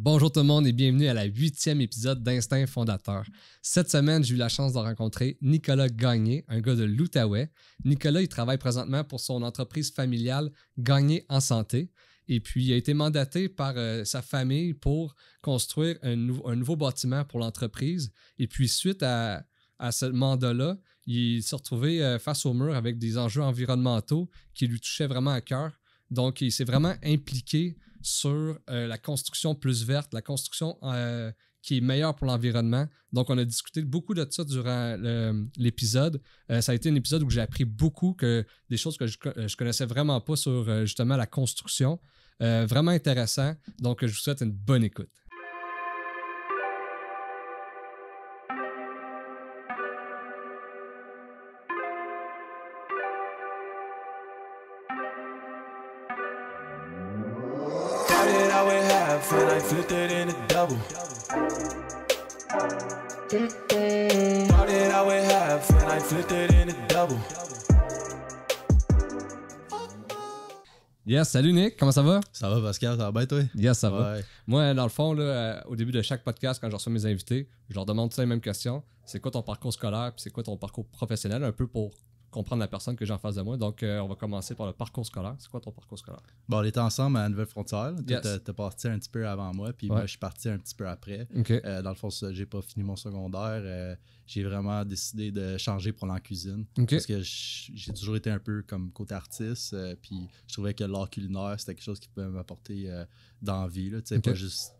Bonjour tout le monde et bienvenue à la huitième épisode d'Instinct Fondateur. Cette semaine, j'ai eu la chance de rencontrer Nicolas Gagné, un gars de l'Outaouais. Nicolas, il travaille présentement pour son entreprise familiale Gagné en santé. Et puis, il a été mandaté par euh, sa famille pour construire un, nouveau bâtiment pour l'entreprise. Et puis, suite à, ce mandat-là, il s'est retrouvé euh, face au mur avec des enjeux environnementaux qui lui touchaient vraiment à cœur. Donc, il s'est vraiment impliqué sur euh, la construction plus verte, la construction euh, qui est meilleure pour l'environnement. Donc, on a discuté beaucoup de ça durant l'épisode. Euh, ça a été un épisode où j'ai appris beaucoup que des choses que je, je connaissais vraiment pas sur justement la construction. vraiment intéressant. Donc, je vous souhaite une bonne écoute. Yes, salut Nick, comment ça va? Ça va Pascal, ça va bien toi? Yes, ça va. Moi, dans le fond, là, euh, au début de chaque podcast, quand je reçois mes invités, je leur demande ça les mêmes questions. C'est quoi ton parcours scolaire, puis c'est quoi ton parcours professionnel, un peu pour comprendre la personne que j'ai en face de moi. Donc, euh, on va commencer par le parcours scolaire. C'est quoi ton parcours scolaire? Bon, on était ensemble à Nouvelle-Frontière. Tu es parti un petit peu avant moi, puis moi, je suis parti un petit peu après. Euh, dans le fond, j'ai pas fini mon secondaire. Euh, j'ai vraiment décidé de changer pour l'en cuisine. Parce que j'ai toujours été un peu comme côté artiste, puis je trouvais que l'art culinaire, c'était quelque chose qui pouvait m'apporter d'envie. Tu sais, pas juste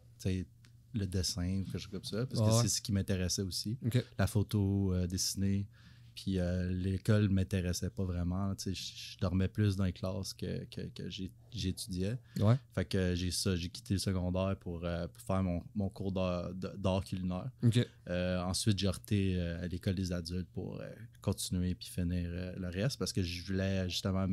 le dessin ou quelque chose comme ça, parce que c'est ce qui m'intéressait aussi. La photo, dessiner. Puis l'école euh, l'école m'intéressait pas vraiment. Je, je dormais plus dans les classes que, que, j'étudiais. Fait que j'ai ça, j'ai quitté le secondaire pour, euh, faire mon, cours d'art culinaire. Euh, ensuite, j'ai reté à l'école des adultes pour continuer puis finir le reste parce que je voulais justement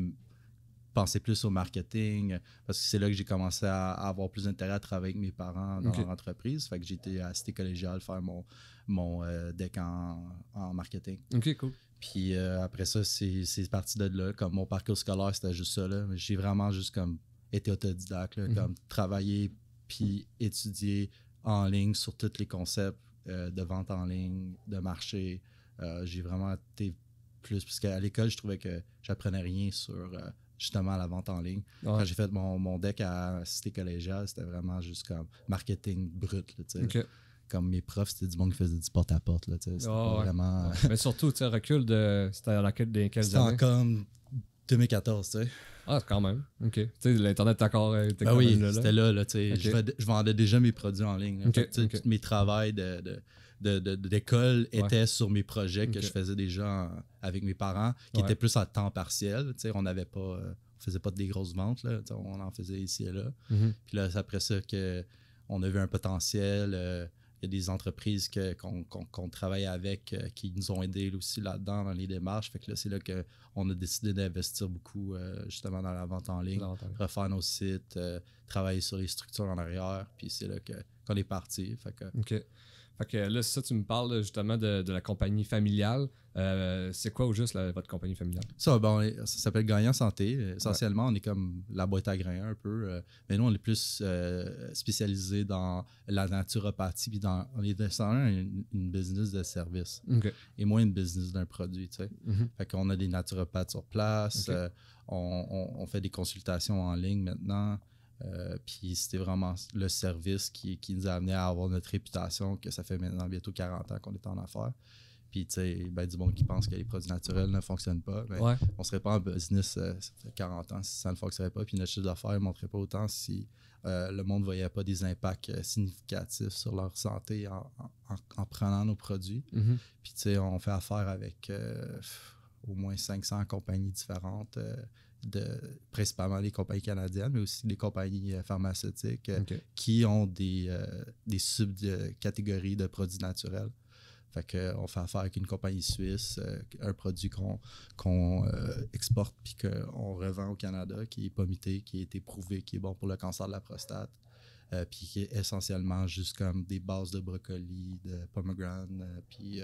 penser plus au marketing parce que c'est là que j'ai commencé à, avoir plus d'intérêt à travailler avec mes parents dans l'entreprise. Fait que j'étais à Cité collégiale faire mon, mon euh, deck en, marketing. OK, cool. Puis euh, après ça, c'est parti de là. Comme mon parcours scolaire, c'était juste ça. J'ai vraiment juste comme été autodidacte, mhm. comme travailler puis étudier en ligne sur tous les concepts euh, de vente en ligne, de marché. J'ai vraiment été plus, parce qu'à l'école, je trouvais que j'apprenais rien sur justement la vente en ligne. Quand j'ai fait mon, mon, deck à Cité collégiale, c'était vraiment juste comme marketing brut. Là, comme mes profs, c'était du monde qui faisait du porte-à-porte. c'était ah vraiment. Euh, Mais surtout, tu recul de. C'était à laquelle des quelles C'était en comme 2014, tu sais. Ah, quand même. OK. Tu sais, l'Internet encore. Euh, était ben oui, c'était là. là, tu sais. Je, vendais déjà mes produits en ligne. Tous mes travails de, de d'école étaient sur mes projets que je faisais déjà avec mes parents, qui étaient plus à temps partiel. On n'avait pas, on faisait pas des grosses ventes, là, on en faisait ici et là. Mhm. Puis là, c'est après ça que on a vu un potentiel. Euh, des entreprises qu'on travaille avec euh, qui nous ont aidés aussi là-dedans dans les démarches. Fait que là, c'est là qu'on a décidé d'investir beaucoup euh, justement dans la vente en ligne, refaire nos sites, euh, travailler sur les structures en arrière. Puis c'est là qu'on est parti. Fait que, fait que là, ça, tu me parles justement de, la compagnie familiale. Euh, c'est quoi au juste votre compagnie familiale? Ça, bon, ben, ça s'appelle Gagnant Santé. Euh, essentiellement, on est comme la boîte à grains un peu. Euh, mais nous, on est plus spécialisé dans la naturopathie. Puis dans, on est dans une, business de service et moins une business d'un produit. Tu sais. Mm-hmm. Fait qu'on a des naturopathes sur place. on, fait des consultations en ligne maintenant. Euh, puis c'était vraiment le service qui, nous a amené à avoir notre réputation, que ça fait maintenant bientôt 40 ans qu'on est en affaires. Puis, tu sais, ben, du monde qui pense que les produits naturels ne fonctionnent pas. mais ben, On ne serait pas en business 40 euh, ans si ça ne fonctionnerait pas. Puis notre chiffre d'affaires ne montrait pas autant si euh, le monde ne voyait pas des impacts significatifs sur leur santé en, prenant nos produits. Mm-hmm. Puis, tu sais, on fait affaire avec au moins 500 compagnies différentes principalement les compagnies canadiennes, mais aussi les compagnies euh, pharmaceutiques euh, qui ont des, euh, des subcatégories de produits naturels. Fait que, on fait affaire avec une compagnie suisse, un produit qu'on exporte puis qu'on revend au Canada, qui est pomité, qui est éprouvé, qui est bon pour le cancer de la prostate, puis qui est essentiellement juste comme des bases de brocoli, de pomegranate, puis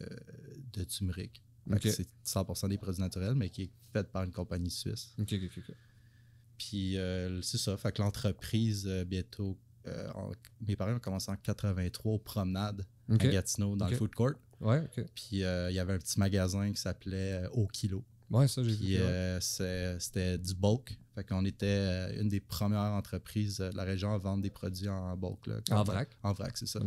de turmeric. C'est 100% des produits naturels, mais qui est fait par une compagnie suisse. OK, OK, Puis euh, c'est ça. Fait que l'entreprise, euh, bientôt, euh, mes parents ont commencé en 83 aux promenades à Gatineau dans le food court. Ouais, OK. Puis il y avait un petit magasin qui s'appelait Au Kilo. Ouais, ça, j'ai vu. c'était du bulk. Fait qu'on était une des premières entreprises de la région à vendre des produits en bulk. en vrac. En vrac, c'est ça.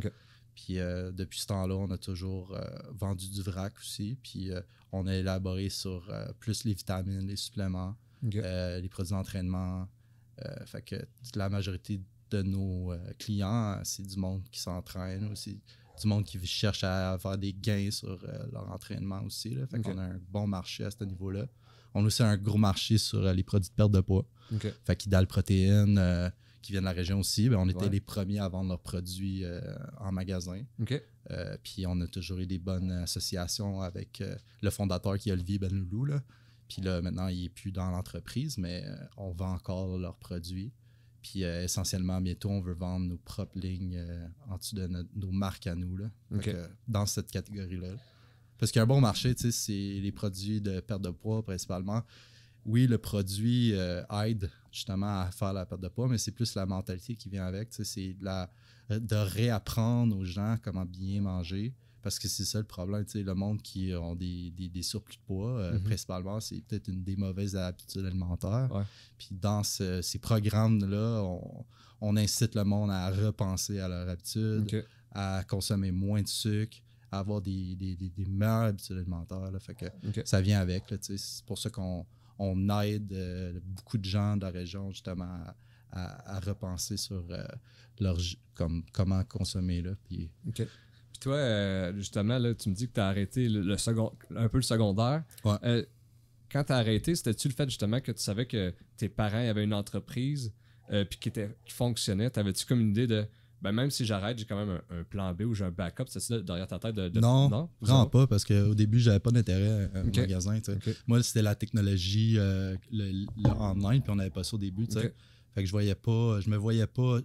Puis euh, depuis ce temps-là, on a toujours euh, vendu du vrac aussi. Puis euh, on a élaboré sur plus les vitamines, les suppléments, les produits d'entraînement. fait que la majorité de nos clients, c'est du monde qui s'entraîne aussi, du monde qui cherche à faire des gains sur leur entraînement aussi. Là. Fait qu'on a un bon marché à ce niveau-là. On a aussi un gros marché sur les produits de perte de poids. Okay. Fait qu'idal protéines qui viennent de la région aussi, mais ben, on était les premiers à vendre leurs produits euh, en magasin. Euh, puis on a toujours eu des bonnes associations avec euh, le fondateur qui est Olivier Benloulou. Là. Puis là, maintenant, il n'est plus dans l'entreprise, mais on vend encore leurs produits. Puis essentiellement, bientôt, on veut vendre nos propres lignes en dessous de nos marques à nous, dans cette catégorie-là. Parce qu'un bon marché, c'est les produits de perte de poids principalement. Oui, le produit aide justement à faire la perte de poids, mais c'est plus la mentalité qui vient avec. C'est de, euh, de réapprendre aux gens comment bien manger. Parce que c'est ça le problème. Le monde qui ont des, des, surplus de poids, euh, mm-hmm. principalement, c'est peut-être une des mauvaises habitudes alimentaires. Puis dans ces programmes-là, on, incite le monde à repenser à leur habitude, à consommer moins de sucre, à avoir des, des meilleures habitudes alimentaires. Fait que Ça vient avec. C'est pour ça qu'on on aide euh, beaucoup de gens de la région justement à, repenser sur euh, leur comme, comment consommer. Là, puis, toi, euh, justement, là, tu me dis que tu as arrêté le, second, un peu le secondaire. quand tu as arrêté, c'était-tu le fait justement que tu savais que tes parents avaient une entreprise puis qui, était, qui fonctionnait? T'avais-tu comme une idée de ben même si j'arrête, j'ai quand même un, plan B ou j'ai un backup, c'est ça derrière ta tête de, Non, non prends pas parce qu'au début, j'avais pas d'intérêt à un magasin. Moi, c'était la technologie euh, le, online, puis on n'avait pas ça au début. Fait que je voyais pas, je me voyais pas.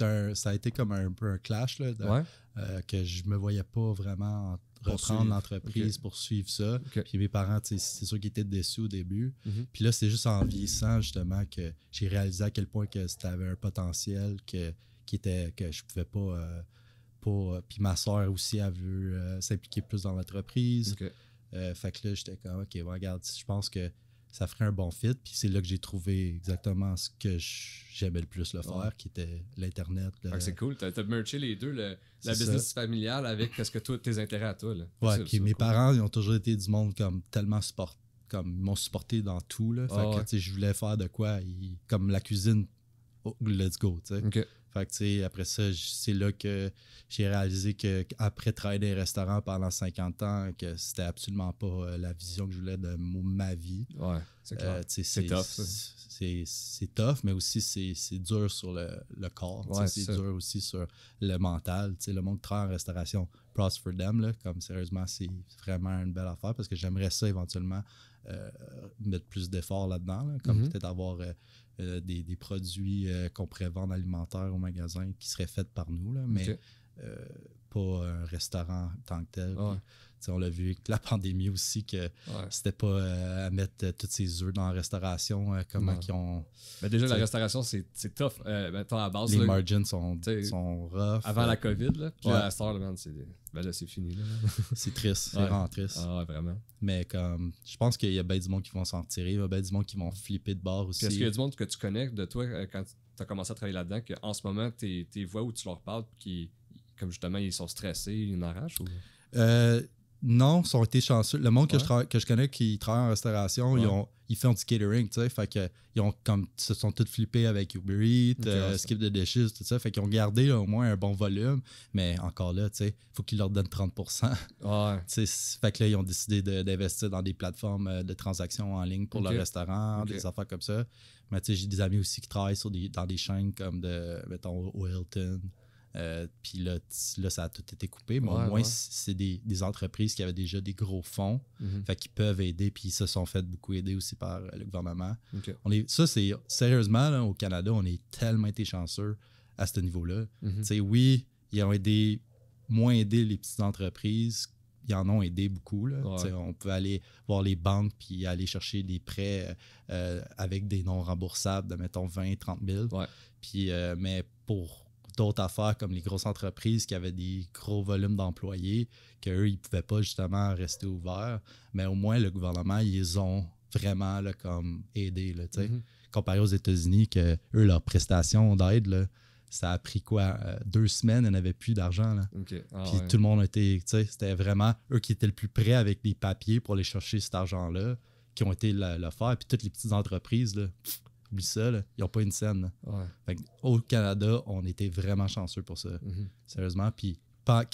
Un, ça a été comme un peu un clash là, euh, que je me voyais pas vraiment reprendre l'entreprise, poursuivre ça. Puis mes parents, c'est sûr qu'ils étaient déçus au début. Mm-hmm. Puis là, c'est juste en vieillissant justement que j'ai réalisé à quel point que ça avait un potentiel que qui était que je pouvais pas. Euh, euh, puis ma soeur aussi, a vu euh, s'impliquer plus dans l'entreprise. fait que là, j'étais comme, OK, regarde, je pense que ça ferait un bon fit. Puis c'est là que j'ai trouvé exactement ce que j'aimais le plus le faire, qui était l'Internet. Ah, c'est cool, tu as merché les deux, la business familiale avec parce que tes intérêts à toi. Là. Ouais, mes parents, ils ont toujours été du monde comme tellement support, comme ils m'ont supporté dans tout. Là. Fait ah, que je voulais faire de quoi, comme la cuisine, oh, let's go. tu sais après ça, c'est là que j'ai réalisé qu'après travailler dans les restaurants pendant 50 ans, que c'était absolument pas euh, la vision que je voulais de ma vie. Euh, c'est tough. C'est tough, mais aussi c'est dur sur le, corps. c'est dur aussi sur le mental. le monde travaille en restauration, prosper them. comme sérieusement, c'est vraiment une belle affaire parce que j'aimerais ça éventuellement euh, mettre plus d'efforts là-dedans. comme mm-hmm. peut-être avoir. Euh, des, produits euh, qu'on pourrait vendre alimentaires au magasin qui seraient faits par nous, mais euh, pas un restaurant tant que tel. on l'a vu avec la pandémie aussi, que c'était pas à mettre toutes ses œufs dans la restauration, comment ont. déjà, la restauration, c'est tough. à base, les margins sont, sont rough. Avant la COVID, là, la c'est ben, là, c'est fini. là. c'est triste, c'est vraiment triste. Ah, vraiment. Mais comme, je pense qu'il y a bien du monde qui vont s'en tirer il y a bien du monde qui vont flipper de bord aussi. Est-ce qu'il y a du monde que tu connais de toi euh, quand tu as commencé à travailler là-dedans, qu'en ce moment, tes voix où tu leur parles, qui, comme justement, ils sont stressés, ils en non, ils ont été chanceux. Le monde que, je que je connais qui travaille en restauration, ils, ont, ils font du catering, tu sais. Fait que, ils ont comme, se sont tous flippés avec Uber Eats, euh, Skip de dishes, tout ça. Fait qu'ils ont gardé au moins un bon volume. Mais encore là, tu sais, il faut qu'ils leur donnent 30 fait que là, ils ont décidé d'investir dans des plateformes euh, de transactions en ligne pour leur restaurant, des affaires comme ça. Mais tu sais, j'ai des amis aussi qui travaillent sur des, dans des chaînes comme de, mettons, euh, puis là, ça a tout été coupé. Mais au moins, c'est des, entreprises qui avaient déjà des gros fonds, mhm. qui peuvent aider, puis ils se sont fait beaucoup aider aussi par le gouvernement. On est, ça, c'est sérieusement, au Canada, on est tellement été chanceux à ce niveau-là. Mhm. Oui, ils ont aidé, moins aidé les petites entreprises ils en ont aidé beaucoup. On peut aller voir les banques puis aller chercher des prêts euh, avec des non remboursables de, mettons, 20, 30 000. Puis, euh, mais pour d'autres affaires comme les grosses entreprises qui avaient des gros volumes d'employés, qu'eux, ils ne pouvaient pas justement rester ouverts. Mais au moins, le gouvernement, ils ont vraiment comme aidé. Là, mm-hmm. Comparé aux États-Unis, que eux, leurs prestations d'aide, ça a pris quoi? Euh, deux semaines, ils n'avaient plus d'argent. là ah, Puis tout le monde était, c'était vraiment eux qui étaient le plus près avec les papiers pour aller chercher cet argent-là, qui ont été le, faire. Puis toutes les petites entreprises, oublie ça, là, ils n'ont pas une scène. au Canada, on était vraiment chanceux pour ça. Mhm. Sérieusement. Puis quand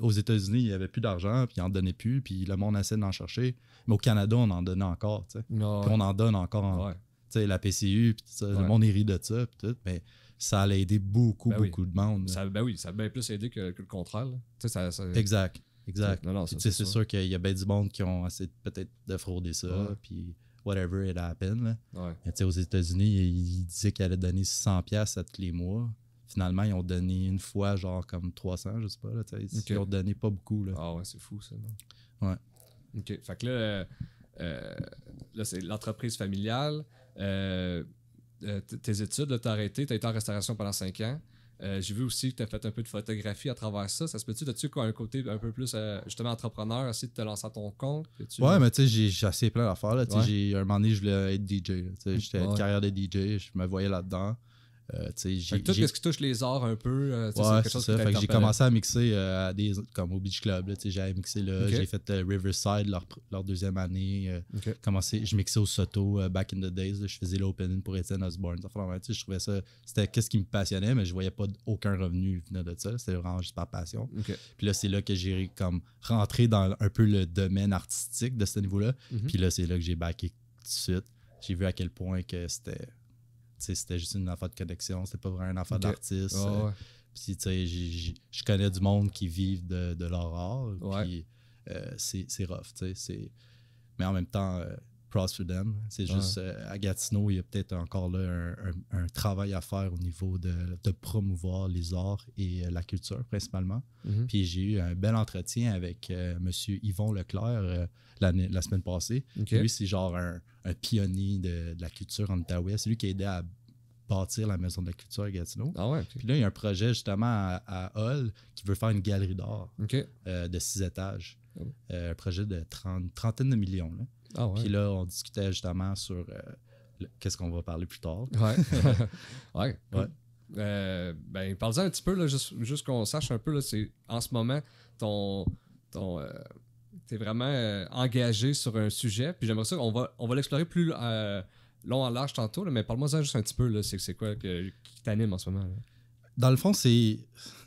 aux États-Unis, il n'y avait plus d'argent, puis ils n'en donnaient plus, puis le monde essaie d'en chercher. Mais au Canada, on en donnait encore. Puis on en donne encore. tu La PCU, mon ouais. le monde de ça. tout, mais ça allait aider beaucoup, ben beaucoup de monde. Ça, ben oui, ça a bien plus aidé que, le contrôle ça... Exact. Exact. c'est sûr qu'il y a bien du monde qui ont essayé peut-être de frauder ça. Puis whatever it happened. Ouais. aux États-Unis, ils, disait disaient qu'ils allaient donner 600$ à tous les mois. Finalement, ils ont donné une fois, genre comme 300, je sais pas. Là, okay. Ils ont donné pas beaucoup. Là. Ah ouais, c'est fou ça. Non? Ouais. OK. Fait que là, euh, euh, là c'est l'entreprise familiale. Euh, tes études, tu as arrêté, tu as été en restauration pendant 5 ans. Euh, j'ai vu aussi que tu as fait un peu de photographie à travers ça. Ça se peut-tu? As-tu un côté un peu plus, euh, justement, entrepreneur, aussi, de te lancer à ton compte? Oui, Ouais, mais tu sais, j'ai assez plein d'affaires. Ouais. J'ai un moment donné, je voulais être DJ. J'étais une carrière de DJ, je me voyais là-dedans. Euh, tout ce qui touche les arts un peu, euh, que j'ai commencé à mixer euh, à des, comme au Beach Club. J'avais mixé là, j'ai fait euh, Riverside leur, deuxième année. commencé, je mixais au Soto back in the days. je faisais l'opening pour Etienne Osborne. je trouvais ça, c'était ce qui me passionnait, mais je voyais pas aucun revenu venant de ça. C'était vraiment juste par passion. Puis là, c'est là que j'ai comme rentré dans un peu le domaine artistique de ce niveau-là. Mhm. Puis là, c'est là que j'ai backé tout de suite. J'ai vu à quel point que c'était c'était juste une affaire de connexion, c'était pas vraiment une affaire d'artiste. Euh. tu sais, je connais du monde qui vivent de, de leur euh, c'est rough, tu sais. Mais en même temps, euh, c'est juste euh, à Gatineau, il y a peut-être encore là un, travail à faire au niveau de, promouvoir les arts et euh, la culture principalement. Mhm. Puis j'ai eu un bel entretien avec euh, Monsieur M. Yvon Leclerc la, semaine passée. Lui, c'est genre un, pionnier de, la culture en Ottawa. C'est lui qui a aidé à bâtir la maison de la culture à Gatineau. Ah Puis là, il y a un projet justement à, Hall Hull qui veut faire une galerie d'art de six étages. Ah un projet de 30, trentaine de millions. Là. Ah Puis là, on discutait justement sur euh, qu'est-ce qu'on va parler plus tard. Ouais. ouais. Euh, ben, parle un petit peu, là, juste, juste qu'on sache un peu, là, c'est en ce moment, ton. ton euh, t'es vraiment engagé sur un sujet, puis j'aimerais ça, on va, on va l'explorer plus long en large tantôt, mais parle-moi ça juste un petit peu, là, c'est, c'est quoi qui t'anime en ce moment dans le fond, c'est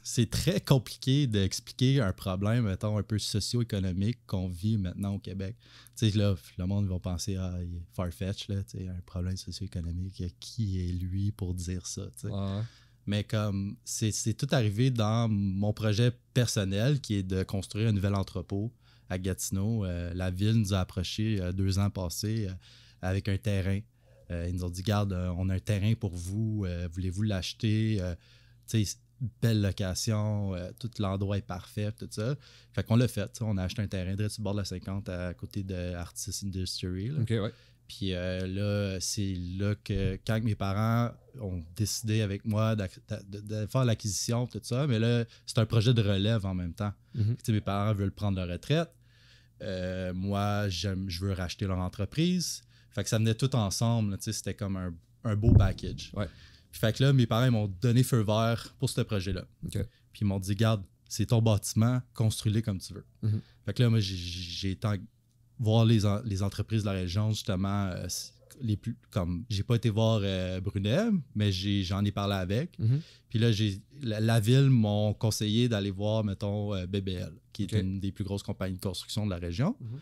c'est très compliqué d'expliquer un problème, mettons, un peu socio-économique qu'on vit maintenant au Québec. Tu sais, le monde va penser à ah, Farfetch, un problème socio-économique, qui est lui pour dire ça, Mais comme, c'est tout arrivé dans mon projet personnel qui est de construire un nouvel entrepôt à Gatineau. Euh, la ville nous a approchés euh, deux ans passés euh, avec un terrain. ils nous ont dit, garde, on a un terrain pour vous, voulez-vous l'acheter? belle location, euh, tout l'endroit est parfait, tout ça. Fait qu'on l'a fait. On a acheté un terrain direct sur bord de la 50 à côté de Artist Industry. OK, Puis euh, là, c'est là que quand mes parents ont décidé avec moi de, faire l'acquisition, tout ça, mais là, c'est un projet de relève en même temps. Mm-hmm. Mes parents veulent prendre leur retraite. Euh, moi, je veux racheter leur entreprise. Fait que ça venait tout ensemble. C'était comme un, beau package. Ouais fait que là, mes parents m'ont donné feu vert pour ce projet-là. Puis ils m'ont dit, garde, c'est ton bâtiment, construis-le comme tu veux. Mhm. Fait que là, moi, j'ai été voir les, entreprises de la région, justement, euh, les plus. Comme, j'ai pas été voir Brunel, euh, Brunet, mais j'en ai, parlé avec. Mhm. Puis là, la, la ville m'ont conseillé d'aller voir, mettons, euh, BBL, qui est une des plus grosses compagnies de construction de la région. Mhm.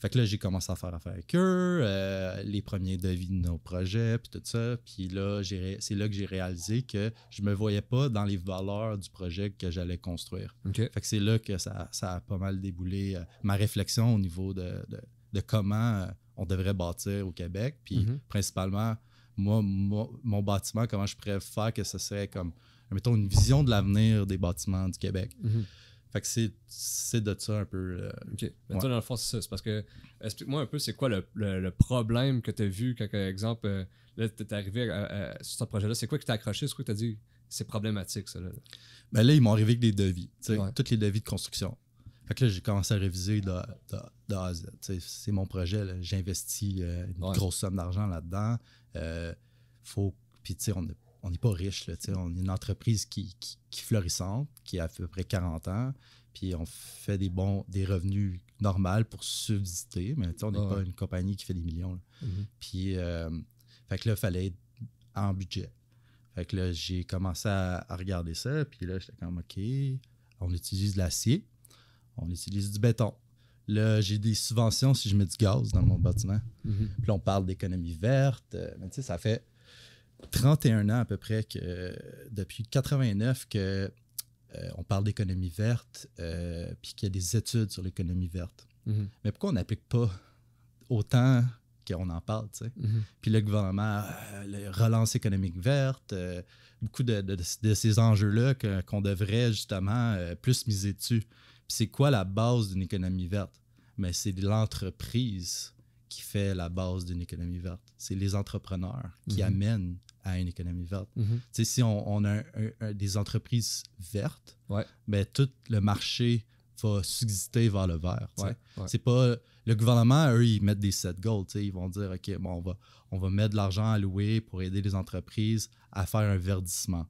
Fait que là, j'ai commencé à faire affaire avec eux, euh, les premiers devis de nos projets, puis tout ça. Puis là, c'est là que j'ai réalisé que je me voyais pas dans les valeurs du projet que j'allais construire. Fait que c'est là que ça, a pas mal déboulé euh, ma réflexion au niveau de, comment euh, on devrait bâtir au Québec. Puis mm-hmm. principalement, moi, mon bâtiment, comment je pourrais faire que ce serait comme, mettons, une vision de l'avenir des bâtiments du Québec. Mm-hmm. Fait que c'est de ça un peu. Euh, ok. Mais toi, dans le fond, c'est ça. parce que, explique-moi un peu, c'est quoi le, problème que tu as vu quand, par exemple, euh, là, tu arrivé sur ce projet-là. C'est quoi qui t'a accroché? C'est quoi que tu as dit? C'est problématique, ça. Là, ben là ils m'ont arrivé avec des devis. toutes Tous les devis de construction. Fait que là, j'ai commencé à réviser de, C'est mon projet. là J'investis euh, une grosse somme d'argent là-dedans. faut. Puis, tu sais, on on n'est pas riche. Là, on est une entreprise qui, qui, florissante, qui a à peu près 40 ans, puis on fait des bons des revenus normaux pour subsister, mais on n'est pas une compagnie qui fait des millions. Mm-hmm. Puis, euh, fait que là, il fallait être en budget. Fait que là, j'ai commencé à, regarder ça, puis là, j'étais comme, OK, on utilise de l'acier, on utilise du béton. Là, j'ai des subventions si je mets du gaz dans mon bâtiment. Mm-hmm. Puis là, on parle d'économie verte, euh, mais tu sais, ça fait 31 ans à peu près, que depuis 89 que euh, on parle d'économie verte, euh, puis qu'il y a des études sur l'économie verte. Mm-hmm. Mais pourquoi on n'applique pas autant qu'on en parle, tu sais? Mm-hmm. Puis le gouvernement, euh, relance économique verte, euh, beaucoup de, ces enjeux-là qu'on devrait justement plus miser dessus. c'est quoi la base d'une économie verte? Mais c'est l'entreprise qui fait la base d'une économie verte. C'est les entrepreneurs qui mm-hmm. amènent à une économie verte. Mm-hmm. Si on, a des entreprises vertes, ben, tout le marché va subsister vers le vert. C'est pas le gouvernement, eux, ils mettent des set goals. Ils vont dire OK, on va, on va mettre de l'argent à louer pour aider les entreprises à faire un verdissement.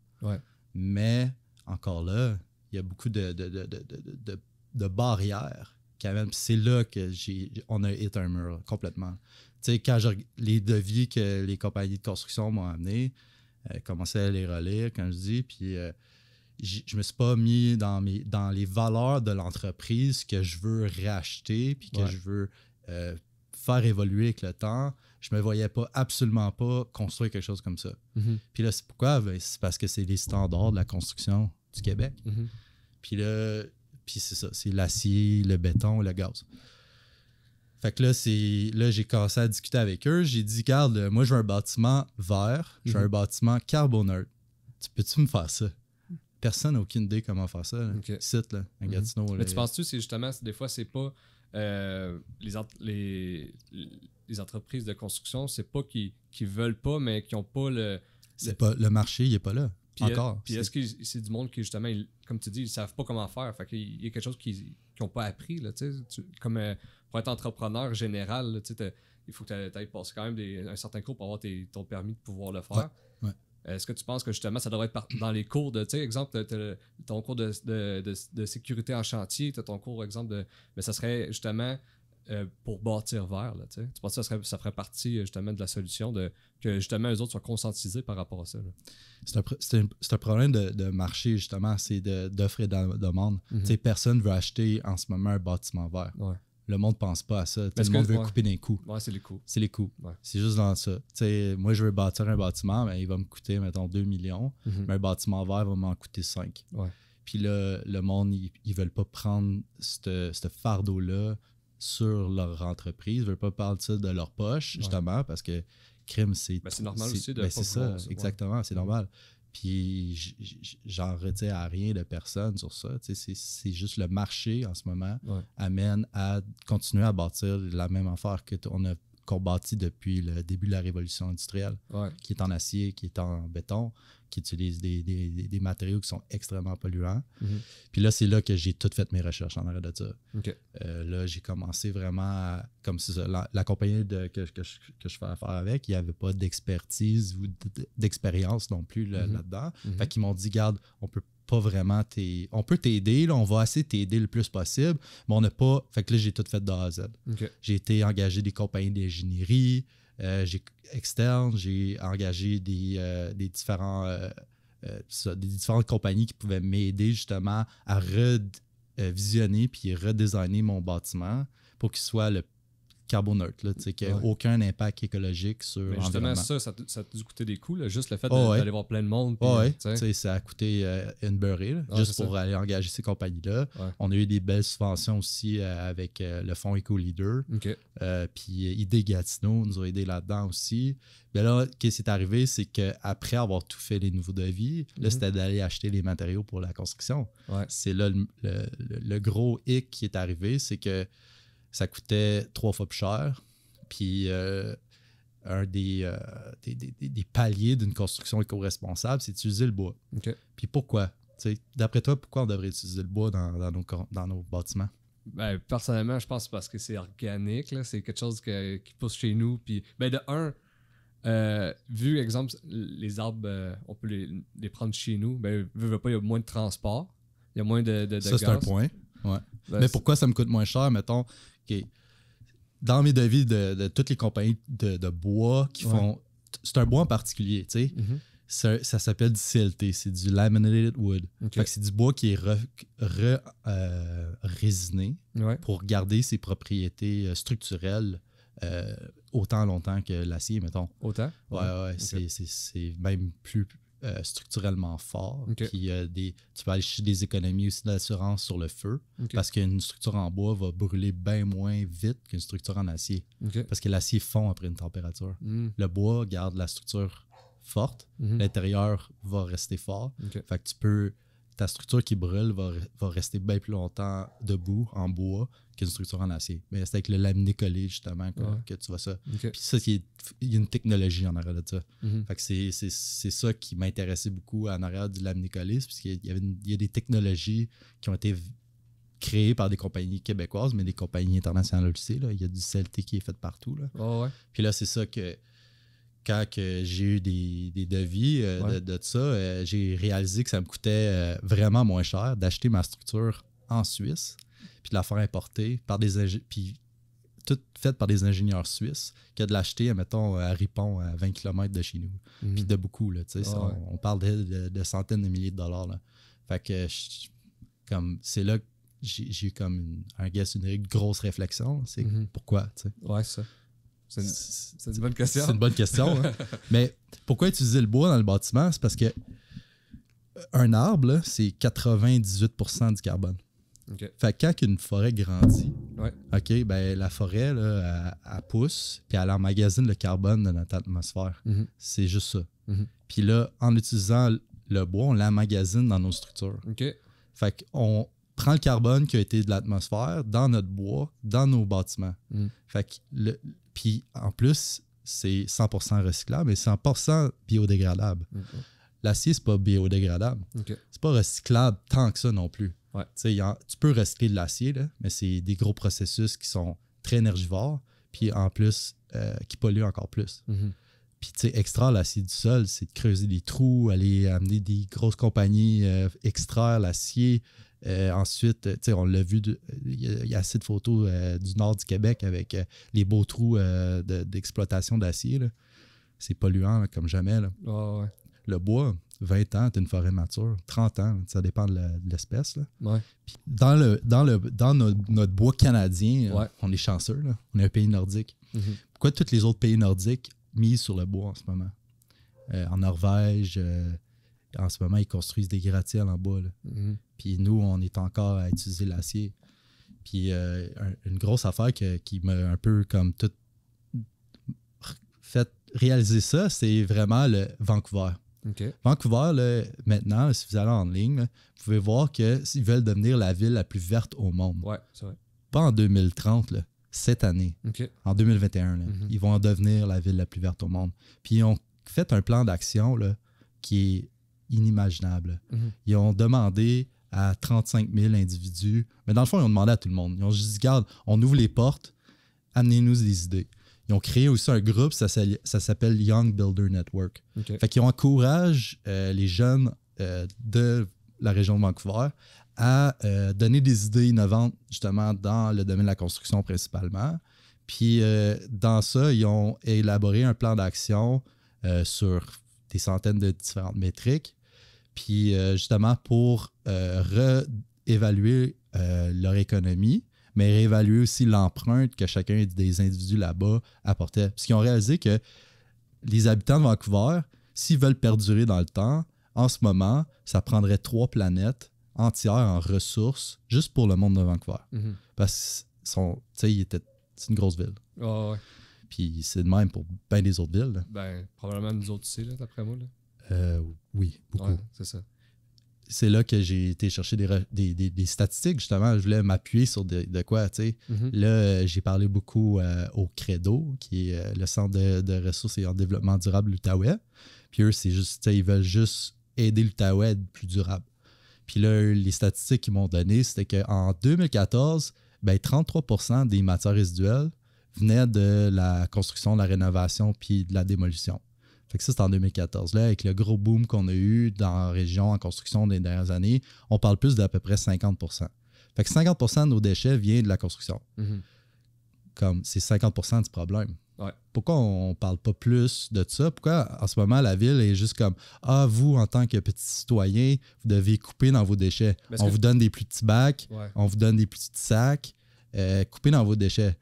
Mais encore là, il y a beaucoup de, de, barrières quand même. C'est là que on a hit un mur complètement les devis que les compagnies de construction m'ont amenés, euh, commençais à les relire, comme je dis, puis euh, je me suis pas mis dans, les valeurs de l'entreprise que je veux racheter, puis que je veux euh, faire évoluer avec le temps. Je me voyais pas absolument pas construire quelque chose comme ça. Mm-hmm. Puis là, c'est pourquoi? Ben, c'est parce que c'est les standards de la construction du Québec. Mm-hmm. Puis là, puis c'est ça, c'est l'acier, le béton, le gaz. Fait que là, c'est là j'ai commencé à discuter avec eux. J'ai dit, garde, euh, moi, je veux un bâtiment vert, je veux mhm. un bâtiment carboneur. Tu peux-tu me faire ça? Personne n'a aucune idée comment faire ça. Là. Site, mhm. là, Mais tu euh, penses-tu, c'est justement, des fois, c'est pas euh, les, les, les, entreprises de construction, c'est pas qu'ils qui veulent pas, mais qui ont pas le. C'est pas le marché, il est pas là. encore. Puis est-ce que c'est du monde qui, justement, comme tu dis, ils savent pas comment faire? Fait qu'il y a quelque chose qui qui n'ont pas appris. Là, comme euh, pour être entrepreneur général, il faut que tu ailles passer quand même des, un certain cours pour avoir ton permis de pouvoir le faire. Est-ce que tu penses que justement ça devrait être dans les cours de, tu exemple, ton cours de, sécurité en chantier, ton cours, exemple, de. Mais ça serait justement euh, pour bâtir vert. Là, tu penses que ça, serait, ça ferait partie euh, justement de la solution, de, que justement les autres soient conscientisés par rapport à ça? C'est un, problème de, marché, justement, c'est d'offre et de demande. Mhm. Personne ne veut acheter en ce moment un bâtiment vert. Le monde ne pense pas à ça. le monde veut couper des coûts. Ouais, c'est les coûts. C'est les coûts. C'est juste dans ça. moi, je veux bâtir un bâtiment, mais il va me coûter, mettons, 2 millions. Mhm. Mais un bâtiment vert va m'en coûter 5. Puis là, le monde, ils ne veulent pas prendre ce fardeau-là sur leur entreprise. ne veulent pas parler de leur poche, justement, parce que crime, c'est. Ben, c'est normal aussi de. Ben, c'est ça, exactement, c'est mm-hmm. normal. Puis j'en retire à rien de personne sur ça. C'est juste le marché en ce moment amène à continuer à bâtir la même affaire que on a qu'on depuis le début de la révolution industrielle, qui est en acier, qui est en béton, qui utilise des, matériaux qui sont extrêmement polluants. Mhm. Puis là, c'est là que j'ai tout fait mes recherches en arrière de ça. Euh, là, j'ai commencé vraiment, à, comme si la, compagnie de, que, je, que, fais affaire avec, il n'y avait pas d'expertise ou d'expérience non plus mhm. là-dedans. qui mhm. Fait qu'ils m'ont dit, garde, on peut pas vraiment t'es On peut t'aider, on va essayer de t'aider le plus possible, mais on n'a pas. Fait que là, j'ai tout fait de A à Z. J'ai été engagé des compagnies d'ingénierie, euh, externe, j'ai engagé des, euh, différents. Euh, des différentes compagnies qui pouvaient m'aider justement à revisionner puis redesigner mon bâtiment pour qu'il soit le carboneutre, là, qu'il n'y aucun impact écologique sur Mais Justement, ça, ça, a dû coûter des coûts, juste le fait oh, d'aller voir plein de monde. Oh, ça a coûté euh, une beurrée, ah, juste pour aller engager ces compagnies-là. On a eu des belles subventions aussi euh, avec euh, le fonds EcoLeader. leader, puis Idée Gatineau nous a aidés là-dedans aussi. Mais là, ce qui s'est arrivé, c'est qu'après avoir tout fait les nouveaux devis, là, mhm. c'était d'aller acheter les matériaux pour la construction. C'est là le gros hic qui est arrivé, c'est que ça coûtait trois fois plus cher. Puis euh, un euh, des, des, paliers d'une construction éco-responsable, c'est d'utiliser le bois. Puis pourquoi? D'après toi, pourquoi on devrait utiliser le bois dans, dans nos, bâtiments? Ben, personnellement, je pense parce que c'est organique. C'est quelque chose qui pousse chez nous. Puis, ben, de un, euh, vu exemple, les arbres, on peut les, prendre chez nous. Ben, pas, il y a moins de transport. Il y a moins de, de, Ça, c'est un point. Ben, Mais pourquoi ça me coûte moins cher, mettons, dans mes devis de, toutes les compagnies de, bois qui font. C'est un bois en particulier, tu sais. Mm-hmm. Ça, s'appelle du CLT, c'est du laminated wood. C'est du bois qui est euh, résiné pour garder ses propriétés euh, structurelles euh, autant longtemps que l'acier, mettons. Autant? Ouais, ouais, c'est même plus, euh, structurellement fort. Euh, des, tu peux aller chercher des économies aussi d'assurance sur le feu parce qu'une structure en bois va brûler bien moins vite qu'une structure en acier. Parce que l'acier fond après une température. Hmm. Le bois garde la structure forte, mhm. l'intérieur va rester fort. Fait tu peux ta structure qui brûle va, rester bien plus longtemps debout, en bois, qu'une structure en acier. Mais c'est avec le laminé collé, justement, que tu vois ça. Puis ça, il y a une technologie en arrière de ça. Mm-hmm. Fait que c'est ça qui m'intéressait beaucoup en arrière du laminé collé, puisqu'il y, avait y a des technologies qui ont été créées par des compagnies québécoises, mais des compagnies internationales aussi. Là. Il y a du CLT qui est fait partout. Là. Puis là, c'est ça que quand j'ai eu des, devis euh, de, ça, euh, j'ai réalisé que ça me coûtait euh, vraiment moins cher d'acheter ma structure en Suisse, puis de la faire importer par des puis toute faite par des ingénieurs suisses que de l'acheter, mettons, à Ripon, à 20 km de chez nous. Mhm. Puis de beaucoup, là, ah on, parle de, centaines de milliers de dollars. Là. Fait que c'est là que j'ai eu comme un guess, une grosse réflexion. C'est mhm. pourquoi, tu sais. ça. C'est une, bonne question. C'est une bonne question. Hein. Mais pourquoi utiliser le bois dans le bâtiment? C'est parce que euh, un arbre, c'est 98% du carbone. Fait que quand une forêt grandit, ok, ben, la forêt, là, elle, pousse, puis elle emmagasine le carbone de notre atmosphère. Mhm. C'est juste ça. Mhm. Puis là, en utilisant le bois, on l'emmagasine dans nos structures. Fait qu'on prend le carbone qui a été de l'atmosphère dans notre bois, dans nos bâtiments. Mhm. Fait que le, puis en plus, c'est 100% recyclable et 100% biodégradable. L'acier, L'acier, c'est pas biodégradable. C'est pas recyclable tant que ça non plus. tu peux recycler de l'acier, mais c'est des gros processus qui sont très énergivores, puis en plus, euh, qui polluent encore plus. Mhm. Puis, tu extraire l'acier du sol, c'est de creuser des trous, aller amener des grosses compagnies euh, extraire l'acier, euh, ensuite, euh, on l'a vu, il y, a assez de photos euh, du nord du Québec avec les beaux trous d'exploitation d'acier. C'est polluant comme jamais. Le bois, 20 ans, tu une forêt mature. 30 ans, ça dépend de l'espèce. Dans, le, dans, le, dans notre, bois canadien, on est chanceux. On est un pays nordique. Mm-hmm. Pourquoi tous les autres pays nordiques misent sur le bois en ce moment? en Norvège, en ce moment, ils construisent des gratte-ciels en bois. Mm-hmm. Puis nous, on est encore à utiliser l'acier. Puis euh, une grosse affaire qui m'a un peu comme tout fait réaliser ça, c'est vraiment le Vancouver. Vancouver, maintenant, si vous allez en ligne, vous pouvez voir qu'ils veulent devenir la ville la plus verte au monde. Ouais, c'est vrai. Pas en 2030, cette année. En 2021, mhm. ils vont devenir la ville la plus verte au monde. Puis ils ont fait un plan d'action qui est inimaginable. Mhm. Ils ont demandé à 35 000 individus. Mais dans le fond, ils ont demandé à tout le monde. Ils ont dit, regarde, on ouvre les portes, amenez-nous des idées. Ils ont créé aussi un groupe, ça, s'appelle Young Builder Network. Fait qu'ils encouragent euh, les jeunes euh, de la région de Vancouver à euh, donner des idées innovantes, justement, dans le domaine de la construction principalement. Puis, dans ça, ils ont élaboré un plan d'action sur des centaines de différentes métriques puis euh, justement, pour euh, réévaluer euh, leur économie, mais réévaluer aussi l'empreinte que chacun des individus là-bas apportait. Parce qu'ils ont réalisé que les habitants de Vancouver, s'ils veulent perdurer dans le temps, en ce moment, ça prendrait trois planètes entières en ressources juste pour le monde de Vancouver. Mhm. Parce que c'est une grosse ville. ouais. Puis c'est de même pour bien des autres villes. Ben, probablement des autres ici, d'après moi. Euh, oui, beaucoup. c'est ça. C'est là que j'ai été chercher des, statistiques, justement. Je voulais m'appuyer sur de, quoi, mm-hmm. Là, j'ai parlé beaucoup euh, au Credo, qui est euh, le Centre de, ressources et en développement durable l'Outaouais. Puis eux, c'est juste, ils veulent juste aider l'Outaouais à être plus durable. Puis là, les statistiques qu'ils m'ont données, c'était qu'en 2014, 33 ben, des matières résiduelles venaient de la construction, de la rénovation puis de la démolition. Fait que ça, c'est en 2014. Là, avec le gros boom qu'on a eu dans la région en construction des dernières années, on parle plus d'à peu près 50 Fait que 50 de nos déchets viennent de la construction. Mhm. Comme c'est 50 du problème. Pourquoi on parle pas plus de ça? Pourquoi en ce moment la ville est juste comme Ah, vous, en tant que petit citoyen, vous devez couper dans vos déchets. on vous donne des plus petits bacs, on vous donne des petits sacs. Euh, couper dans vos déchets.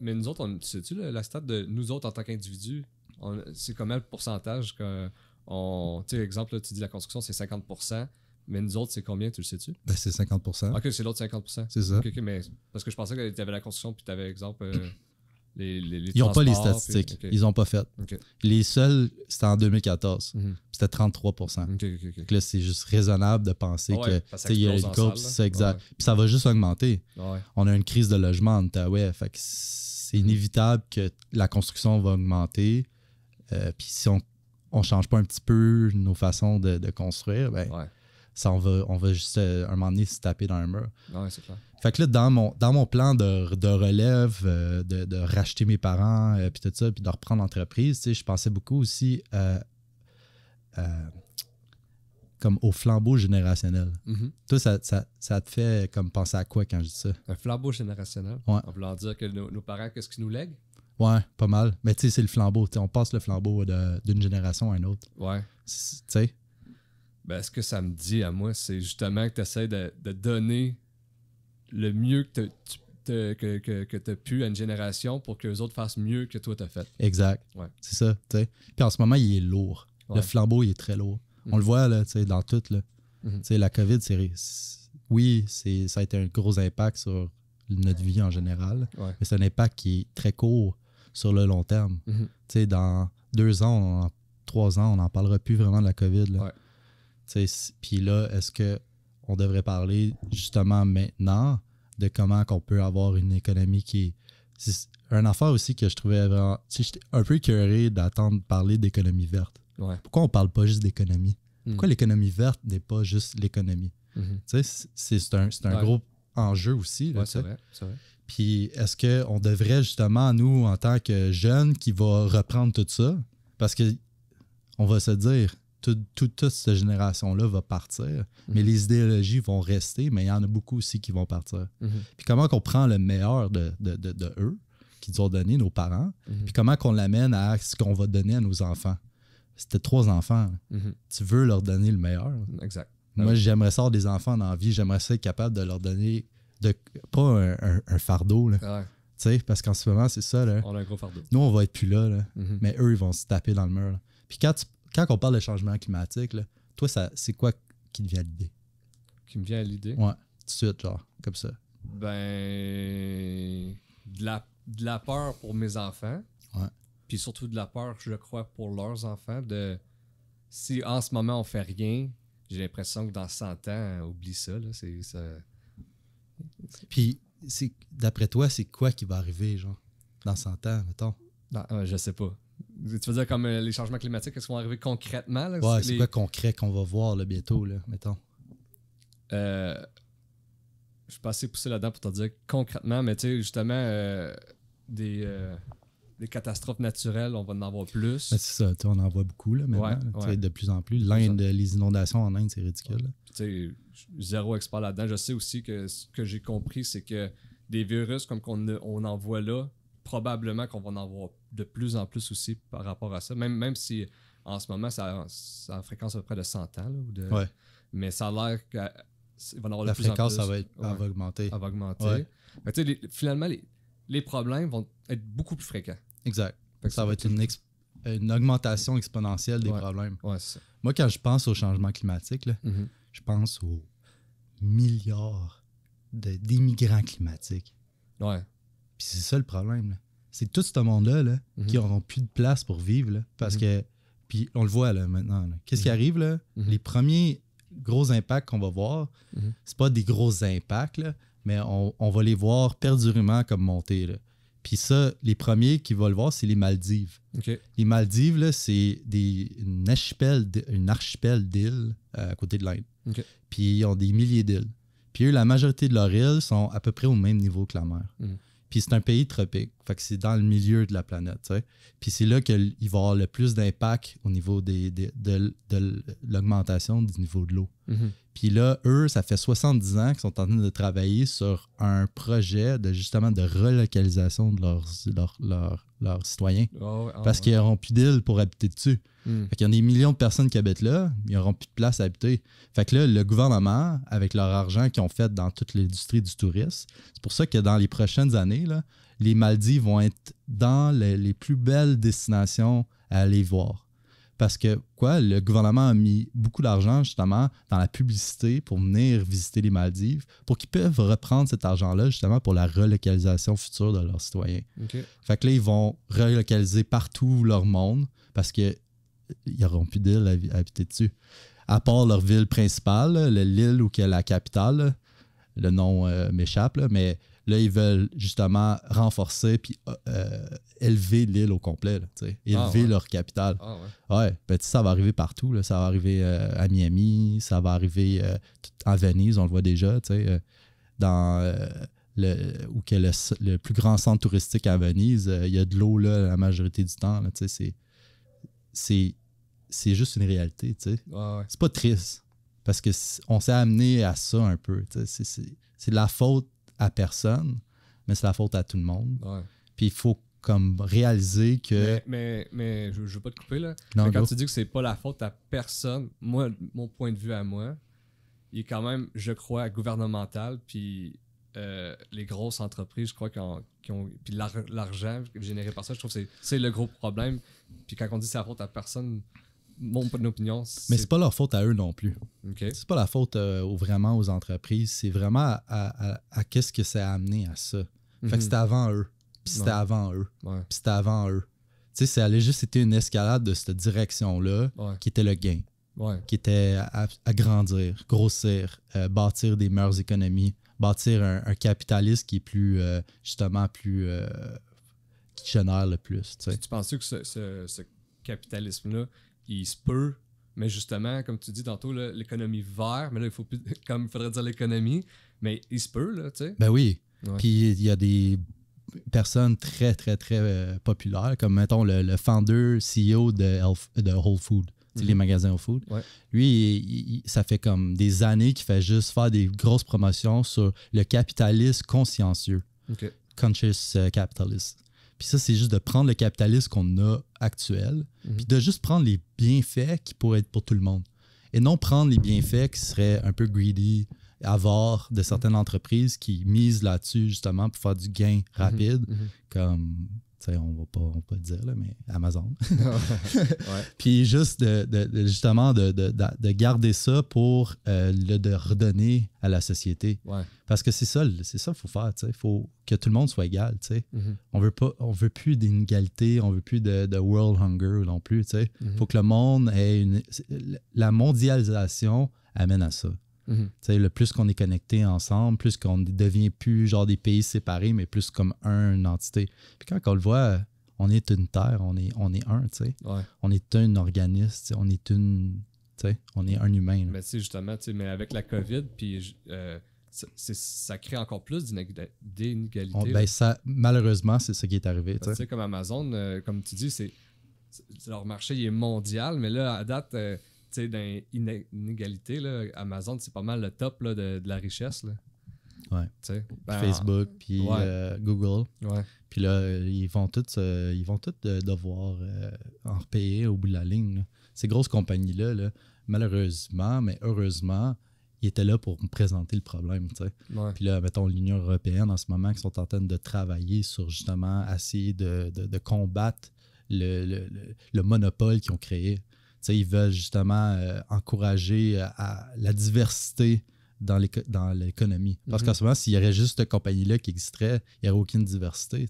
Mais nous autres, on, sais-tu la, la de nous autres en tant qu'individus, c'est combien le pourcentage que Tu sais, exemple, tu dis la construction, c'est 50%. Mais nous autres, c'est combien, tu le sais-tu? Ben, c'est 50%. Ok, c'est l'autre 50%. C'est ça. mais parce que je pensais que tu avais la construction, puis tu avais, exemple, euh, les, les, Ils n'ont pas les statistiques. Ils n'ont pas fait. Les seuls, c'était en 2014. Mhm. C'était 33%. Donc là, c'est juste raisonnable de penser que... ouais, que il y a une courbe, c'est exact. Puis ça va juste augmenter. On a une crise de logement en Outaouais. Fait c'est inévitable que la construction va augmenter euh, puis si on ne change pas un petit peu nos façons de, construire, ben, ça, on va, on va juste euh, un moment donné se taper dans un mur. Fait que là, dans mon, dans mon plan de, relève, euh, de, racheter mes parents, puis tout ça, puis de reprendre l'entreprise, je pensais beaucoup aussi comme au flambeau générationnel. Mm-hmm. Toi, ça, te fait comme penser à quoi quand je dis ça? Un flambeau générationnel. On En voulant dire que nos, parents, qu'est-ce qu'ils nous lèguent? Ouais, pas mal. Mais tu sais, c'est le flambeau. on passe le flambeau d'une génération à une autre. Ouais. Tu sais. Ben, ce que ça me dit à moi, c'est justement que tu essaies de, donner le mieux que tu que, que, que as pu à une génération pour que les autres fassent mieux que toi t'as fait. Exact. Ouais. C'est ça. sais. Puis en ce moment, il est lourd. Le flambeau, il est très lourd. On le mhm. voit là, dans tout. Là. Mhm. sais La COVID, c'est oui, ça a été un gros impact sur notre vie en général, mais c'est un impact qui est très court sur le long terme. Mhm. dans deux ans, trois ans, on n'en parlera plus vraiment de la COVID. Là. puis là, est-ce qu'on devrait parler justement maintenant de comment on peut avoir une économie qui C'est Un affaire aussi que je trouvais vraiment... j'étais un peu curé d'attendre parler d'économie verte. Pourquoi on parle pas juste d'économie? Mhm. Pourquoi l'économie verte n'est pas juste l'économie? Mhm. Tu c'est un, un gros enjeu aussi. c'est vrai, puis est-ce qu'on devrait justement, nous, en tant que jeunes, qui va reprendre tout ça? Parce que on va se dire, toute cette génération-là va partir, mais mhm. les idéologies vont rester, mais il y en a beaucoup aussi qui vont partir. Mhm. Puis comment qu'on prend le meilleur de, de, eux, qu'ils ont donné, nos parents, mhm. puis comment qu'on l'amène à ce qu'on va donner à nos enfants. C'était trois enfants. Tu veux leur donner le meilleur. Exact. Moi, ah j'aimerais ça avoir des enfants dans la vie, j'aimerais être capable de leur donner pas un, fardeau. Là. Ah tu sais, parce qu'en ce moment, c'est ça. Là. On a un gros fardeau. Nous, on va être plus là, là. Mhm. mais eux, ils vont se taper dans le mur. Puis quand, quand on parle de changement climatique, toi, c'est quoi qui te vient à l'idée? Qui me vient à l'idée? Ouais, tout de suite, genre, comme ça. Ben. De la, peur pour mes enfants. Ouais. Puis surtout de la peur, je crois, pour leurs enfants. De si en ce moment on fait rien, j'ai l'impression que dans 100 ans, oublie ça. Là, ça puis, d'après toi, c'est quoi qui va arriver, genre, dans 100 ans, mettons? Euh, je sais pas. Tu veux dire comme euh, les changements climatiques, est-ce qu'ils vont arriver concrètement? Là? c'est quoi concret qu'on va voir bientôt, là, mettons? Euh, je suis pas assez poussé là-dedans pour te dire concrètement, mais tu sais, justement, des, catastrophes naturelles, on va en avoir plus. Ben, c'est ça, on en voit beaucoup là, maintenant. De plus en plus. L'Inde, les inondations en Inde, c'est ridicule sais, zéro expert là-dedans. Je sais aussi que ce que j'ai compris, c'est que des virus comme qu'on on en voit là, probablement qu'on va en avoir de plus en plus aussi par rapport à ça. Même, même si en ce moment, ça, ça a fréquence à peu près de 100 ans. ou de, Mais ça a l'air que va en avoir La de plus en plus. Ça va, augmenter. augmenter. finalement, les, problèmes vont être beaucoup plus fréquents. Exact. Ça, va être une, augmentation exponentielle des problèmes. Moi, quand je pense au changement climatique, là, mhm je pense aux milliards d'immigrants climatiques. Ouais. Puis c'est ça le problème. C'est tout ce monde-là mhm. qui n'auront plus de place pour vivre. parce mhm. que, puis on le voit là, maintenant. Qu'est-ce qui mhm. arrive? Là? Les premiers gros impacts qu'on va voir, c'est pas des gros impacts, mais on, va les voir perdurément comme monter. Puis ça, les premiers qui vont le voir, c'est les Maldives. Les Maldives, c'est une archipel, archipel d'îles euh, à côté de l'Inde. Puis ils ont des milliers d'îles. Puis eux, la majorité de leurs îles sont à peu près au même niveau que la mer. Mm. Puis c'est un pays tropique. Fait c'est dans le milieu de la planète. Puis c'est là qu'il va avoir le plus d'impact au niveau des, de, l'augmentation du niveau de l'eau. Mm-hmm. Puis là, eux, ça fait 70 ans qu'ils sont en train de travailler sur un projet de justement de relocalisation de leurs, leurs, citoyens. Ah ah parce qu'ils n'auront plus d'île pour habiter dessus. Hmm. il y a des millions de personnes qui habitent là, ils n'auront plus de place à habiter. Fait que là, le gouvernement, avec leur argent qu'ils ont fait dans toute l'industrie du tourisme, c'est pour ça que dans les prochaines années, là, les Maldives vont être dans les, plus belles destinations à aller voir. Parce que quoi, le gouvernement a mis beaucoup d'argent justement dans la publicité pour venir visiter les Maldives, pour qu'ils puissent reprendre cet argent-là justement pour la relocalisation future de leurs citoyens. Fait que là, ils vont relocaliser partout leur monde parce que ils n'auront plus d'îles à, habiter dessus. À part leur ville principale, l'île où est la capitale, le nom euh, m'échappe, mais là, ils veulent justement renforcer et euh, euh, élever l'île au complet, ah, élever leur capitale. Ah, ouais. Ben, ça va arriver partout. Ça va arriver à Miami, ça va arriver à Venise, on le voit déjà, dans le, où est le, le, plus grand centre touristique à Venise, il y a de l'eau la majorité du temps. c'est c'est juste une réalité, tu sais. C'est pas triste. Parce que on s'est amené à ça un peu. C'est de la faute à personne, mais c'est la faute à tout le monde. Puis il faut comme réaliser que. Mais, mais, je, veux pas te couper là. quand tu dis que c'est pas la faute à personne, moi, mon point de vue à moi, il est quand même, je crois, gouvernemental. Puis euh, les grosses entreprises, je crois, qui ont. puis l'argent généré par ça, je trouve que c'est le gros problème. Puis quand on dit c'est la faute à personne, mon opinion. Mais c'est pas leur faute à eux non plus. C'est pas la faute euh, vraiment aux entreprises. C'est vraiment à, qu'est-ce que ça a amené à ça. Fait que mhm. c'était avant eux. Puis c'était avant eux. Puis c'était avant eux. Tu sais, ça allait juste une escalade de cette direction-là qui était le gain. Qui était agrandir, grossir, euh, bâtir des meilleures économies, bâtir un, capitalisme qui est plus, euh, justement, plus. qui génère le plus. Tu, sais. pensais que ce capitalisme-là il se peut, mais justement, comme tu dis tantôt, l'économie verte, mais là, il faut comme il faudrait dire l'économie, mais il se peut, là, tu sais. Ben oui. Puis il y a des personnes très, très, très euh, populaires, comme mettons le, le founder CEO de, Whole Food, les mhm. magasins Whole Food. Lui, ça fait comme des années qu'il fait juste faire des grosses promotions sur le euh, capitaliste consciencieux. Conscious capitalist. Puis ça, c'est juste de prendre le capitalisme qu'on a actuel, mhm. puis de juste prendre les bienfaits qui pourraient être pour tout le monde. Et non prendre les bienfaits qui seraient un peu greedy, avoir de certaines entreprises qui misent là-dessus justement pour faire du gain mhm. rapide, mhm. comme on on va pas on dire, mais Amazon. Puis juste de, justement de, garder ça pour euh, le de redonner à la société. Parce que c'est ça, c'est ça qu'il faut faire. Il faut que tout le monde soit égal. Mhm. On veut pas, on veut plus d'inégalité, on veut plus de, world hunger non plus. Il mhm. faut que le monde ait une. La mondialisation amène à ça. Mhm. Le plus qu'on est connecté ensemble, plus qu'on devient plus genre des pays séparés, mais plus comme un, une entité. Puis quand on le voit, on est une terre, on est, on est un, On est un organisme, on est une. on est un humain. Mais justement, mais avec la COVID, puis euh, ça, crée encore plus d'inégalités. Oh, ben ça, malheureusement, c'est ce qui est arrivé. Tu comme Amazon, euh, comme tu dis, c'est leur marché est mondial, mais là, à date. Euh, sais, dans inégalité, Amazon, c'est pas mal le top de, la richesse. Là. Ben, Facebook, puis euh, Google. Puis là, ils vont tous, ils vont tous euh, devoir euh, en repayer au bout de la ligne. Ces grosses compagnies-là, malheureusement, mais heureusement, ils étaient là pour présenter le problème. Puis là, mettons l'Union européenne en ce moment, qui sont en train de travailler sur justement essayer de, combattre le, monopole qu'ils ont créé ils veulent justement euh, encourager euh, la diversité dans l'économie. Parce qu'en mhm. ce moment, s'il y aurait juste cette compagnie-là qui existerait, il n'y aurait aucune diversité.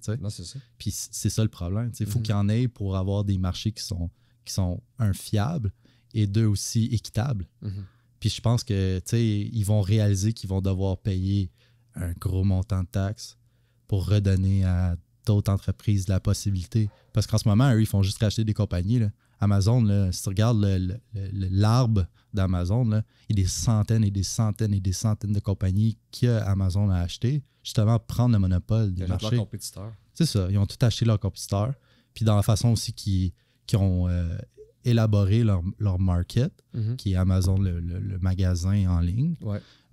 Puis c'est ça le problème. Il faut mhm. qu'il y en ait pour avoir des marchés qui sont, qui sont un, fiables et deux, aussi équitables. Mhm. Puis je pense que ils vont réaliser qu'ils vont devoir payer un gros montant de taxes pour redonner à d'autres entreprises la possibilité. Parce qu'en ce moment, eux, ils font juste racheter des compagnies. Là. Amazon, là, si tu regardes l'arbre d'Amazon, il y a des centaines et des centaines et des centaines de compagnies que Amazon a achetées, justement pour prendre le monopole du marché. leurs compétiteurs. C'est ça, ils ont tout acheté leurs compétiteurs. Puis dans la façon aussi qu'ils ont euh, élaboré leur, market, mm-hmm. qui est Amazon, le, magasin en ligne,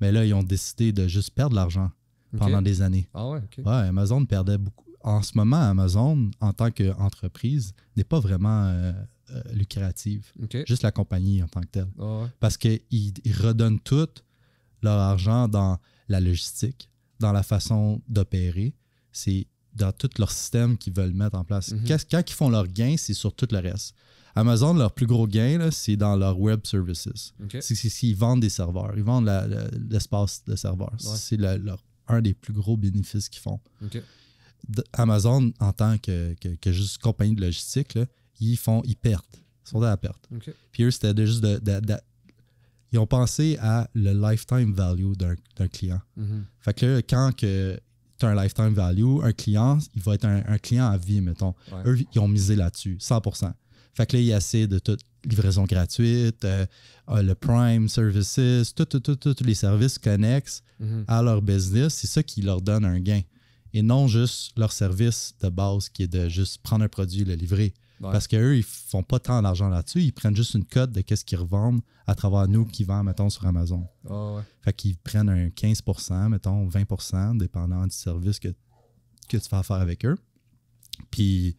mais là, ils ont décidé de juste perdre l'argent pendant des années. Ah ouais, ouais, Amazon perdait beaucoup, en ce moment, Amazon, en tant qu'entreprise, n'est pas vraiment euh, euh, lucrative. Juste la compagnie en tant que telle. Parce qu'ils redonnent tout leur argent dans la logistique, dans la façon d'opérer. C'est dans tout leur système qu'ils veulent mettre en place. Mhm. Quand ils font leur gain, c'est sur tout le reste. Amazon, leur plus gros gain, c'est dans leur web services. C'est qu'ils vendent des serveurs. Ils vendent l'espace de serveurs. C'est un des plus gros bénéfices qu'ils font. Amazon, en tant que, juste compagnie de logistique, ils font, ils perdent. Ils sont à la perte. Puis eux, c'était juste de, Ils ont pensé à le lifetime value d'un client. Mhm. Fait que là, quand que tu as un lifetime value, un client, il va être un, client à vie, mettons. Eux, ils ont misé là-dessus, 100%. Fait que là, a assez de toute livraison gratuite, euh, euh, le Prime Services, tous les services connexes mhm. à leur business. C'est ça qui leur donne un gain et non juste leur service de base qui est de juste prendre un produit et le livrer. Parce qu'eux, ils font pas tant d'argent là-dessus. Ils prennent juste une cote de qu'est-ce qu'ils revendent à travers nous qui vendent, mettons, sur Amazon. Fait qu'ils prennent un 15%, mettons, 20%, dépendant du service que, que tu vas faire avec eux. Puis,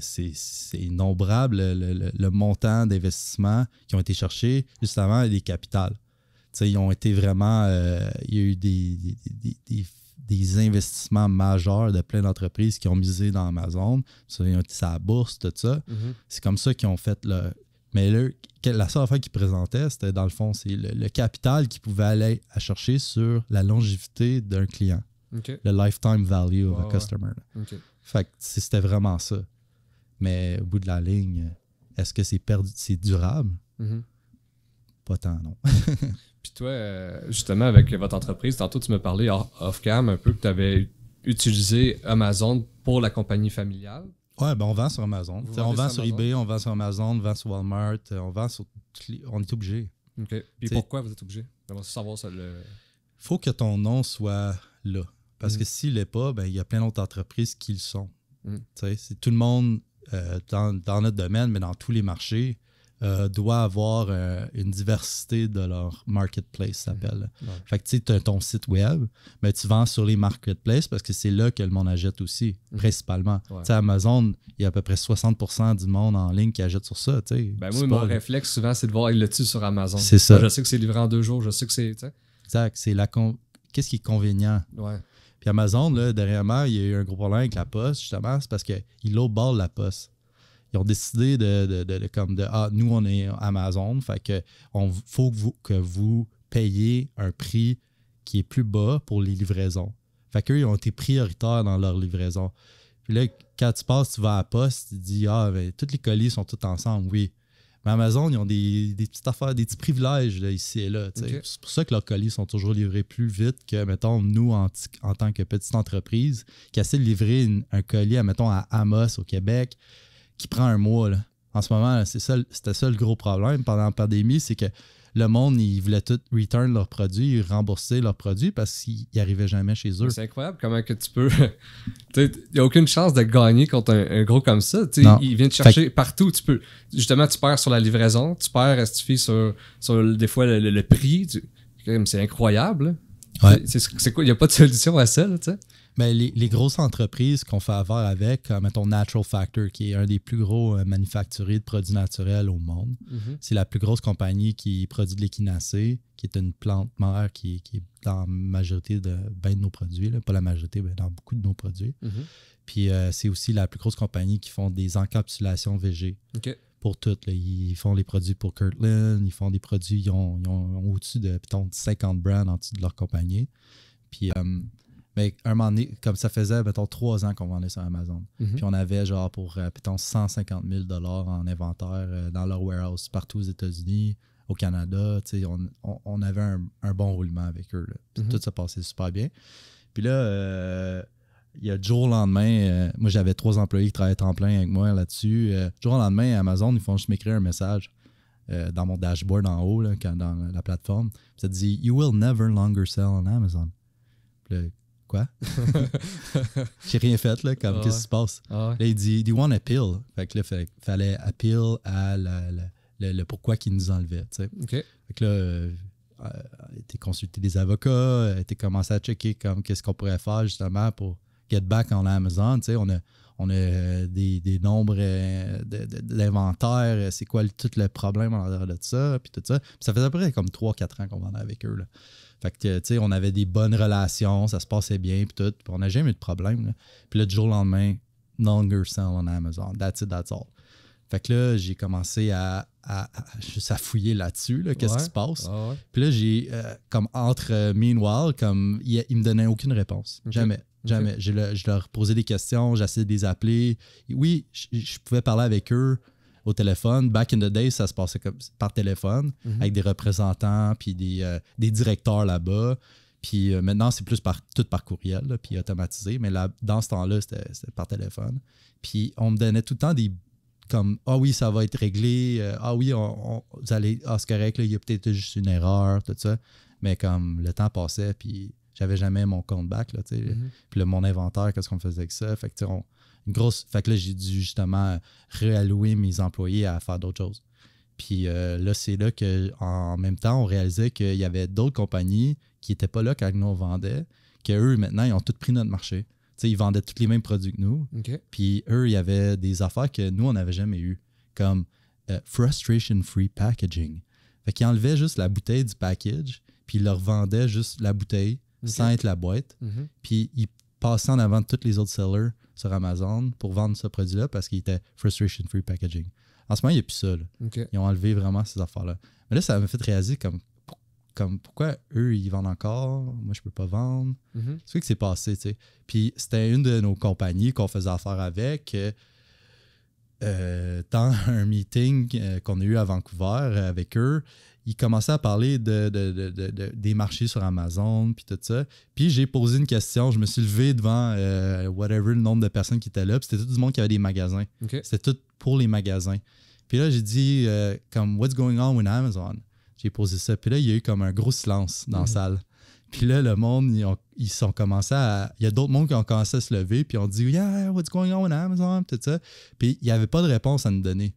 c'est innombrable le, montant d'investissement qui ont été cherchés, justement, les capitales. ils ont été vraiment. Euh, il y a eu des des investissements majeurs de plein d'entreprises qui ont misé dans Amazon, ça a bourse, tout ça. Mhm. C'est comme ça qu'ils ont fait le. Mais le, la seule affaire qu'ils présentaient, c'était dans le fond, c'est le, capital qu'ils pouvaient aller à chercher sur la longévité d'un client. Le lifetime value of a customer. Fait que c'était vraiment ça. Mais au bout de la ligne, est-ce que c'est perdu, c'est durable? Mhm. Pas tant, non. toi, euh, justement, avec votre entreprise, tantôt tu me parlais off-cam un peu que tu avais utilisé Amazon pour la compagnie familiale. Ouais, ben on vend sur Amazon. On vend sur, eBay, on vend sur Amazon, on vend sur Walmart, euh, on vend sur. On est obligé. OK. Puis pourquoi vous êtes obligé? Il faut que ton nom soit là. Parce mm. que s'il l'est pas, ben, il y a plein d'autres entreprises qui le sont. Mm. sais, C'est tout le monde euh, dans, notre domaine, mais dans tous les marchés, euh, doit avoir euh, une diversité de leur marketplace, ça s'appelle. Fait que tu sais, as ton site web, mais tu vends sur les marketplaces parce que c'est là que le monde achète aussi, mhm. principalement. Tu sais, Amazon, il y a à peu près 60% du monde en ligne qui achète sur ça, Ben moi, mon réflexe souvent, c'est de voir le dessus sur Amazon. C'est ça. Je sais que c'est livré en deux jours, je sais que c'est... Exact, c'est la... Qu'est-ce qui est convénient? Ouais. Puis Amazon, là, dernièrement, il y a eu un gros problème avec la poste, justement, c'est parce qu'il lowball la poste ils ont décidé de, comme de ah, nous, on est Amazon, fait que on faut que vous, que vous payiez un prix qui est plus bas pour les livraisons. Fait ils ont été prioritaires dans leur livraison. Puis là, quand tu passes, tu vas à poste, tu dis Ah, ben, tous les colis sont tous ensemble, oui. Mais Amazon, ils ont des, petites affaires, des petits privilèges ici et là. C'est pour ça que leurs colis sont toujours livrés plus vite que, mettons, nous, en, tant que petite entreprise, qui essaie de livrer un colis, mettons, à Amos au Québec qui prend un mois. Là. En ce moment, c'est ça, c'était ça le gros problème pendant la pandémie, c'est que le monde, ils voulaient tout return leurs produits, rembourser leurs produits parce qu'ils n'arrivaient jamais chez eux. C'est incroyable comment que tu peux. Il n'y a aucune chance de gagner contre un, gros comme ça. Il vient te chercher partout. Tu peux, justement, tu perds sur la livraison, tu perds, tu sur, sur des fois le, prix. C'est incroyable. C'est quoi? Il n'y a pas de solution à ça, tu mais ben, les, grosses entreprises qu'on fait avoir avec, comme euh, mettons Natural Factor, qui est un des plus gros euh, manufacturiers de produits naturels au monde, mm-hmm. c'est la plus grosse compagnie qui produit de l'équinacée, qui est une plante mère qui, est dans la majorité de ben, de nos produits, pas la majorité, mais ben, dans beaucoup de nos produits. Mm-hmm. Puis euh, c'est aussi la plus grosse compagnie qui font des encapsulations VG. Pour toutes. Ils font les produits pour Kirtland, ils font des produits, ils ont, au-dessus de, de 50 brands en dessous de leur compagnie. Puis mais un moment donné, comme ça faisait, mettons, trois ans qu'on vendait sur Amazon. Mhm. Puis on avait genre pour, euh, mettons, 150 000 en inventaire euh, dans leur warehouse partout aux États-Unis, au Canada. On, on, on, avait un, bon roulement avec eux. Là. Mhm. Tout se passait super bien. Puis là, euh, il y a jour au lendemain, moi j'avais trois employés qui travaillaient en plein avec moi là-dessus. jour au lendemain, Amazon, ils font juste m'écrire un message dans mon dashboard en haut, dans la plateforme. Ça dit You will never longer sell on Amazon. Quoi? J'ai rien fait, là, comme, qu'est-ce qui ah se passe? Ah là, il dit, Do you want appeal? Fait que là, il fallait appeal à le, pourquoi qu'il nous enlevait, tu sais. Fait que là, a euh, euh, été consulté des avocats, euh, été commencé à checker, comme, qu'est-ce qu'on pourrait faire, justement, pour get back en Amazon, tu sais. On a, on a des, des nombres l'inventaire, c'est quoi tout le problème en dehors de ça, puis tout ça. ça faisait à peu près comme 3-4 ans qu'on vendait avec eux, là. Fait que, tu sais, on avait des bonnes relations, ça se passait bien, puis tout. on n'a jamais eu de problème. Puis là, jour au lendemain, longer sell on Amazon. That's it, that's all. Fait que là, j'ai commencé à, à, fouiller là-dessus, là, dessus quest ce qui se passe. Ah, puis là, j'ai, euh, comme entre euh, meanwhile, comme, il, ne me donnait aucune réponse. Jamais. Jamais. Je, leur posais des questions, j'essayais de les appeler. Oui, je pouvais parler avec eux, au téléphone. Back in the day, ça se passait comme, par téléphone mhm. avec des représentants puis des, euh, directeurs là-bas. Puis euh, maintenant, c'est plus par, tout par courriel, puis automatisé. Mais là, dans ce temps-là, c'était par téléphone. Puis on me donnait tout le temps des comme Ah oui, ça va être réglé. Euh, ah oui, on, allez. Ah, c'est correct, il y a peut-être juste une erreur, tout ça. Mais comme le temps passait, puis j'avais jamais mon compte back, là, mhm. Puis le, mon inventaire, qu'est-ce qu'on faisait avec ça? Fait que, grosse. Fait que là, j'ai dû justement réallouer mes employés à faire d'autres choses. Puis euh, là, c'est là qu'en même temps, on réalisait qu'il y avait d'autres compagnies qui n'étaient pas là quand nous on vendait, qu'eux, maintenant, ils ont tous pris notre marché. sais, ils vendaient tous les mêmes produits que nous. Puis eux, il y avait des affaires que nous, on n'avait jamais eues, comme euh, frustration free packaging. Fait qu'ils enlevaient juste la bouteille du package, puis ils leur vendaient juste la bouteille sans être la boîte. Mm-hmm. Puis ils passaient en avant de tous les autres sellers sur Amazon pour vendre ce produit-là parce qu'il était frustration free packaging. En ce moment, il n'y a plus ça. Ils ont enlevé vraiment ces affaires-là. Mais là, ça m'a fait réaliser comme, comme pourquoi eux, ils vendent encore, moi, je peux pas vendre. Mm-hmm. C'est ce qui s'est passé, tu sais. Puis c'était une de nos compagnies qu'on faisait affaire avec. Euh, euh, tant dans un meeting euh, qu'on a eu à Vancouver euh, avec eux, ils commençaient à parler des marchés sur Amazon, puis tout ça. Puis j'ai posé une question, je me suis levé devant whatever le nombre de personnes qui étaient là, c'était tout le monde qui avait des magasins. C'était tout pour les magasins. Puis là, j'ai dit, comme, what's going on with Amazon? J'ai posé ça. Puis là, il y a eu comme un gros silence dans la mhm. salle. Puis là, le monde, ils, ont, sont commencé à. Il y a d'autres mondes qui ont commencé à se lever, puis on dit Yeah, what's going on with Amazon? Tout ça. Puis il n'y avait pas de réponse à nous donner.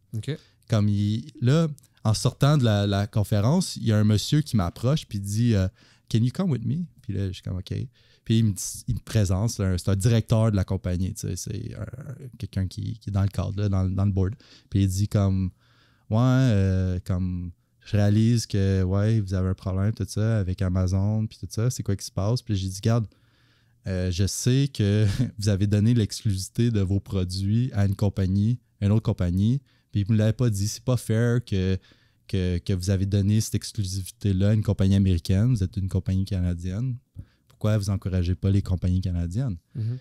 Comme il, là, en sortant de la, conférence, il y a un monsieur qui m'approche, puis dit euh, Can you come with me? Puis là, je suis comme OK. Puis il me, présente, c'est un, directeur de la compagnie, tu sais, c'est quelqu'un qui, est dans le cadre, là, dans, le board. Puis il dit comme, ouais, euh, comme, je réalise que, ouais, vous avez un problème, tout avec Amazon, puis tout ça, c'est quoi qui se passe? Puis j'ai dit, Regarde, euh, je sais que vous avez donné l'exclusivité de vos produits à une compagnie, une autre compagnie, puis vous ne l'avez pas dit, c'est pas fair que, que, vous avez donné cette exclusivité-là à une compagnie américaine, vous êtes une compagnie canadienne. Pourquoi vous encouragez pas les compagnies canadiennes? Mhm.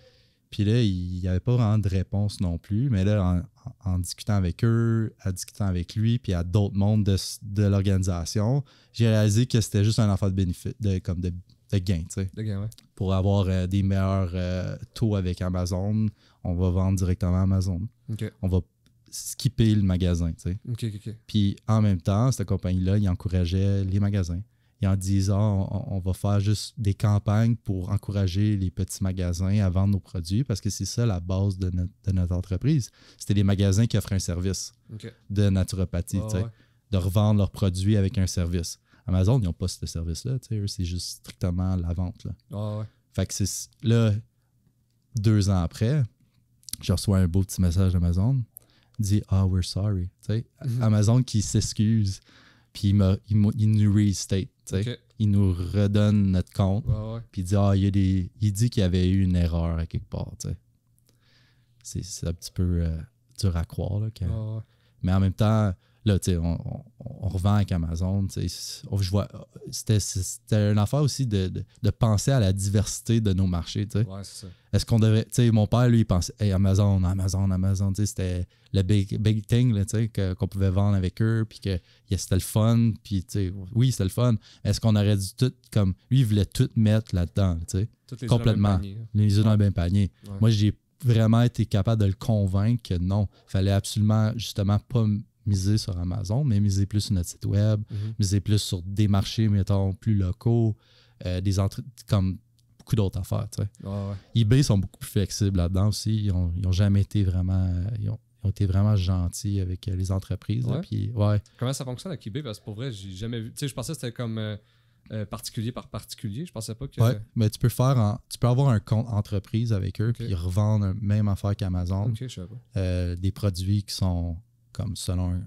Puis là, il n'y avait pas vraiment de réponse non plus. Mais là, en, discutant avec eux, en discutant avec lui, puis à d'autres membres de, l'organisation, j'ai réalisé que c'était juste un enfant de bénéfice, comme de, gain, tu sais. De Pour avoir euh, des meilleurs euh, taux avec Amazon, on va vendre directement à Amazon. On va skipper le magasin, tu sais. Puis en même temps, cette compagnie-là, il encourageait les magasins et en disant on, on, va faire juste des campagnes pour encourager les petits magasins à vendre nos produits parce que c'est ça la base de, notre entreprise. C'était les magasins qui offraient un service de naturopathie, de revendre leurs produits avec un service. Amazon, ils n'ont pas ce service-là, c'est juste strictement la vente. Là. Fait que là, deux ans après, je reçois un beau petit message d'Amazon dit Ah, we're sorry. Mm-hmm. Amazon qui s'excuse, puis il, il, il nous restate il nous redonne notre compte. Puis ah, il dit qu'il y avait eu une erreur à quelque part. C'est, un petit peu euh, dur à croire. Mais en même temps, Là, tu sais, on, revend avec Amazon. Oh, je vois, c'était, c'était une affaire aussi de, penser à la diversité de nos marchés. Ouais, c'est ça. Est-ce qu'on devait, Tu sais, mon père, lui, il pensait hey, Amazon, Amazon, Amazon. C'était le big, thing là, que, qu'on pouvait vendre avec eux. Puis que c'était le fun. Puis, oui, c'était le fun. Est-ce qu'on aurait dû tout. comme Lui, il voulait tout mettre là-dedans. tu Les complètement. Les yeux dans le même panier. Hein. Moi, j'ai vraiment été capable de le convaincre que non, il fallait absolument justement pas miser sur Amazon, mais miser plus sur notre site web, mhm. miser plus sur des marchés, mettons, plus locaux, euh, des comme beaucoup d'autres affaires. Tu eBay sont beaucoup plus flexibles là-dedans aussi. Ils ont, jamais été vraiment. Euh, ils ont, été vraiment gentils avec euh, les entreprises. Ouais. Comment ça fonctionne avec eBay? Parce que pour vrai, j'ai jamais vu. Tu sais, je pensais que c'était comme particulier par particulier. Je pensais pas que. Ouais, mais tu peux faire tu peux avoir un compte entreprise avec eux ils puis revendre même affaire qu'Amazon. des produits qui sont comme selon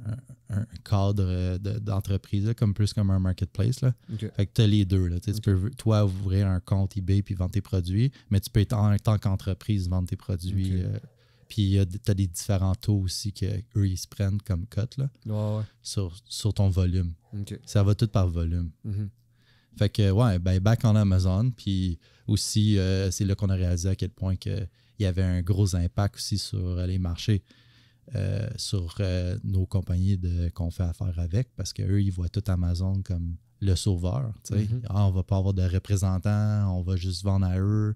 un, cadre d'entreprise, comme plus comme un marketplace. Là. Fait que tu as les deux. Là, Tu peux, toi, ouvrir un compte eBay puis vendre tes produits, mais tu peux être en tant qu'entreprise vendre tes produits. Euh, puis tu as des différents taux aussi qu'eux, ils se prennent comme cote Sur, ton volume. Ça va tout par volume. Mm-hmm. Fait que, ouais, ben, back en Amazon. Puis aussi, euh, c'est là qu'on a réalisé à quel point que il y avait un gros impact aussi sur les marchés. Euh, sur euh, nos compagnies qu'on fait affaire avec parce qu'eux, ils voient tout Amazon comme le sauveur. On ne mm-hmm. ah, on va pas avoir de représentants, on va juste vendre à eux.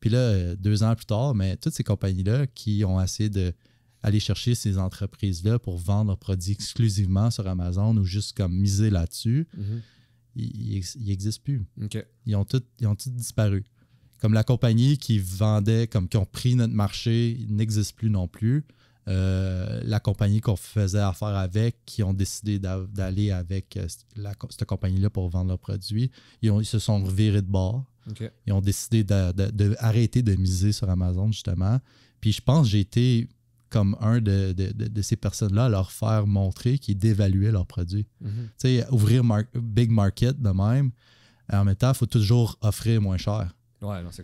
Puis là, euh, deux ans plus tard, mais toutes ces compagnies-là qui ont essayé d'aller chercher ces entreprises-là pour vendre leurs produits exclusivement sur Amazon ou juste comme miser là-dessus, mm-hmm. ils n'existent plus. Ils, ont ils ont tous disparu. Comme la compagnie qui vendait, comme qui ont pris notre marché, n'existe plus non plus. Euh, la compagnie qu'on faisait affaire avec, qui ont décidé d'aller avec euh, cette compagnie-là pour vendre leurs produits. Ils, se sont revirés de bord. Ils ont décidé d'arrêter de, miser sur Amazon, justement. Puis je pense que j'ai été comme un de, ces personnes-là à leur faire montrer qu'ils dévaluaient leurs produits. Mm-hmm. ouvrir Big Market de même, en même temps, il faut toujours offrir moins cher.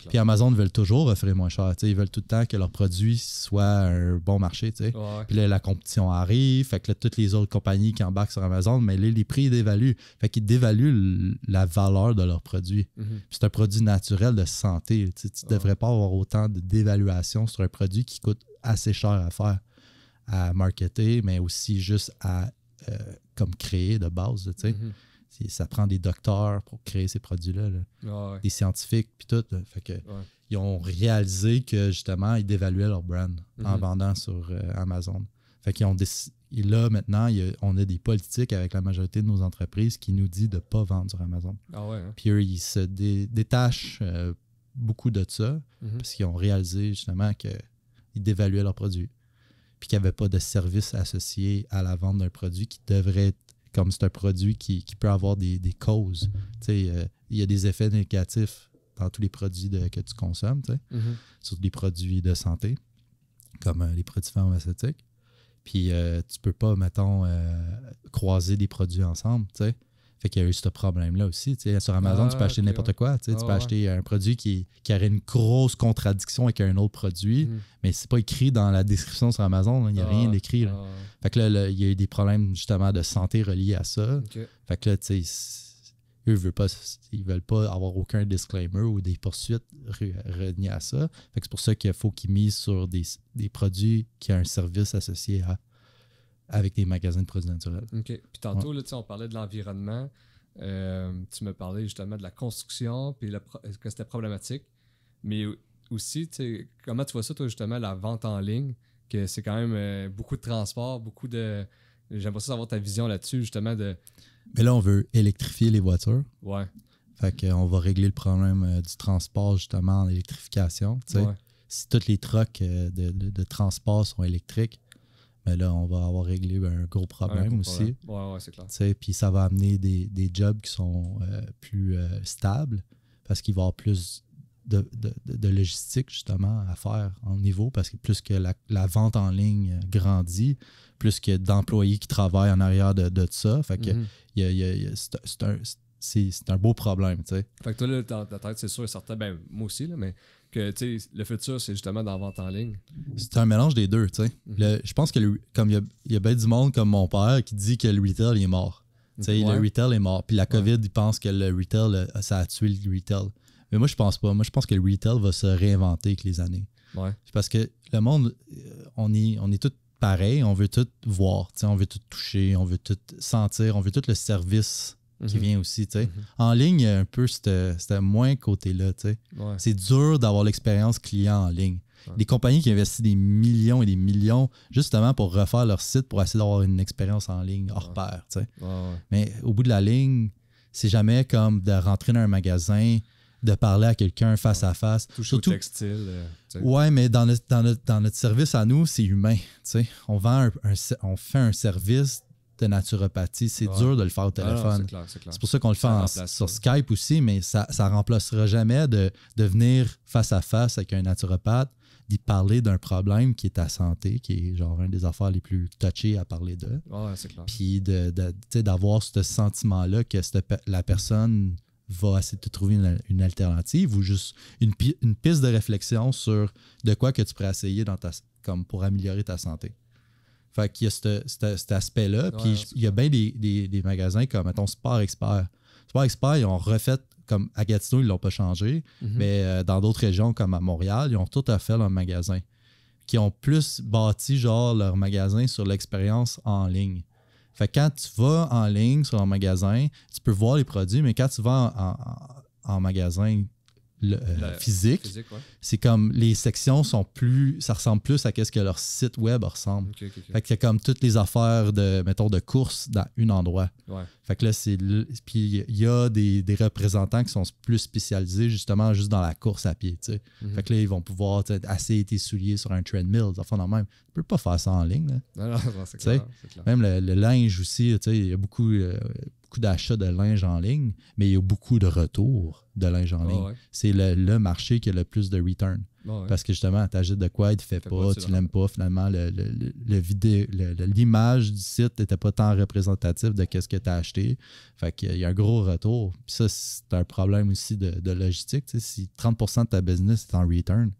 Puis Amazon veulent toujours offrir moins cher. ils veulent tout le temps que leur produit soit un bon marché. Puis là, la compétition arrive. Fait que toutes les autres compagnies qui embarquent sur Amazon, mais les, prix dévaluent. Fait qu'ils dévaluent la valeur de leur produit. Mhm. C'est un produit naturel de santé. tu ne devrais pas avoir autant de dévaluation sur un produit qui coûte assez cher à faire, à marketer, mais aussi juste à euh, comme créer de base. Mhm ça prend des docteurs pour créer ces produits-là, des scientifiques, puis tout. Fait que, Ils ont réalisé que justement, ils dévaluaient leur brand en mhm. vendant sur euh, Amazon. Fait qu'ils ont et là, maintenant, on a des politiques avec la majorité de nos entreprises qui nous disent de ne pas vendre sur Amazon. Ah hein. Puis eux, ils se détachent euh, beaucoup de ça mhm. parce qu'ils ont réalisé justement qu'ils dévaluaient leurs produits. Puis qu'il n'y avait pas de service associé à la vente d'un produit qui devrait être comme c'est un produit qui, peut avoir des, causes. Euh, il y a des effets négatifs dans tous les produits que tu consommes, tu mhm. surtout les produits de santé, comme euh, les produits pharmaceutiques. Puis euh, tu peux pas, mettons, croiser des produits ensemble. sais. Fait qu'il y a eu ce problème-là aussi. Sur Amazon, tu peux ah, acheter n'importe quoi. tu ah, peux acheter un produit qui, aurait une grosse contradiction avec un autre produit, hmm. mais c'est pas écrit dans la description sur Amazon. Hein. Il n'y a rien ah, d'écrit. Fait que il y a eu des problèmes justement de santé reliés à ça. Fait que eux veulent pas, veulent pas avoir aucun disclaimer ou des poursuites reliées à ça. Fait que c'est pour ça qu'il faut qu'ils misent sur des, des produits qui ont un service associé à avec des magasins de produits naturels. OK. Puis tantôt, on parlait de l'environnement. Euh, tu me parlais justement de la construction, puis la que c'était problématique. Mais aussi, comment tu vois ça, toi, justement, la vente en ligne, que c'est quand même euh, beaucoup de transport, beaucoup de. J'aimerais savoir ta vision là-dessus, justement. de... Mais là, on veut électrifier les voitures. Ouais. Fait qu'on va régler le problème euh, du transport, justement, en électrification. Ouais. Si tous les trucks de transport sont électriques, mais là, on va avoir réglé un gros problème, aussi. Oui, Ouais, c'est clair. Puis ça va amener des, jobs qui sont euh, plus euh, stables parce qu'il va y avoir plus de, logistique justement à faire en niveau parce que plus que la, vente en ligne grandit, plus que d'employés qui travaillent en arrière de, de ça. Fait que c'est un, beau problème, tu Fait que toi, là, tête, c'est sûr et ben, moi aussi, mais le futur, c'est justement dans vente en ligne. C'est un mélange des deux. Mhm. Je pense que comme il y a, bien du monde comme mon père qui dit que le retail est mort. Le retail est mort. Puis la COVID, il pense que le retail, euh, ça a tué le retail. Mais moi, je pense pas. Moi, je pense que le retail va se réinventer avec les années. Parce que le monde, euh, on est, on est tout pareils. On veut tout voir. On veut tout toucher. On veut tout sentir. On veut tout le service qui mhm. vient aussi. Mhm. En ligne, un peu c'était moins côté-là. C'est dur d'avoir l'expérience client en ligne. les Des compagnies qui investissent des millions et des millions justement pour refaire leur site pour essayer d'avoir une expérience en ligne hors pair. Mais au bout de la ligne, c'est jamais comme de rentrer dans un magasin, de parler à quelqu'un face à face. Toucher Surtout, au textile. Oui, euh, ouais, mais dans, dans, notre service à nous, c'est humain. On, vend on fait un service de naturopathie. C'est dur de le faire au ah téléphone. c'est pour ça qu'on le fait sur Skype aussi, mais ça ne remplacera jamais de, de, venir face à face avec un naturopathe, d'y parler d'un problème qui est ta santé, qui est genre un des affaires les plus touchées à parler de. Ouais, clair. Puis d'avoir ce sentiment-là que la personne va essayer de trouver une, alternative ou juste une, une, piste de réflexion sur de quoi que tu pourrais essayer dans ta, comme pour améliorer ta santé. Fait qu'il y a cet aspect-là. Puis il y a bien des, magasins comme, mettons, Sport Expert. Sport Expert, ils ont refait, comme à Gatineau, ils l'ont pas changé, mhm. mais euh, dans d'autres régions comme à Montréal, ils ont tout à fait leur magasin. Qui ont plus bâti, genre, leur magasin sur l'expérience en ligne. Fait quand tu vas en ligne sur un magasin, tu peux voir les produits, mais quand tu vas en magasin, euh, physique. C'est comme les sections sont plus, ça ressemble plus à ce que leur site web ressemble. Fait qu'il y comme toutes les affaires de, mettons, de course dans un endroit. Fait que là, c'est. Puis il y a des, représentants qui sont plus spécialisés justement juste dans la course à pied. Mhm. Fait que là, ils vont pouvoir assez été souliers sur un treadmill, enfin non même. Tu peux pas faire ça en ligne. Même le, linge aussi, il y a beaucoup. Euh, d'achat de linge en ligne, mais il y a beaucoup de retours de linge en ah ligne. C'est le, marché qui a le plus de return. Ah Parce que justement, tu de quoi, il ne fait, pas, tu l'aimes pas. Finalement, le, l'image du site n'était pas tant représentative de ce que tu as acheté. Fait qu'il y a un gros retour. ça, c'est un problème aussi de, logistique. si 30 de ta business est en return,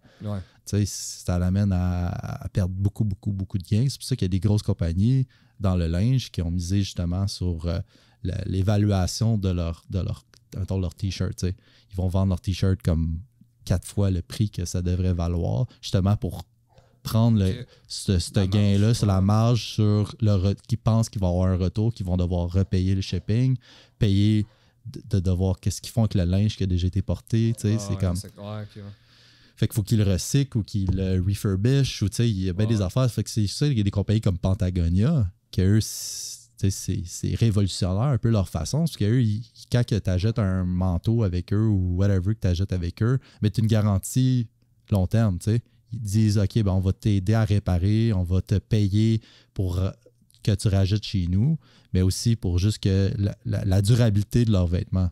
ça l'amène à, perdre beaucoup, beaucoup, beaucoup de gains. C'est pour ça qu'il y a des grosses compagnies dans le linge qui ont misé justement sur euh, l'évaluation de leur, de leur, leur t-shirt. Ils vont vendre leur t-shirt comme quatre fois le prix que ça devrait valoir, justement pour prendre ce, gain-là sur la marge, sur le qui pensent qu'ils vont avoir un retour, qu'ils vont devoir repayer le shipping, payer de, devoir qu'est-ce qu'ils font avec le linge qui a déjà été porté. c'est ah, comme. Fait qu'il faut qu'ils le recyclent ou qu'ils le refurbish ou il y a des affaires. Fait que il y a des compagnies comme Pantagonia qui, eux, c'est révolutionnaire un peu leur façon, parce qu'eux, quand tu achètes un manteau avec eux ou whatever que tu achètes avec eux, mais tu une garantie long terme, Ils disent, OK, ben, on va t'aider à réparer, on va te payer pour euh, que tu rajoutes chez nous, mais aussi pour juste que la, durabilité de leurs vêtements.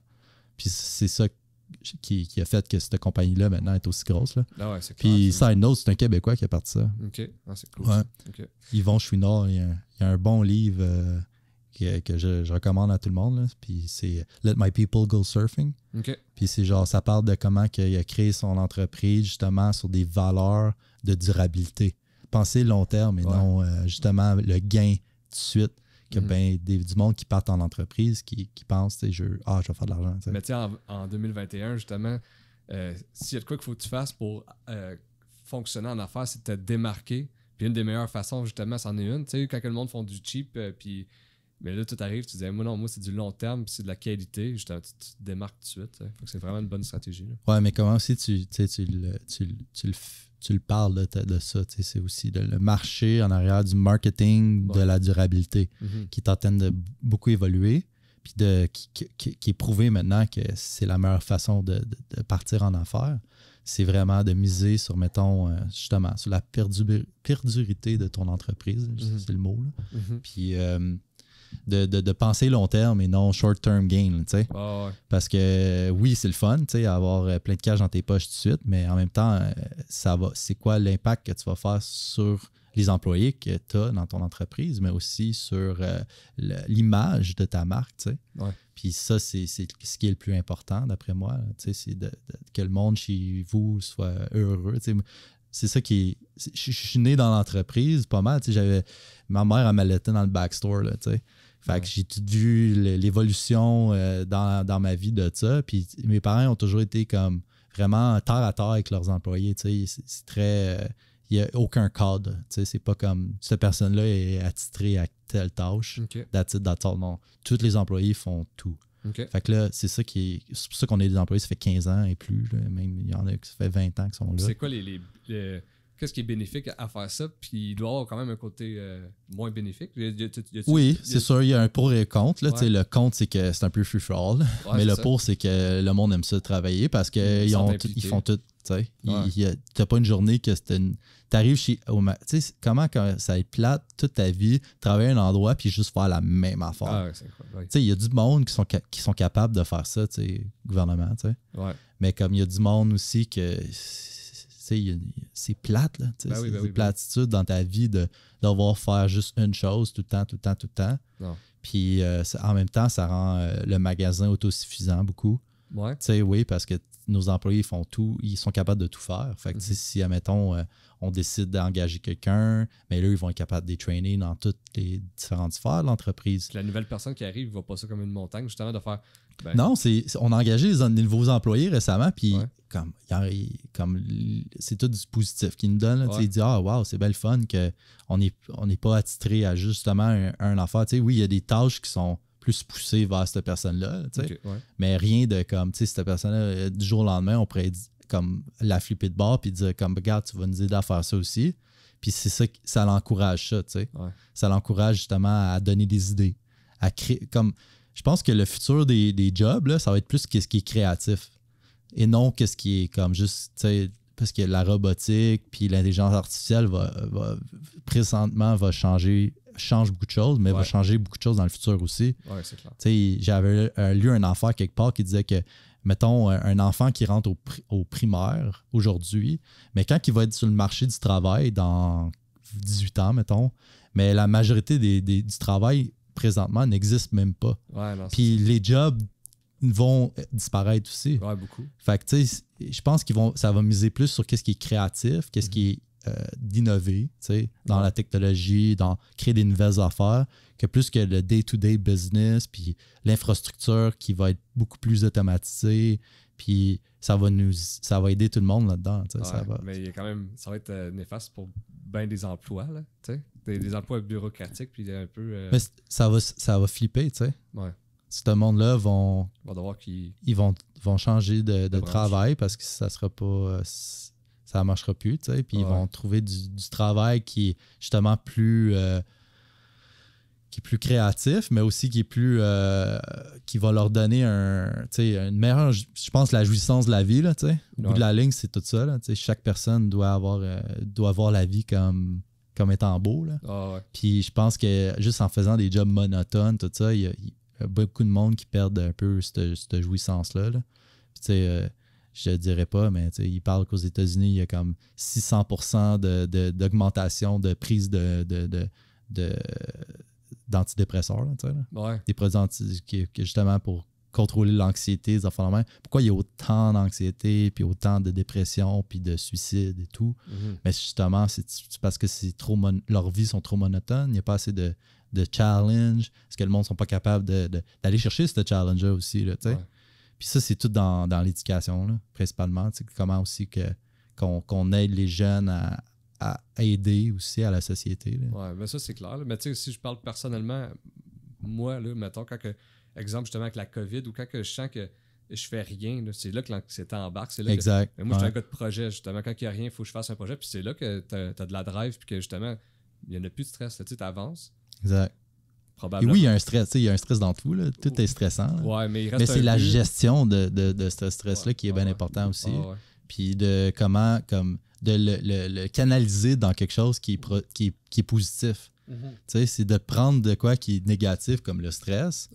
Puis c'est ça qui, a fait que cette compagnie-là maintenant est aussi grosse. Ah Puis Side Note, c'est un Québécois qui a parti ça. OK, ah, c'est cool. Yvon Chouinard, il y, a, un bon livre. Euh, que, je, recommande à tout le monde. Puis c'est Let My People Go Surfing. Puis c'est genre, ça parle de comment il a créé son entreprise justement sur des valeurs de durabilité. Pensez long terme et non euh, justement le gain de suite. Que mhm. ben, du monde qui part en entreprise, qui, qui pense, je, ah, je vais faire de l'argent. Mais tu en, 2021, justement, euh, s'il y a de quoi qu'il faut que tu fasses pour euh, fonctionner en affaires, c'est de te démarquer. Puis une des meilleures façons, justement, c'en est une. Tu sais, quand le monde font du cheap, puis mais là, tout arrive, tu dis, moi non, moi c'est du long terme, c'est de la qualité, tu, te démarques tout de suite. Hein. c'est vraiment une bonne stratégie. Ouais, mais comment aussi tu, tu, le, tu, le, parles de, ça? C'est aussi le marché en arrière du marketing de la durabilité mm-hmm. qui est de beaucoup évoluer, puis de, qui, est prouvé maintenant que c'est la meilleure façon de, partir en affaires. C'est vraiment de miser sur, mettons, euh, justement, sur la perdurité de ton entreprise, mm-hmm. c'est le mot. Mm-hmm. Puis euh, de, penser long terme et non short-term gain. Parce que oui, c'est le fun, tu avoir euh, plein de cash dans tes poches tout de suite, mais en même temps, euh, ça C'est quoi l'impact que tu vas faire sur les employés que tu as dans ton entreprise, mais aussi sur euh, l'image de ta marque. Puis ça, c'est ce qui est le plus important, d'après moi. c'est de, que le monde chez vous soit heureux. C'est ça qui Je, suis né dans l'entreprise pas mal. J'avais ma mère, à m'allaitait dans le backstore. Fait que j'ai tout vu l'évolution euh, dans, dans, ma vie de ça. Puis mes parents ont toujours été comme vraiment terre à terre avec leurs employés. C'est très. Euh, il y n'y a aucun cadre. C'est pas comme cette personne-là est attitrée à telle tâche. Okay. That's Non. Tous les employés font tout. Fait que là, c'est ça qui C'est pour ça qu'on est des employés, ça fait 15 ans et plus. Même il y en a qui ça fait 20 ans qu'ils sont là. C'est quoi les qu'est-ce qui est bénéfique à, faire ça, puis il doit avoir quand même un côté euh, moins bénéfique. oui, c'est sûr, il y a un pour et un contre. Le contre, c'est que c'est un peu free for mais le pour, c'est que le monde aime ça travailler parce qu'ils ils, font tout. Tu ouais. pas une journée que c'est une. T'arrives chez. comment ça est plate toute ta vie, travailler à un endroit puis juste faire la même affaire. Ah, sais, il y a du monde qui sont, qui sont capables de faire ça, tu gouvernement, tu Mais comme il y a du monde aussi que c'est plate, là. Ben c'est une ben ben platitude dans ta vie de devoir faire juste une chose tout le temps, tout le temps, tout le temps. Puis euh, en même temps, ça rend euh, le magasin autosuffisant beaucoup. oui, parce que nos employés font tout, ils sont capables de tout faire. Fait mhm. si, admettons, euh, on décide d'engager quelqu'un, mais là, ils vont être capables de les trainer dans toutes les différentes sphères de l'entreprise. La nouvelle personne qui arrive, ne voit pas ça comme une montagne, justement, de faire ben. Non, c'est, on a engagé des nouveaux employés récemment, puis comme, comme c'est tout du positif qu'ils nous donne tu Ils Ah, waouh, c'est belle fun qu'on n'est on pas attitré à justement un, enfant. oui, il y a des tâches qui sont plus poussées vers cette personne-là, mais rien de comme, tu sais, cette personne-là, euh, du jour au lendemain, on pourrait comme la flipper de bord puis dire comme regarde tu vas nous aider à faire ça aussi puis c'est ça ça l'encourage ça ça l'encourage justement à donner des idées à créer comme je pense que le futur des, jobs, ça va être plus qu'est-ce qui est créatif et non qu'est-ce qui est comme juste, parce que la robotique puis l'intelligence artificielle va, présentement va changer change beaucoup de choses, mais va changer beaucoup de choses dans le futur aussi. Ouais, c'est clair. J'avais euh, lu un enfant quelque part qui disait que, mettons, euh, un enfant qui rentre au, au primaire aujourd'hui, mais quand il va être sur le marché du travail dans 18 ans, mettons, mais la majorité du travail présentement n'existe même pas. Puis les jobs vont disparaître aussi. Ouais, beaucoup. Fait que, tu sais, je pense qu'ils vont, ça va miser plus sur qu'est-ce qui est créatif, qu'est-ce qui est euh, d'innover, tu sais, dans la technologie, dans créer des nouvelles affaires, que plus que le day-to-day business, puis l'infrastructure qui va être beaucoup plus automatisée, puis ça va nous, ça va aider tout le monde là-dedans, ça va. Mais il y a quand même, ça va être euh, néfaste pour bien des emplois, là, tu sais des, emplois bureaucratiques, puis un peu. Euh, mais ça va, ça va flipper, tu sais. Ouais. Ce monde-là vont. ils... vont, vont changer de, travail parce que ça sera pas. Euh, ça marchera plus, tu sais. Puis ils vont trouver du, travail qui est justement plus. Euh, qui est plus créatif, mais aussi qui est plus. qui va leur donner un. une meilleure. Je pense la jouissance de la vie, là, tu sais. Au bout de la ligne, c'est tout ça, là, Chaque personne doit avoir. doit voir la vie comme comme étant beau. Là. Ah, Puis je pense que juste en faisant des jobs monotones, tout ça, il y, a beaucoup de monde qui perdent un peu cette, jouissance-là. Euh, je dirais pas, mais il parle qu'aux États-Unis, il y a comme 600 d'augmentation de, de, prise de, de d'antidépresseurs, des produits justement pour contrôler l'anxiété, des enfants de Pourquoi il y a autant d'anxiété, puis autant de dépression, puis de suicide et tout. Mhm. Mais justement, c'est parce que c'est trop mon... leurs vies sont trop monotones, il n'y a pas assez de, de challenge. parce que le monde ne sont pas capables d'aller chercher ce challenge-là aussi? Là, Puis ça, c'est tout dans, l'éducation, principalement. Comment aussi que qu'on aide les jeunes à, aider aussi à la société. Oui, mais ça, c'est clair. Mais tu sais, si je parle personnellement, moi, là, mettons, quand que exemple, justement, avec la COVID ou quand que je sens que je fais rien, c'est là que l'anxiété embarque. Là moi, je suis un gars de projet, justement. Quand il n'y a rien, il faut que je fasse un projet. Puis c'est là que tu as, de la drive, puis que justement, il n'y en a plus de stress. tu avances. Exact. Et oui, il y a un stress, il y a un stress dans tout, là. tout est stressant. mais, c'est la gestion de, ce stress-là qui est bien important aussi. Ah, puis de comment comme, de le, canaliser dans quelque chose qui est, qui, positif. Mm-hmm. C'est de prendre de quoi qui est négatif comme le stress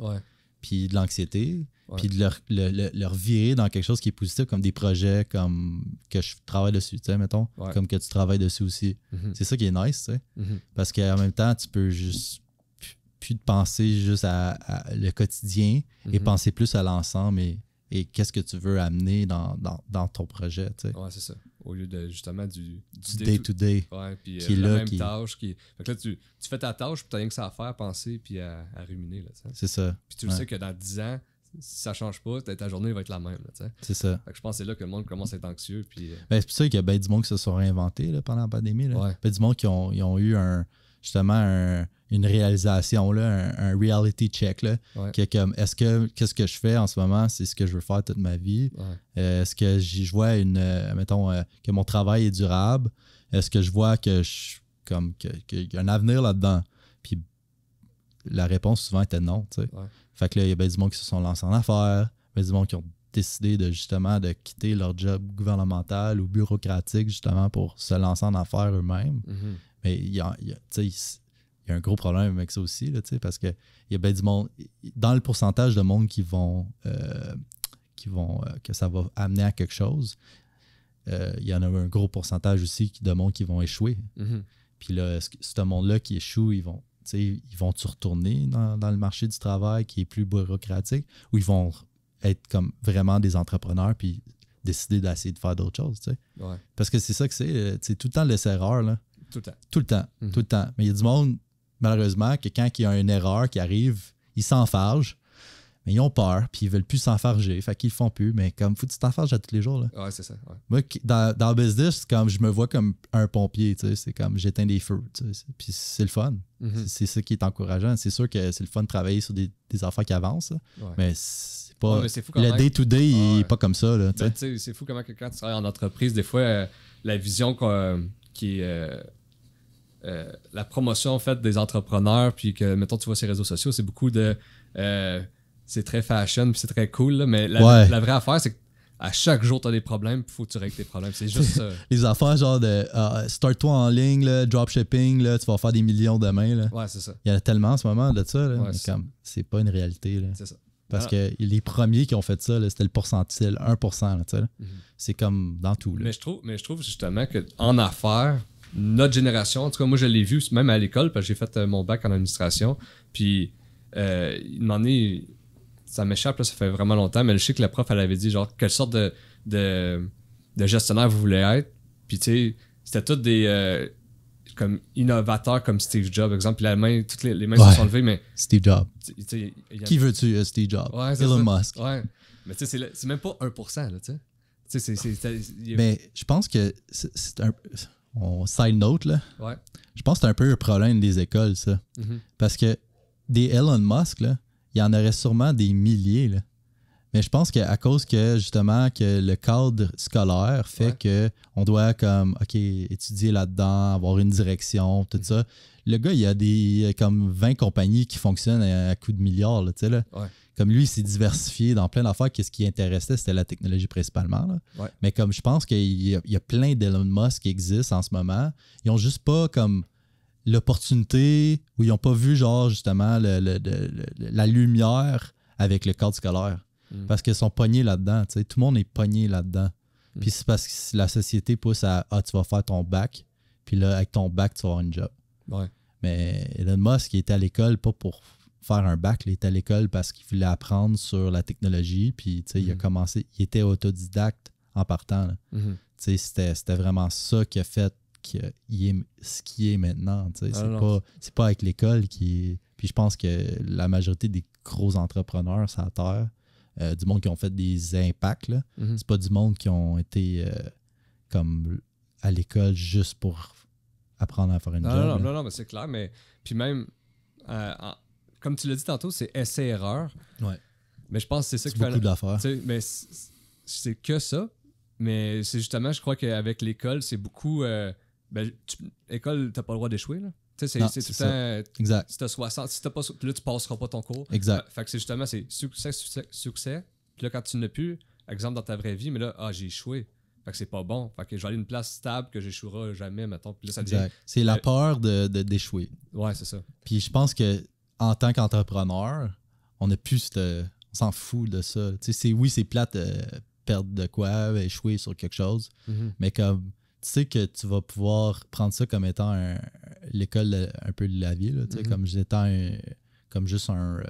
puis de l'anxiété, puis de leur, le, virer dans quelque chose qui est positif, comme des projets comme que je travaille dessus, tu sais, mettons, comme que tu travailles dessus aussi. Mhm. C'est ça qui est nice, tu sais, mhm. parce qu'en même temps, tu peux juste plus penser juste à, le quotidien et mhm. penser plus à l'ensemble et, et qu'est-ce que tu veux amener dans, dans, dans ton projet, tu sais. Ouais, c'est ça au lieu de justement du, du day-to-day. Euh, qui est la là, même tâche. Qui... Fait que là, tu, tu fais ta tâche, puis t'as rien que ça à faire, à penser, puis à, ruminer. C'est ça. Puis tu sais que dans 10 ans, si ça change pas, ta journée va être la même. C'est ça. que je pense que c'est là que le monde commence à être anxieux. Puis... Euh, ben, c'est pour ça qu'il y a ben du monde qui se sont réinventés là, pendant la pandémie. Là. Ouais. Ben, du monde qui ont, ils ont eu un justement une réalisation, là, un, reality check. qui est comme est-ce que qu'est-ce que je fais en ce moment, c'est ce que je veux faire toute ma vie? Euh, est-ce que je vois une euh, mettons euh, que mon travail est durable? Est-ce que je vois que comme qu'il y a un avenir là-dedans? Puis la réponse souvent était non. Fait que là, il y a des du monde qui se sont lancés en affaires, des du monde qui ont décidé de justement de quitter leur job gouvernemental ou bureaucratique justement pour se lancer en affaires eux-mêmes. Mm-hmm. Mais il y a, un gros problème avec ça aussi, là, parce que y a du monde. Dans le pourcentage de monde qui vont. Euh, qui vont euh, que ça va amener à quelque chose, euh, il y en a un gros pourcentage aussi de monde qui vont échouer. Mm-hmm. Puis là, ce, monde-là qui échoue, ils vont, ils vont se retourner dans, le marché du travail qui est plus bureaucratique ou ils vont être comme vraiment des entrepreneurs puis décider d'essayer de faire d'autres choses. Parce que c'est ça que c'est, tout le temps laisser erreur Là. Tout le temps. Tout le temps. Mhm. Tout le temps. Mais il y a du monde, malheureusement, que quand il y a une erreur qui arrive, ils s'enfargent. Mais ils ont peur, puis ils veulent plus s'enfarger. Fait qu'ils font plus. Mais comme, faut que tu t'enfarges à tous les jours. Là. c'est ça. Moi, dans, le business, comme, je me vois comme un pompier. C'est comme, j'éteins des feux. Puis c'est le fun. Mhm. C'est ça qui est encourageant. C'est sûr que c'est le fun de travailler sur des, des affaires qui avancent. Mais c'est pas. le day-to-day, il n'est pas comme ça. Ben, c'est fou comment, que quand tu travailles en entreprise, des fois, euh, la vision qui est euh, euh, la promotion faite des entrepreneurs puis que mettons tu vois ces réseaux sociaux c'est beaucoup de euh, c'est très fashion puis c'est très cool mais la, vraie affaire c'est que à chaque jour, tu as des problèmes, faut que tu règles tes problèmes. C'est juste. Les affaires, genre de euh, start-toi en ligne, dropshipping, là, tu vas faire des millions demain. Là. Ouais, c'est ça. Il y en a tellement en ce moment de ça. c'est pas une réalité. C'est ça. Parce ah. que les premiers qui ont fait ça, c'était le pourcentile, 1%. Mm C'est comme dans tout. Mais, je trouve, mais je trouve justement que en affaires, notre génération, en tout cas, moi, je l'ai vu même à l'école, parce que j'ai fait euh, mon bac en administration. Puis, euh, m'en est ça m'échappe, ça fait vraiment longtemps, mais je sais que la prof, elle avait dit, genre, quelle sorte de, de, gestionnaire vous voulez être. Puis, tu sais, c'était tous des. Euh, comme innovateurs comme Steve Jobs, exemple. Puis la main, toutes les, mains se sont levées, mais. Steve Jobs. Qui veux-tu, euh, Steve Jobs? Elon Musk. Ouais. Mais tu sais, c'est même pas 1%, là, tu sais. Mais je pense que c'est un on side note, là. Ouais. Je pense que c'est un peu le problème des écoles, ça. Mm-hmm. Parce que des Elon Musk, là, il y en aurait sûrement des milliers, là. Mais je pense qu'à cause que justement que le cadre scolaire fait qu'on que on doit comme OK, étudier là-dedans, avoir une direction, tout mm. ça. Le gars, il y a des comme 20 compagnies qui fonctionnent à, coups coup de milliards, tu sais là. Comme lui, il s'est diversifié dans plein d'affaires. Qu'est-ce qui intéressait, c'était la technologie principalement. Mais comme je pense qu'il y, a plein d'Elon Musk qui existent en ce moment, ils ont juste pas comme l'opportunité ou ils n'ont pas vu genre justement la lumière avec le cadre scolaire. Mm. Parce qu'ils sont pognés là-dedans. Tout le monde est pogné là-dedans. Mm. Puis c'est parce que la société pousse à Ah, tu vas faire ton bac. Puis là, avec ton bac, tu vas avoir une job. Mais Elon Musk, il était à l'école pas pour faire un bac. Il était à l'école parce qu'il voulait apprendre sur la technologie. Puis il a mm. commencé. Il était autodidacte en partant. Mm-hmm. C'était vraiment ça qui a fait qu'il est ce qu'il est maintenant. Ah c'est pas, avec l'école qui Puis je pense que la majorité des gros entrepreneurs ça la Terre euh, du monde qui ont fait des impacts. Là. Mhm. C'est pas du monde qui ont été euh, comme à l'école juste pour apprendre à faire une non, job. Non, non, non, c'est clair, mais puis même, euh, comme tu l'as dit tantôt, c'est essai-erreur. Ouais. Mais je pense que c'est ça qu'il fallait. beaucoup d'affaires. Mais c'est que ça. Mais c'est justement, je crois qu'avec l'école, c'est beaucoup. ben, tu, école, t'as pas le droit d'échouer, là. C'est tout le euh, Exact. Si t'as 60, si t'as pas. Là, tu passeras pas ton cours. Exact. Euh, fait que c'est justement, c'est succès, succès, succès. Puis là, quand tu n'as plus, exemple dans ta vraie vie, mais là, ah, j'ai échoué. Fait que c'est pas bon. Fait que je vais aller une place stable que j'échouerai jamais, mettons. Puis là, ça C'est la euh, peur d'échouer. Ouais, c'est ça. Puis je pense que en tant qu'entrepreneur, on n'a plus On s'en fout de ça. Tu sais, oui, c'est plate de perdre de quoi, échouer sur quelque chose, mm-hmm. mais comme tu sais que tu vas pouvoir prendre ça comme étant un, l'école un peu de la vie, là, mm-hmm. comme j'étais comme juste un. Euh,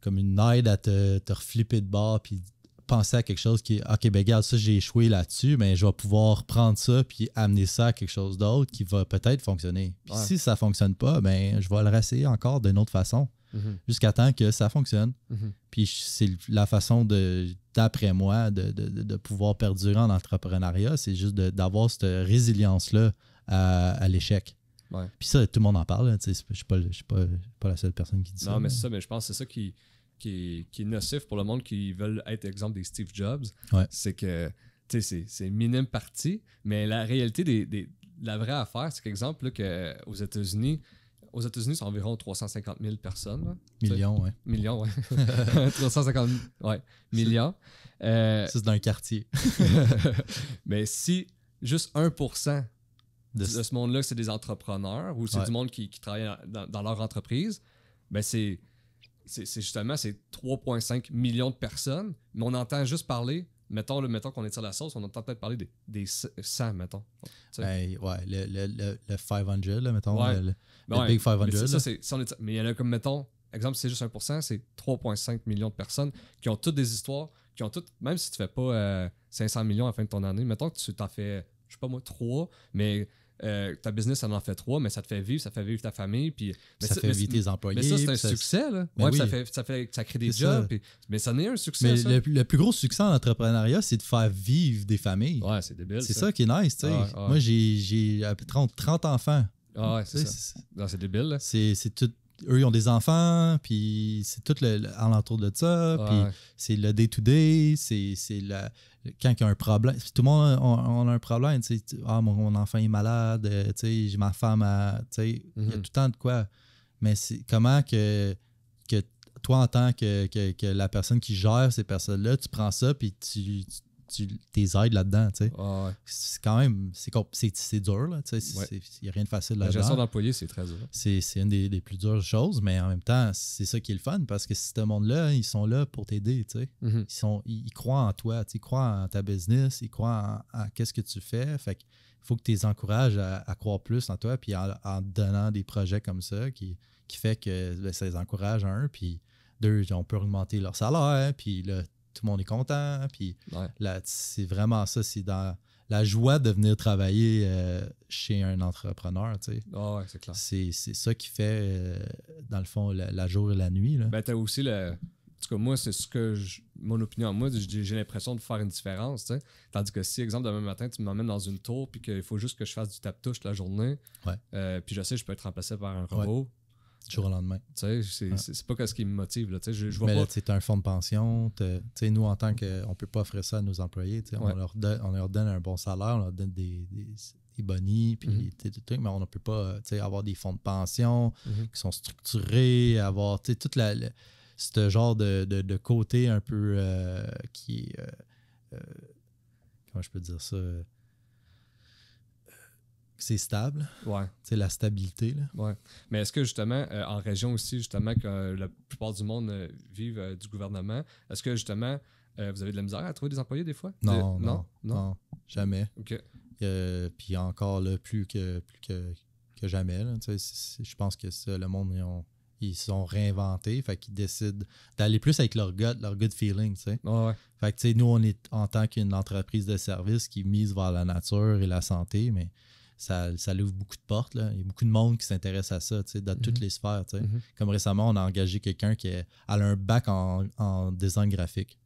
comme une aide à te, te reflipper de bord puis penser à quelque chose qui est OK, ben regarde, ça j'ai échoué là-dessus, mais je vais pouvoir prendre ça puis amener ça à quelque chose d'autre qui va peut-être fonctionner. Puis si ça fonctionne pas, ben je vais le réessayer encore d'une autre façon mm-hmm. jusqu'à temps que ça fonctionne. Mm-hmm. Puis c'est la façon de d'après moi de, de, pouvoir perdurer en entrepreneuriat, c'est juste d'avoir cette résilience-là à, l'échec. Puis ça, tout le monde en parle. je ne suis pas, la seule personne qui dit ça. Non, mais c'est ça, mais je pense que c'est ça qui, qui est, nocif pour le monde qui veulent être, exemple, des Steve Jobs. C'est que c'est une minime partie, mais la réalité des, des la vraie affaire, c'est qu'exemple, que aux États-Unis, aux États-Unis, c'est environ 350 000 personnes. millions, oui. Millions, oui. 350 000, ouais, millions. Euh, c'est d'un quartier. mais si juste 1% de, ce monde-là, c'est des entrepreneurs ou c'est du monde qui, travaille dans, leur entreprise, ben c'est justement c'est 3,5 millions de personnes, mais on entend juste parler mettons, le, mettons qu'on étire la sauce, on entend peut-être parler des, des 100, ben, mettons. ouais, le, le, le, 500, mettons, le, Big 500. Mais, il y en a comme, mettons, exemple, c'est juste 1%, c'est 3,5 millions de personnes qui ont toutes des histoires, qui ont toutes, même si tu fais pas 500 euh, millions à la fin de ton année, mettons que tu t'en fais, je sais pas moi, 3, mais euh, ta business, ça en fait trois, mais ça te fait vivre, ça fait vivre ta famille. Puis, ça, fait vivre tes employés. Mais ça, c'est un succès. Là. Ben oui. ça, ça, crée des jobs. mais ça n'est un succès. Mais Le, plus gros succès en entrepreneuriat, c'est de faire vivre des familles. Ouais, c'est débile. C'est ça. qui est nice. Ah, ah. Moi, j'ai 30, 30 enfants. Ah c'est ça. C'est débile. C'est tout eux, ils ont des enfants, puis c'est tout le, alentour de ça, puis c'est le day-to-day, c'est quand il y a un problème. Tout le monde on, a un problème. ah, mon, enfant est malade, euh, tu j'ai ma femme à. Tu Il y a mhm. tout le temps de quoi. Mais comment que, que toi, en tant que, la personne qui gère ces personnes-là, tu prends ça, puis tu tu tes aides là-dedans. ouais. C'est quand même, c'est dur. Il n'y a rien de facile là-dedans. La gestion d'employés, c'est très dur. C'est une des, plus dures choses, mais en même temps, c'est ça qui est le fun parce que ce monde-là, hein, ils sont là pour t'aider. Mm-hmm. ils, sont, ils, croient en toi, ils croient en ta business, ils croient en, qu'est-ce que tu fais. Fait il faut que tu les encourages à, croire plus en toi, puis en, donnant des projets comme ça qui, qui fait que ben, ça les encourage, un, puis deux, on peut augmenter leur salaire, puis là, tout le monde est content. Puis c'est vraiment ça, c'est dans la joie de venir travailler euh, chez un entrepreneur. Tu ah c'est C'est, ça qui fait, euh, dans le fond, la, jour et la nuit. Là. Ben, aussi le. En tout cas, moi, c'est ce que mon opinion. Moi, j'ai l'impression de faire une différence. Tandis que si, exemple, demain matin, tu m'emmènes dans une tour puis qu'il faut juste que je fasse du tap-touche la journée, ouais. Euh, puis je sais, je peux être remplacé par un robot du jour au lendemain. Tu sais, c'est pas pas ce qui me motive. Là. Tu sais, je, vois Mais c'est un fonds de pension. Tu sais, nous, en tant qu'on ne peut pas offrir ça à nos employés, on, leur donne, on leur donne un bon salaire, on leur donne des, des puis mm-hmm. mais on ne peut pas avoir des fonds de pension mm-hmm. qui sont structurés, avoir tout ce genre de, côté un peu euh, qui est. Euh, euh, comment je peux dire ça c'est stable. Ouais. C'est la stabilité. Ouais. Mais est-ce que justement, euh, en région aussi, justement, que euh, la plupart du monde euh, vivent du gouvernement, est-ce que justement, vous avez de la misère à trouver des employés des fois? Non, non, non, jamais. OK. puis encore là, plus que, plus que, jamais. je pense que le monde, ils sont réinventés, fait qu'ils décident d'aller plus avec leur gut, leur good feeling, tu ouais. Fait que, tu sais, nous, on est en tant qu'une entreprise de service qui mise vers la nature et la santé, mais ça, ça beaucoup de portes. Là. Il y a beaucoup de monde qui s'intéresse à ça, dans toutes mhm. les sphères. Mhm. Comme récemment, on a engagé quelqu'un qui a un bac en, design graphique.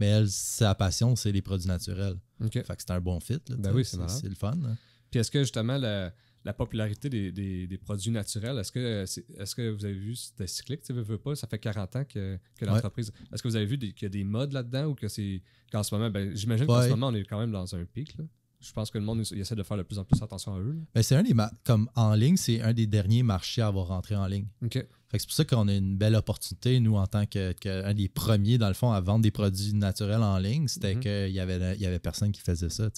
Mais elle, sa passion, c'est les produits naturels. Fait que c'est un bon fit. Ben c'est le fun. Puis est-ce que justement, la, popularité des, produits naturels. Est-ce que, est, ce que vous avez vu, c'était cyclique, tu veux, pas, ça fait 40 ans que, l'entreprise... Est-ce que vous avez vu qu'il y a des modes là-dedans ou que c'est qu'en ce moment, ben, j'imagine qu'en ce moment, on est quand même dans un pic. Là je pense que le monde essaie de faire de plus en plus attention à eux. Ben, c'est un comme en ligne, c'est un des derniers marchés à avoir rentré en ligne. c'est pour ça qu'on a une belle opportunité, nous, en tant qu'un des premiers, dans le fond, à vendre des produits naturels en ligne. C'était mhm. qu'il y avait, y avait personne qui faisait ça.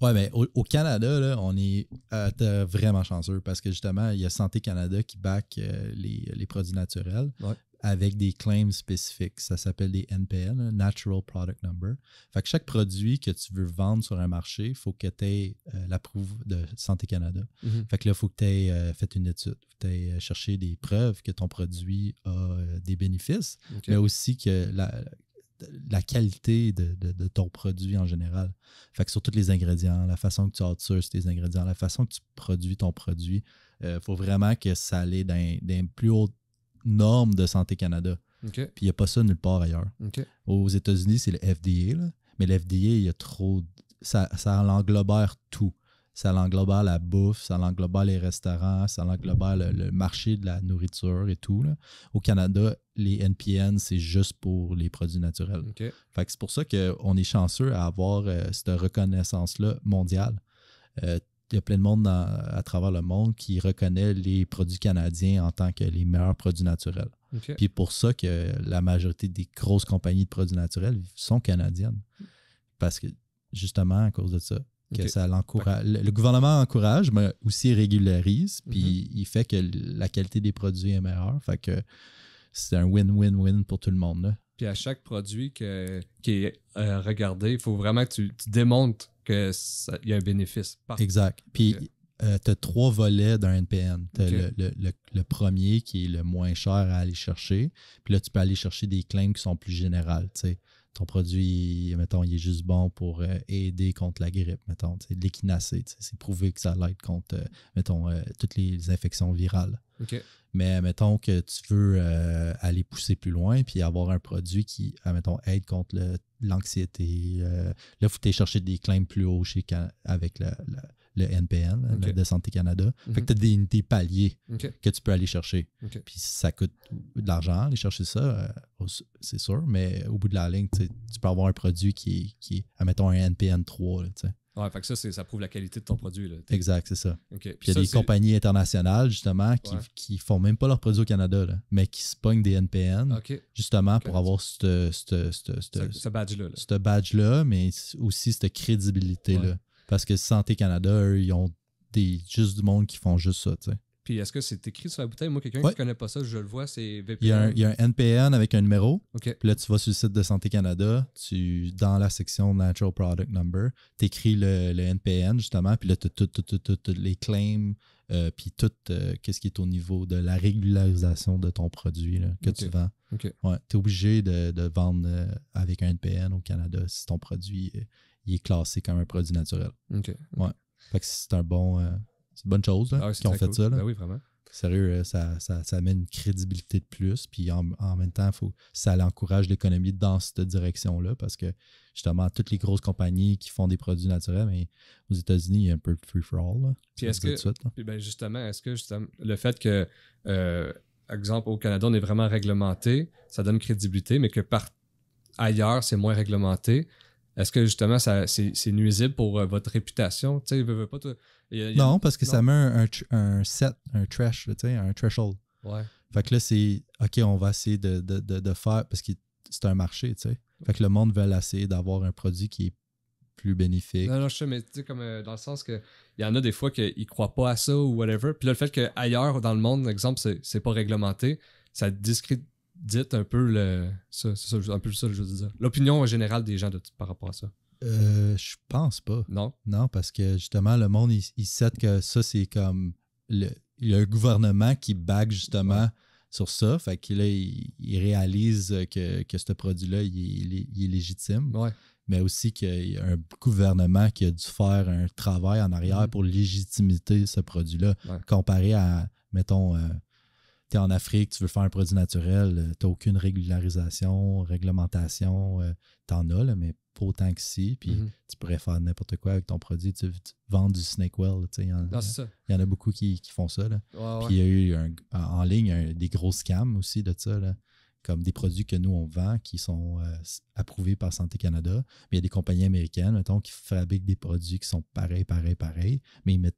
Ouais, mais au, Canada, on est euh, vraiment chanceux parce que justement, il y a Santé Canada qui back euh, les, produits naturels. Ouais avec des claims spécifiques. Ça s'appelle des NPN, Natural Product Number. Fait que chaque produit que tu veux vendre sur un marché, il faut que tu aies euh, l'approuve de Santé Canada. Mhm. Fait que là, il faut que tu aies euh, fait une étude, tu aies euh, cherché des preuves que ton produit a des bénéfices, mais aussi que la, qualité de, ton produit en général. Fait que sur tous les ingrédients, la façon que tu outsources tes ingrédients, la façon que tu produis ton produit, il faut vraiment que ça aille d'un plus haut normes de Santé Canada. Puis il n'y a pas ça nulle part ailleurs. Aux États-Unis, c'est le FDA, mais le FDA, il y a trop. Ça, ça l'englobère tout. Ça l'englobère la bouffe, ça l'englobère les restaurants, ça l'englobère le, marché de la nourriture et tout. Au Canada, les NPN, c'est juste pour les produits naturels. Fait que c'est pour ça qu'on est chanceux à avoir euh, cette reconnaissance-là mondiale. Euh, il y a plein de monde à travers le monde qui reconnaît les produits canadiens en tant que les meilleurs produits naturels. Puis pour ça que la majorité des grosses compagnies de produits naturels sont canadiennes. Parce que justement à cause de ça. ça l'encourage. Le, gouvernement encourage, mais aussi régularise, puis mm-hmm. il fait que la qualité des produits est meilleure. Fait que c'est un win-win-win pour tout le monde. Là. Puis à chaque produit que, qui est euh, regardé, il faut vraiment que tu, tu démontres qu'il y a un bénéfice. Exact. Puis euh, tu as trois volets d'un NPN. Tu as le, premier qui est le moins cher à aller chercher. Puis là, tu peux aller chercher des claims qui sont plus générales. ton produit, mettons, il est juste bon pour euh, aider contre la grippe, mettons, l'équinacée. C'est prouvé que ça l'aide contre, mettons, toutes les infections virales. Mais mettons que tu veux euh, aller pousser plus loin puis avoir un produit qui, mettons, aide contre l'anxiété. Euh, là, il faut aller chercher des claims plus hauts avec le, le, le NPN, de Santé Canada. Fait que mhm. tu as des, des paliers que tu peux aller chercher. Puis ça coûte de l'argent, aller chercher ça, euh, c'est sûr, mais au bout de la ligne, tu peux avoir un produit qui, qui est, mettons, un NPN 3. Ouais, fait que ça, ça prouve la qualité de ton produit. Exact, c'est ça. il y a des compagnies internationales, justement, qui, font même pas leurs produits au Canada, mais qui se pognent des NPN, justement, pour avoir ce badge-là. Ce badge-là, mais aussi cette crédibilité-là. Parce que Santé Canada, ils ont des, juste du monde qui font juste ça, tu sais. Puis est-ce que c'est écrit sur la bouteille? Moi, quelqu'un qui connaît pas ça, je le vois, c'est VPN. Il y, a un, NPN avec un numéro. Puis là, tu vas sur le site de Santé Canada, tu, dans la section Natural Product Number, tu écris le, NPN justement, puis là, tu as toutes les claims, euh, puis tout euh, qu'est-ce qui est au niveau de la régularisation de ton produit que tu vends. Ouais, tu es obligé de, vendre euh, avec un NPN au Canada si ton produit est classé comme un produit naturel. Ouais. Fait que c'est un bon. C'est une bonne chose ah qu'ils ont fait ça. Ben Sérieux, euh, ça, amène une crédibilité de plus. Puis en, même temps, faut, ça encourage l'économie dans cette direction-là parce que justement, toutes les grosses compagnies qui font des produits naturels, mais aux États-Unis, il y a un peu free-for-all. Puis ben, est-ce que, justement, est-ce que le fait que, euh, exemple, au Canada, on est vraiment réglementé, ça donne crédibilité, mais que par ailleurs, c'est moins réglementé, est-ce que justement, ça, c'est, nuisible pour euh, votre réputation? pas, Non, parce que ça met un, set, un trash, un threshold. Fait que là, c'est OK, on va essayer de, faire parce que c'est un marché, tu sais. Fait que le monde veut essayer d'avoir un produit qui est plus bénéfique. Non, non, je sais, mais tu sais, comme euh, dans le sens que il y en a des fois qu'ils croient pas à ça ou whatever. Puis là, le fait qu'ailleurs dans le monde, exemple, c'est, c'est pas réglementé, ça discrédite dites un peu le. Ça, ça, un peu ça, je veux dire. L'opinion générale des gens par rapport à ça. Euh, je pense pas. Non. Non, parce que justement, le monde, il, sait que ça, c'est comme. Le, il y a un gouvernement qui bague justement sur ça. Fait qu'il il, réalise que, ce produit-là, il, est légitime. Ouais. Mais aussi qu'il y a un gouvernement qui a dû faire un travail en arrière mm-hmm. pour légitimiser ce produit-là, comparé à, mettons, euh, en Afrique, tu veux faire un produit naturel, euh, tu n'as aucune régularisation, réglementation, euh, tu en as, mais pas autant que si. Puis mhm. tu pourrais faire n'importe quoi avec ton produit. Tu, vends du Snake Well. Il y, en a beaucoup qui, font ça. puis il y a eu en ligne des grosses scams aussi de ça. comme des produits que nous, on vend qui sont euh, approuvés par Santé Canada. Mais il y a des compagnies américaines, mettons, qui fabriquent des produits qui sont pareils, pareils, pareils, mais ils mettent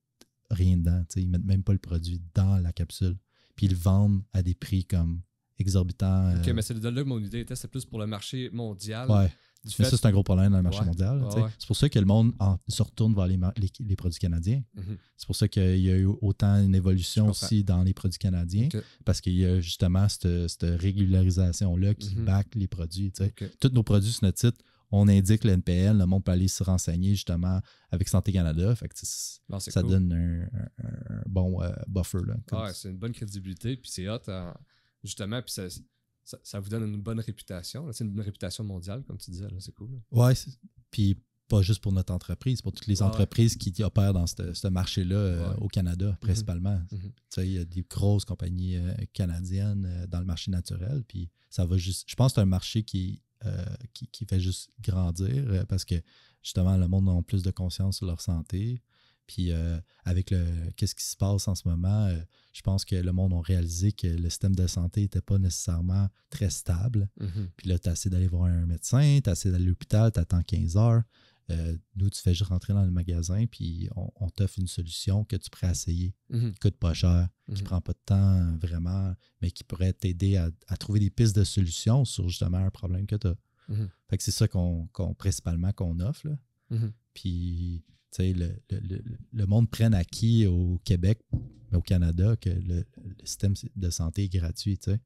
rien dedans. Ils mettent même pas le produit dans la capsule puis ils le vendent à des prix comme exorbitants. Ok, euh, mais c'est là que mon idée était, c'est plus pour le marché mondial. Ouais. mais ça, c'est un gros problème dans le marché mondial. C'est pour ça que le monde se retourne vers les, les, produits canadiens. Mhm. C'est pour ça qu'il y a eu autant une évolution aussi dans les produits canadiens, parce qu'il y a justement cette, régularisation-là qui mhm. back les produits. Tous nos produits c'est notre titre on indique le NPL, le monde peut aller se renseigner justement avec Santé Canada. Fait ça donne un, bon euh, buffer. c'est une bonne crédibilité, puis c'est hot, hein. justement, ça, vous donne une bonne réputation. C'est une bonne réputation mondiale, comme tu disais, c'est cool. Oui, Ouais, puis pas juste pour notre entreprise, pour toutes les entreprises qui opèrent dans ce, marché-là euh, au Canada, mhm. principalement. Mhm. il y a des grosses compagnies euh, canadiennes dans le marché naturel, puis ça va juste... Je pense que c'est un marché qui euh, qui, fait juste grandir euh, parce que justement, le monde a plus de conscience sur leur santé. Puis euh, avec le qu'est-ce qui se passe en ce moment, je pense que le monde a réalisé que le système de santé n'était pas nécessairement très stable. Mm-hmm. Puis là, tu as essayé d'aller voir un médecin, tu as essayé d'aller à l'hôpital, tu attends 15 heures. Euh, nous, tu fais juste rentrer dans le magasin, puis on, on t'offre une solution que tu pourrais essayer, mhm. qui coûte pas cher, qui mhm. prend pas de temps vraiment, mais qui pourrait t'aider à, trouver des pistes de solutions sur justement un problème que tu as. Mhm. Fait que c'est ça qu'on, principalement qu'on offre. Puis, tu sais, le, monde prenne acquis au Québec, au Canada, que le, système de santé est gratuit, tu sais.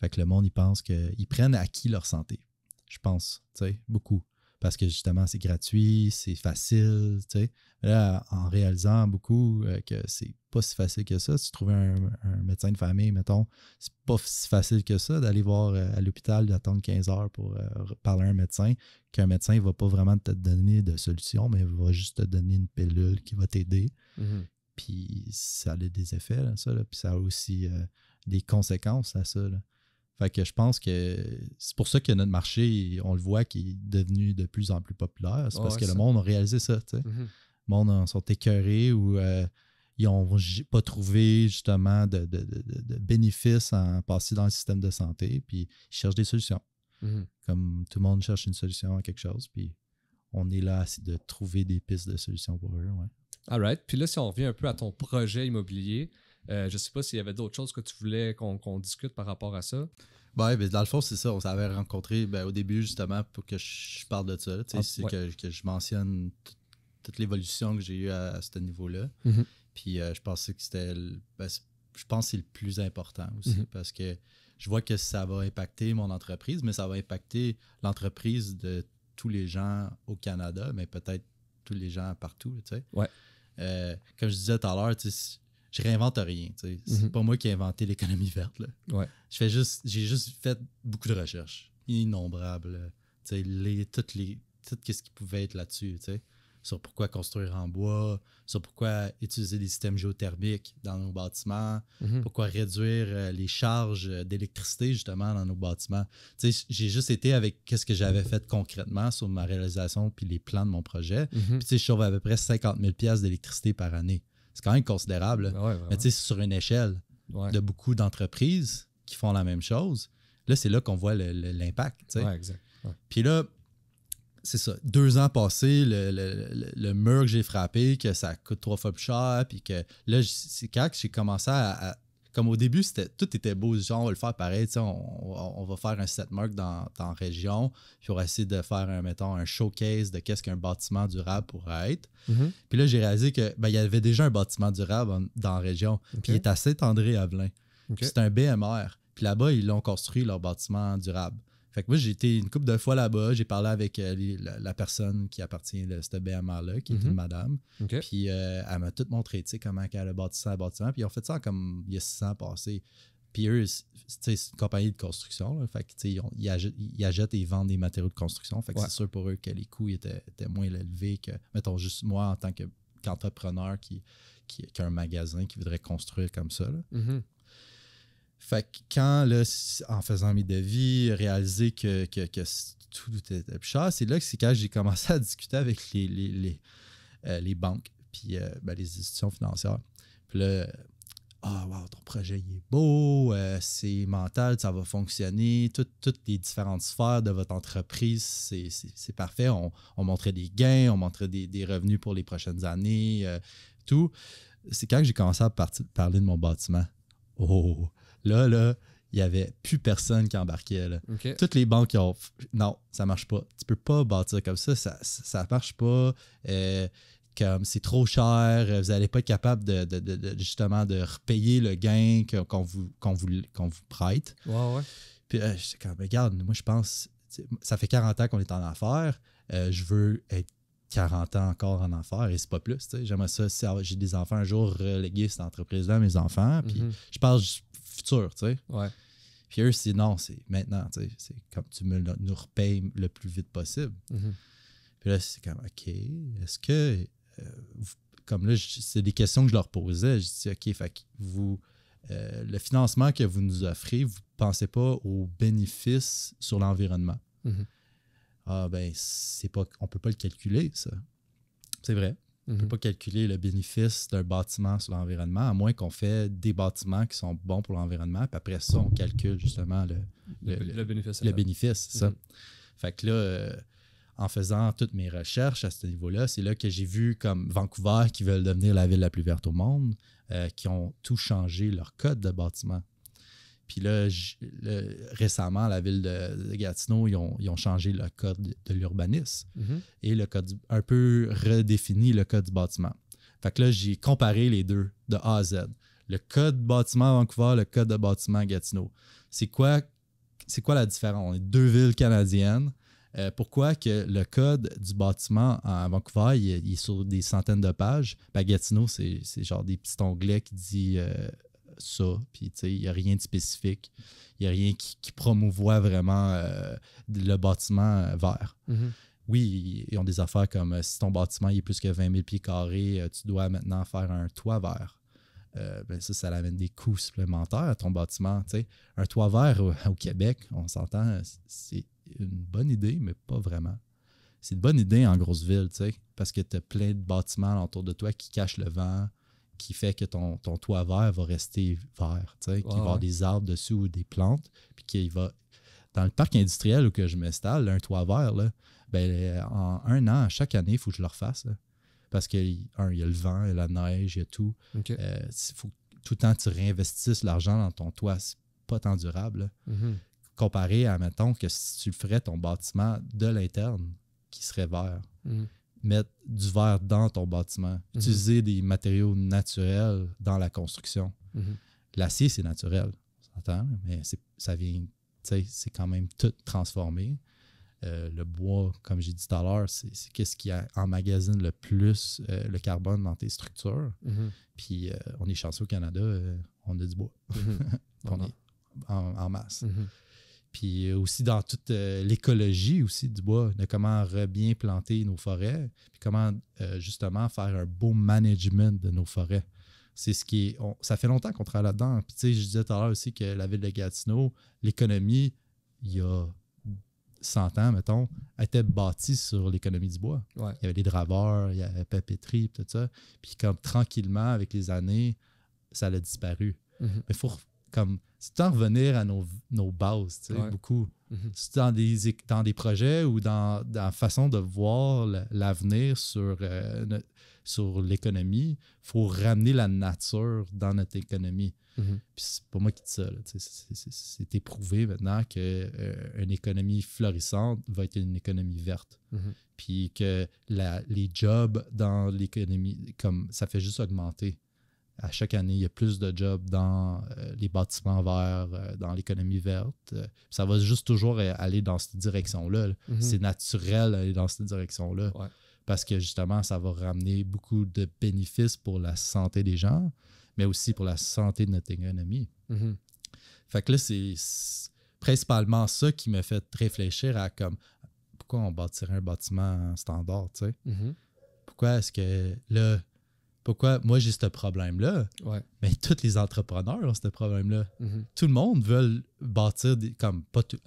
Fait que le monde, il pense qu'ils prennent acquis leur santé. Je pense, tu sais, beaucoup parce que justement, c'est gratuit, c'est facile. Tu sais. Là, en réalisant beaucoup euh, que c'est pas si facile que ça, si tu trouves un, médecin de famille, mettons, c'est pas si facile que ça d'aller voir euh, à l'hôpital, d'attendre 15 heures pour euh, parler à un médecin, qu'un médecin ne va pas vraiment te donner de solution, mais il va juste te donner une pilule qui va t'aider. Mmh Puis ça a des effets, ça. Là. Puis ça a aussi des conséquences à ça. Là. Fait que je pense que c'est pour ça que notre marché, on le voit, qui est devenu de plus en plus populaire. C'est parce que le monde a réalisé ça. Mm-hmm. Le monde en sont écœurés ou euh, ils n'ont pas trouvé justement de, bénéfices en passant dans le système de santé. Puis ils cherchent des solutions. Mm-hmm. Comme tout le monde cherche une solution à quelque chose. Puis on est là de trouver des pistes de solutions pour eux. Ouais. All right. Puis là, si on revient un peu à ton projet immobilier, euh, je ne sais pas s'il y avait d'autres choses que tu voulais qu'on discute par rapport à ça. Oui, mais dans le fond, c'est ça. On s'avait rencontré ben, au début, justement, pour que je parle de ça. Ah, c'est que, je mentionne toute l'évolution que j'ai eue à, ce niveau-là. Mm-hmm. Puis euh, je pensais que c'était. Ben, je pense c'est le plus important aussi mm-hmm. parce que je vois que ça va impacter mon entreprise, mais ça va impacter l'entreprise de tous les gens au Canada, mais peut-être tous les gens partout. Tu ouais. Euh, comme je disais tout à l'heure, je réinvente rien. C'est n'est mhm. pas moi qui ai inventé l'économie verte. Je fais juste, j'ai juste fait beaucoup de recherches, innombrables. Euh, les, toutes les, tout ce qui pouvait être là-dessus, sur pourquoi construire en bois, sur pourquoi utiliser des systèmes géothermiques dans nos bâtiments, mhm. pourquoi réduire euh, les charges d'électricité justement dans nos bâtiments. J'ai juste été avec ce que j'avais fait concrètement sur ma réalisation puis les plans de mon projet. Mhm. je sauve à peu près 50 000 d'électricité par année. C'est quand même considérable. Mais tu sais, sur une échelle de beaucoup d'entreprises qui font la même chose, là, c'est là qu'on voit l'impact. Puis là, c'est ça. Deux ans passés, le, mur que j'ai frappé, que ça coûte trois fois plus cher, puis que là, c'est quand j'ai commencé à comme au début, c'était, tout était beau, genre on va le faire pareil, on, va faire un set mark dans, région, puis on va essayer de faire, un, mettons, un showcase de qu'est-ce qu'un bâtiment durable pourrait être. Mhm. Puis là, j'ai réalisé qu'il ben, y avait déjà un bâtiment durable dans la région, puis il est assez tendré à avelin C'est un BMR. Puis là-bas, ils l'ont construit, leur bâtiment durable. Fait que moi, j'ai été une couple de fois là-bas, j'ai parlé avec euh, la, personne qui appartient à cette BMR-là, qui était une mhm. madame. Puis euh, elle m'a tout montré, tu sais, comment elle a bâti ça, bâtiment. Puis ils ont fait ça comme il y a 600 passé. Puis eux, c'est une compagnie de construction. fait que, ils, ils, achètent, et vendent des matériaux de construction. Fait que c'est sûr pour eux que les coûts étaient, moins élevés que, mettons, juste moi en tant qu'entrepreneur qui, qui, a un magasin qui voudrait construire comme ça. Là. Mhm. Fait que quand, en faisant mes devis, réaliser que, tout était plus cher, c'est là que c'est quand j'ai commencé à discuter avec les, euh, banques, puis euh, ben, les institutions financières. Puis là, ah, oh, ton projet, il est beau, euh, c'est mental, ça va fonctionner. toutes les différentes sphères de votre entreprise, c'est parfait. On, montrait des gains, on montrait des, des revenus pour les prochaines années, tout. C'est quand j'ai commencé à parler de mon bâtiment. Oh, Là, là, il n'y avait plus personne qui embarquait. Toutes les banques ont. Non, ça marche pas. Tu peux pas bâtir comme ça. Ça, ça marche pas. Euh, comme c'est trop cher, euh, vous n'allez pas être capable de, justement de repayer le gain qu'on vous, qu'on vous prête. Puis euh, comme, regarde, moi je pense, ça fait 40 ans qu'on est en affaires, je veux être 40 ans encore en affaires et c'est pas plus. J'aimerais ça, ah, j'ai des enfants un jour, reléguer cette entreprise-là mes enfants. Puis mm-hmm. je pense futur, Puis eux, c'est non, c'est maintenant, tu C'est comme tu me, nous repayes le plus vite possible. Mhm. Puis là, c'est comme, OK, est-ce que. Euh, comme là, c'est des questions que je leur posais. Je dis, OK, fait vous. Euh, le financement que vous nous offrez, vous ne pensez pas aux bénéfices sur l'environnement. Mhm. Ah ben, c'est pas, on peut pas le calculer, ça. C'est vrai. On ne peut mhm. pas calculer le bénéfice d'un bâtiment sur l'environnement, à moins qu'on fait des bâtiments qui sont bons pour l'environnement. Puis après ça, on calcule justement le, le, bénéfice. Le bénéfice, ça. Mhm. Fait que là, euh, en faisant toutes mes recherches à ce niveau-là, c'est là que j'ai vu comme Vancouver qui veulent devenir la ville la plus verte au monde, euh, qui ont tout changé leur code de bâtiment. Puis là, récemment, la ville de, Gatineau, ils ont, changé le code de l'urbanisme mhm. et le code un peu redéfini le code du bâtiment. Fait que là, j'ai comparé les deux de A à Z. Le code bâtiment à Vancouver, le code de bâtiment à Gatineau. C'est quoi, quoi la différence? On est deux villes canadiennes. Euh, pourquoi que le code du bâtiment à Vancouver, il, est sur des centaines de pages? Ben, Gatineau, c'est genre des petits onglets qui dit euh, ça. Puis, tu sais, il n'y a rien de spécifique. Il n'y a rien qui, qui promouvoit vraiment euh, le bâtiment euh, vert. Mhm. Oui, ils ont des affaires comme euh, si ton bâtiment est plus que 20 000 pieds carrés, tu dois maintenant faire un toit vert. ben ça, ça amène des coûts supplémentaires à ton bâtiment. Un toit vert au, Québec, on s'entend, c'est une bonne idée, mais pas vraiment. C'est une bonne idée en grosse ville, parce que tu as plein de bâtiments autour de toi qui cachent le vent, qui fait que ton, ton toit vert va rester vert, va y avoir des arbres dessus ou des plantes, puis va... Dans le parc industriel où que je m'installe, un toit vert, là, ben, en un an, chaque année, il faut que je le refasse. Parce que, y a le vent, il y a la neige, il y a tout. Euh, tout le temps tu réinvestisses l'argent dans ton toit. C'est pas tant durable. Mm-hmm. Comparé à, mettons, que si tu ferais ton bâtiment de l'interne, qui serait vert. Mm-hmm mettre du verre dans ton bâtiment, mhm. utiliser des matériaux naturels dans la construction. Mhm. L'acier, c'est naturel, mais ça vient, c'est quand même tout transformé. Euh, le bois, comme j'ai dit tout à l'heure, c'est qu'est-ce qui emmagasine le plus euh, le carbone dans tes structures. Mhm. Puis euh, on est chanceux au Canada, on a du bois. on est en masse puis aussi dans toute euh, l'écologie aussi du bois, de comment bien planter nos forêts, puis comment euh, justement faire un beau management de nos forêts. C'est ce qui est, ça fait longtemps qu'on travaille là-dedans. Puis tu sais, je disais tout à l'heure aussi que la ville de Gatineau, l'économie, il y a 100 ans, mettons, était bâtie sur l'économie du bois. Il y avait les draveurs, il y avait la papeterie, tout ça. Puis comme tranquillement, avec les années, ça a disparu. Mm-hmm. Mais il faut comme c'est en revenir à nos, bases, tu beaucoup. Mhm. C'est dans des, dans des projets ou dans, la façon de voir l'avenir sur, euh, sur l'économie, il faut ramener la nature dans notre économie. Mhm. Puis c'est pas moi qui dis ça. c'est éprouvé maintenant qu'une euh, économie florissante va être une économie verte. Mhm. Puis que les jobs dans l'économie, comme ça fait juste augmenter à chaque année, il y a plus de jobs dans euh, les bâtiments verts, euh, dans l'économie verte. Euh, ça va juste toujours aller dans cette direction-là. Mhm. C'est naturel d'aller dans cette direction-là. Parce que justement, ça va ramener beaucoup de bénéfices pour la santé des gens, mais aussi pour la santé de notre économie. Mhm. Fait que là, c'est principalement ça qui me fait réfléchir à comme pourquoi on bâtirait un bâtiment standard, tu sais? Mhm. Pourquoi est-ce que là, pourquoi moi j'ai ce problème-là. Mais tous les entrepreneurs ont ce problème-là. Mm-hmm. Tout le monde veut bâtir des, comme pas tout,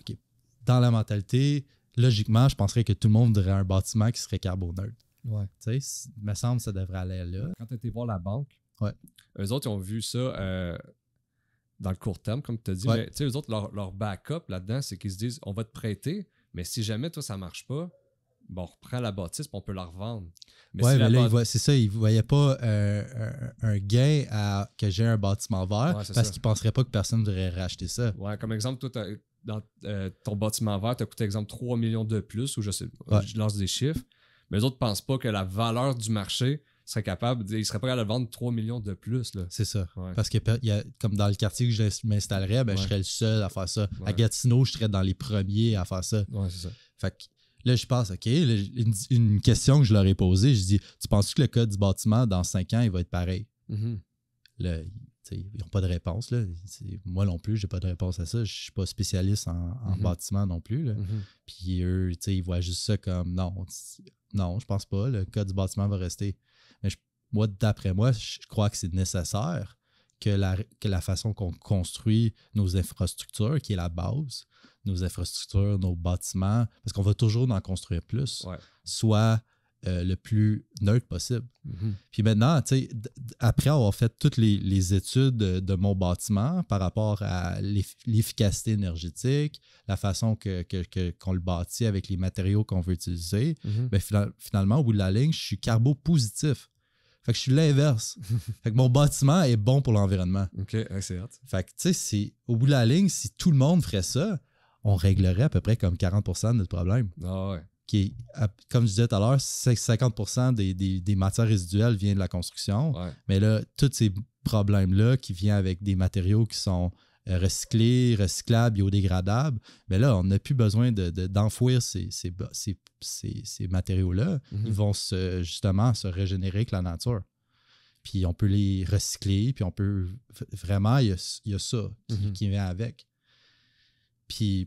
Dans la mentalité, logiquement, je penserais que tout le monde voudrait un bâtiment qui serait carboneur. Tu sais, il me semble que ça devrait aller là. Quand tu étais voir la banque, ouais. eux autres, ils ont vu ça euh, dans le court terme, comme tu as dit. Mais eux autres, leur, leur backup là-dedans, c'est qu'ils se disent on va te prêter, mais si jamais toi ça marche pas, bon, on reprend la bâtisse, on peut la revendre. Mais mais là, c'est ça, il ne voyait pas euh, un, gain à que j'ai un bâtiment vert parce qu'il ne penserait pas que personne devrait racheter ça. Ouais, comme exemple, toi, dans euh, ton bâtiment vert, tu as coûté, exemple, 3 millions de plus, ou je sais, je lance des chiffres, mais les autres ne pensent pas que la valeur du marché serait capable, ils seraient prêts à le vendre 3 millions de plus. C'est ça. Parce que y a, comme dans le quartier où je m'installerais, ben, je serais le seul à faire ça. À Gatineau, je serais dans les premiers à faire ça. Ouais, c'est ça. Fait que, Là, je pense, OK, une, question que je leur ai posée, je dis Tu penses que le code du bâtiment, dans cinq ans, il va être pareil mhm. là, Ils n'ont pas de réponse. Moi non plus, j'ai pas de réponse à ça. Je suis pas spécialiste en, mhm. bâtiment non plus. Là. Mhm. Puis eux, ils voient juste ça comme non, non, je pense pas. Le code du bâtiment va rester. Mais moi, d'après moi, je crois que c'est nécessaire que la, que la façon qu'on construit nos infrastructures, qui est la base, nos infrastructures, nos bâtiments, parce qu'on va toujours en construire plus, soit euh, le plus neutre possible. Mm-hmm. Puis maintenant, après avoir fait toutes les, études de, mon bâtiment par rapport à l'efficacité énergétique, la façon qu'on que, que, qu'on le bâtit avec les matériaux qu'on veut utiliser, mais mm-hmm. ben, finalement, au bout de la ligne, je suis carbo positif. Fait que je suis l'inverse. fait que mon bâtiment est bon pour l'environnement. OK, excellent. Fait que, tu sais, au bout de la ligne, si tout le monde ferait ça, on réglerait à peu près comme 40 de notre problème. Ah ouais. Qui comme je disais tout à l'heure, 50 des, matières résiduelles viennent de la construction. Mais là, tous ces problèmes-là qui viennent avec des matériaux qui sont euh, recyclés, recyclables, biodégradables, mais ben là, on n'a plus besoin d'enfouir ces, matériaux-là. Mhm. Ils vont justement se régénérer avec la nature. Puis on peut les recycler, puis on peut vraiment, il y a, ça qui, mhm. vient avec. Puis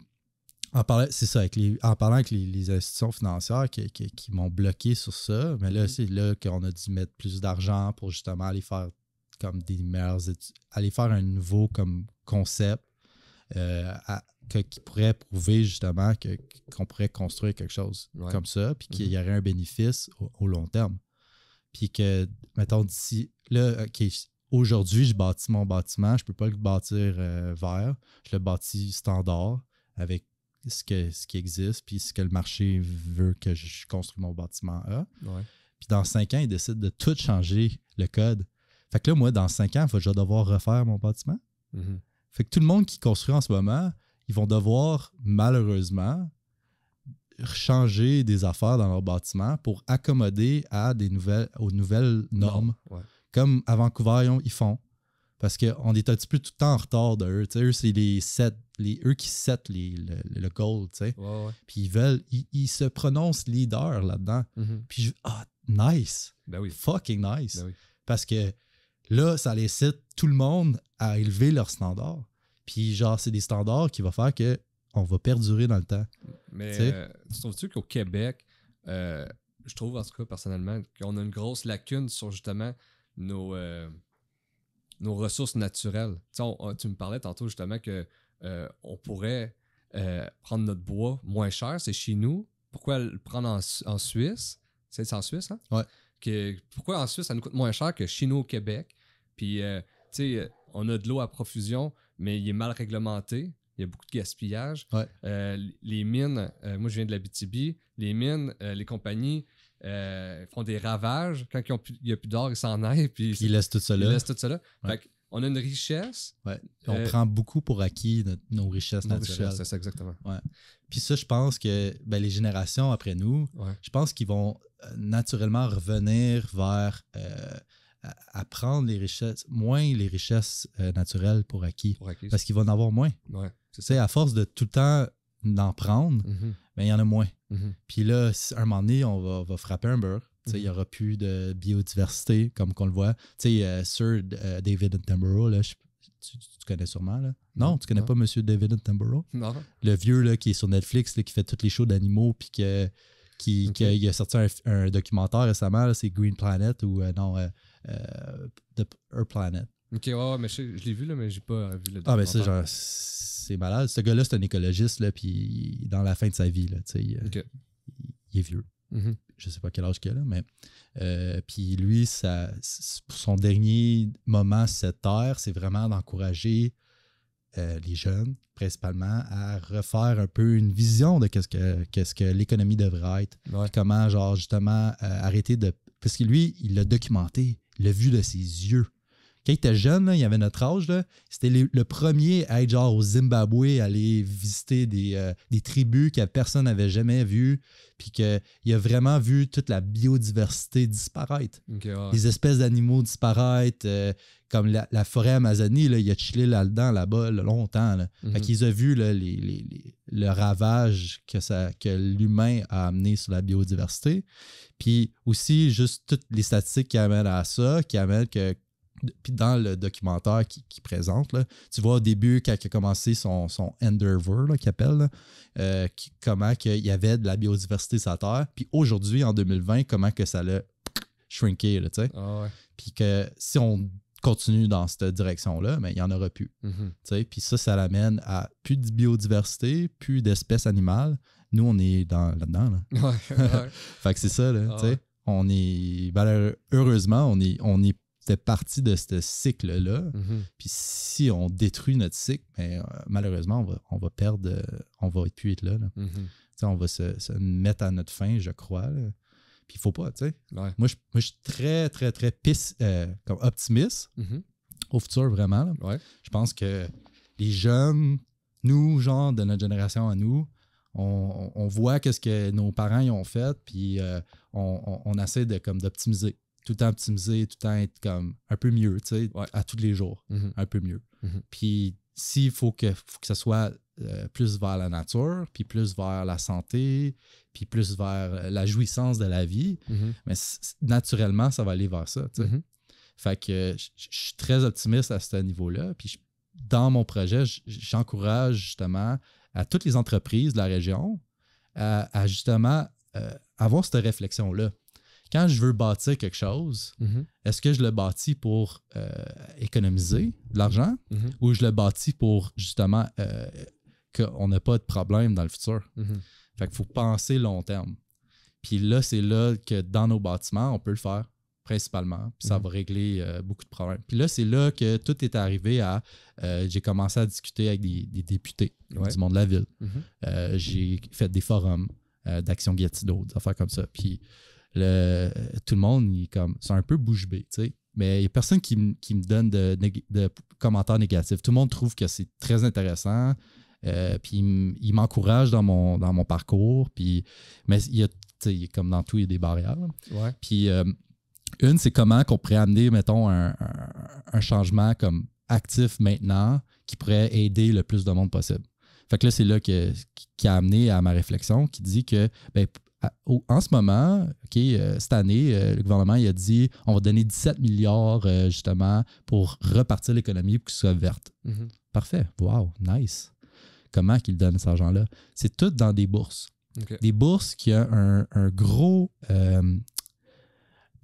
en c'est ça, en parlant avec les, institutions financières qui, m'ont bloqué sur ça, mais ben là, mhm. c'est là qu'on a dû mettre plus d'argent pour justement aller faire comme des meilleurs aller faire un nouveau comme concept euh, que, qui pourrait prouver justement qu'on pourrait construire quelque chose comme ça, puis qu'il mm-hmm. y aurait un bénéfice au, long terme. Puis que, mettons, d'ici, là, ok aujourd'hui, je bâtis mon bâtiment, je peux pas le bâtir euh, vert, je le bâtis standard avec ce, que, ce qui existe, puis ce que le marché veut que je construise mon bâtiment Puis dans cinq ans, il décide de tout changer le code fait que là, moi, dans cinq ans, je vais devoir refaire mon bâtiment. Mm-hmm. Fait que tout le monde qui construit en ce moment, ils vont devoir, malheureusement, changer des affaires dans leur bâtiment pour accommoder à des nouvelles, aux nouvelles normes. Comme à Vancouver, ils font. Parce qu'on est un petit peu tout le temps en retard de eux. c'est les, les eux qui set les, le, goal. Puis ils veulent, ils, se prononcent leader là-dedans. Mm-hmm. Puis je ah, nice. Ben Fucking nice. Ben Parce que Là, ça incite tout le monde à élever leurs standards. Puis genre, c'est des standards qui vont faire qu'on va perdurer dans le temps. Mais tu euh, trouves-tu qu'au Québec, euh, je trouve en tout cas personnellement qu'on a une grosse lacune sur justement nos, euh, nos ressources naturelles. tu me parlais tantôt justement qu'on on pourrait prendre notre bois moins cher, c'est chez nous. Pourquoi le prendre en, Suisse? C'est en Suisse, hein? Ouais. Que, pourquoi en Suisse, ça nous coûte moins cher que chez nous au Québec? Puis, euh, tu sais, euh, on a de l'eau à profusion, mais il est mal réglementé. Il y a beaucoup de gaspillage. Euh, les mines, moi je viens de la BTB, les mines, les compagnies font des ravages. Quand il n'y a plus d'or, ils s'en aillent. Puis ils laissent tout ça là. Ils laissent tout ça on a une richesse. Euh, on prend beaucoup pour acquis nos richesses naturelles. c'est ça, exactement. Puis ça, je pense que ben, les générations après nous, je pense qu'ils vont euh, naturellement revenir vers apprendre euh, les richesses, moins les richesses naturelles pour acquis. parce qu'ils vont en avoir moins. c'est à force de tout le temps d'en prendre, mm-hmm. ben, il y en a moins. Mm-hmm. Puis là, un moment donné, on va, va frapper un beurre il n'y aura plus de biodiversité comme qu'on le voit. Tu sais, euh, Sir euh, David Attenborough, là, tu, connais sûrement. Là. Non, tu tu connais pas Monsieur David Attenborough? Non. Le vieux là, qui est sur Netflix, là, qui fait toutes les shows d'animaux, puis que, qui, a sorti un, documentaire récemment, c'est Green Planet ou euh, non, The Earth Planet. Ok, ouais, mais je, l'ai vu, là, mais j'ai pas vu le ah, ben, documentaire. Ah, mais c'est genre, c'est malade. Ce gars-là, c'est un écologiste, là, puis dans la fin de sa vie, là, il est vieux. Mm-hmm. Je sais pas quel âge qu'il a, mais. Euh, puis lui, ça, son dernier moment cette terre, c'est vraiment d'encourager euh, les jeunes, principalement, à refaire un peu une vision de qu'est-ce que, quest que l'économie devrait être. Comment, genre, justement, euh, arrêter de. Parce que lui, il l'a documenté, il l'a vu de ses yeux quand il était jeune, il il avait notre âge, c'était le premier à être genre au Zimbabwe, aller visiter euh, des, tribus que personne n'avait jamais vues, puis qu'il a vraiment vu toute la biodiversité disparaître. Les espèces d'animaux disparaître, euh, comme la, forêt Amazonie, là, il a chillé là-dedans, là-bas, longtemps. Là. Mhm. qu'ils ont vu le ravage que, ça, que l'humain a amené sur la biodiversité. Puis aussi, juste toutes les statistiques qui amènent à ça, qui amènent que puis dans le documentaire qu'il qui présente, tu vois au début, quand il a commencé son, son qu'il appelle, euh, comment il y avait de la biodiversité sur la Terre. Puis aujourd'hui, en 2020, comment que ça l'a shrinké, tu sais. Ah puis que si on continue dans cette direction-là, mais ben, il n'y en aura plus. Mm-hmm. Puis ça, ça l'amène à plus de biodiversité, plus d'espèces animales. Nous, on est là-dedans. Là fait que c'est ça. Là, ah On est, ben, heureusement, on on est c'était partie de ce cycle-là. Mhm. Puis si on détruit notre cycle, mais, ben, euh, malheureusement, on va, perdre, euh, on va plus être là. là. Mhm. On va se, mettre à notre fin, je crois. Puis il faut pas, tu sais. Moi, je, suis très, très, très pisse, euh, comme optimiste mhm. au futur, vraiment. Je pense que les jeunes, nous, genre, de notre génération à nous, on, voit qu'est-ce que nos parents ont fait, puis on, on, essaie d'optimiser tout le temps optimiser, tout le temps être comme un peu mieux, à tous les jours, mhm. un peu mieux. Mhm. Puis s'il faut que, ce soit euh, plus vers la nature, puis plus vers la santé, puis plus vers euh, la jouissance de la vie, mhm. mais naturellement, ça va aller vers ça, Fait que je suis très optimiste à ce niveau-là. Puis dans mon projet, j'encourage justement à toutes les entreprises de la région à, justement euh, avoir cette réflexion-là quand je veux bâtir quelque chose, mhm. est-ce que je le bâtis pour euh, économiser de l'argent mhm. ou je le bâtis pour justement euh, qu'on n'a pas de problème dans le futur? Mhm. Fait qu'il faut penser long terme. Puis là, c'est là que dans nos bâtiments, on peut le faire principalement. Puis ça va régler euh, beaucoup de problèmes. Puis là, c'est là que tout est arrivé à. j'ai commencé à discuter avec des, députés du monde de la ville. j'ai fait des forums d'action Gatineau, des affaires comme ça. Puis le, tout le monde, il comme, c'est un peu bouche bée, tu sais. Mais il n'y a personne qui, me donne de, commentaires négatifs. Tout le monde trouve que c'est très intéressant. Euh, puis il m'encourage dans mon, dans mon parcours. Puis, mais y a, comme dans tout, il y a des barrières. Puis euh, une, c'est comment qu'on pourrait amener, mettons, un, changement comme actif maintenant qui pourrait aider le plus de monde possible. Fait que là, c'est là que, qui a amené à ma réflexion, qui dit que ben, en ce moment, euh, cette année, euh, le gouvernement il a dit on va donner 17 milliards euh, justement pour repartir l'économie pour qu'elle soit verte. Mhm. Parfait. Wow, nice. Comment qu'il donne cet argent-là? C'est tout dans des bourses. Des bourses qui ont un, gros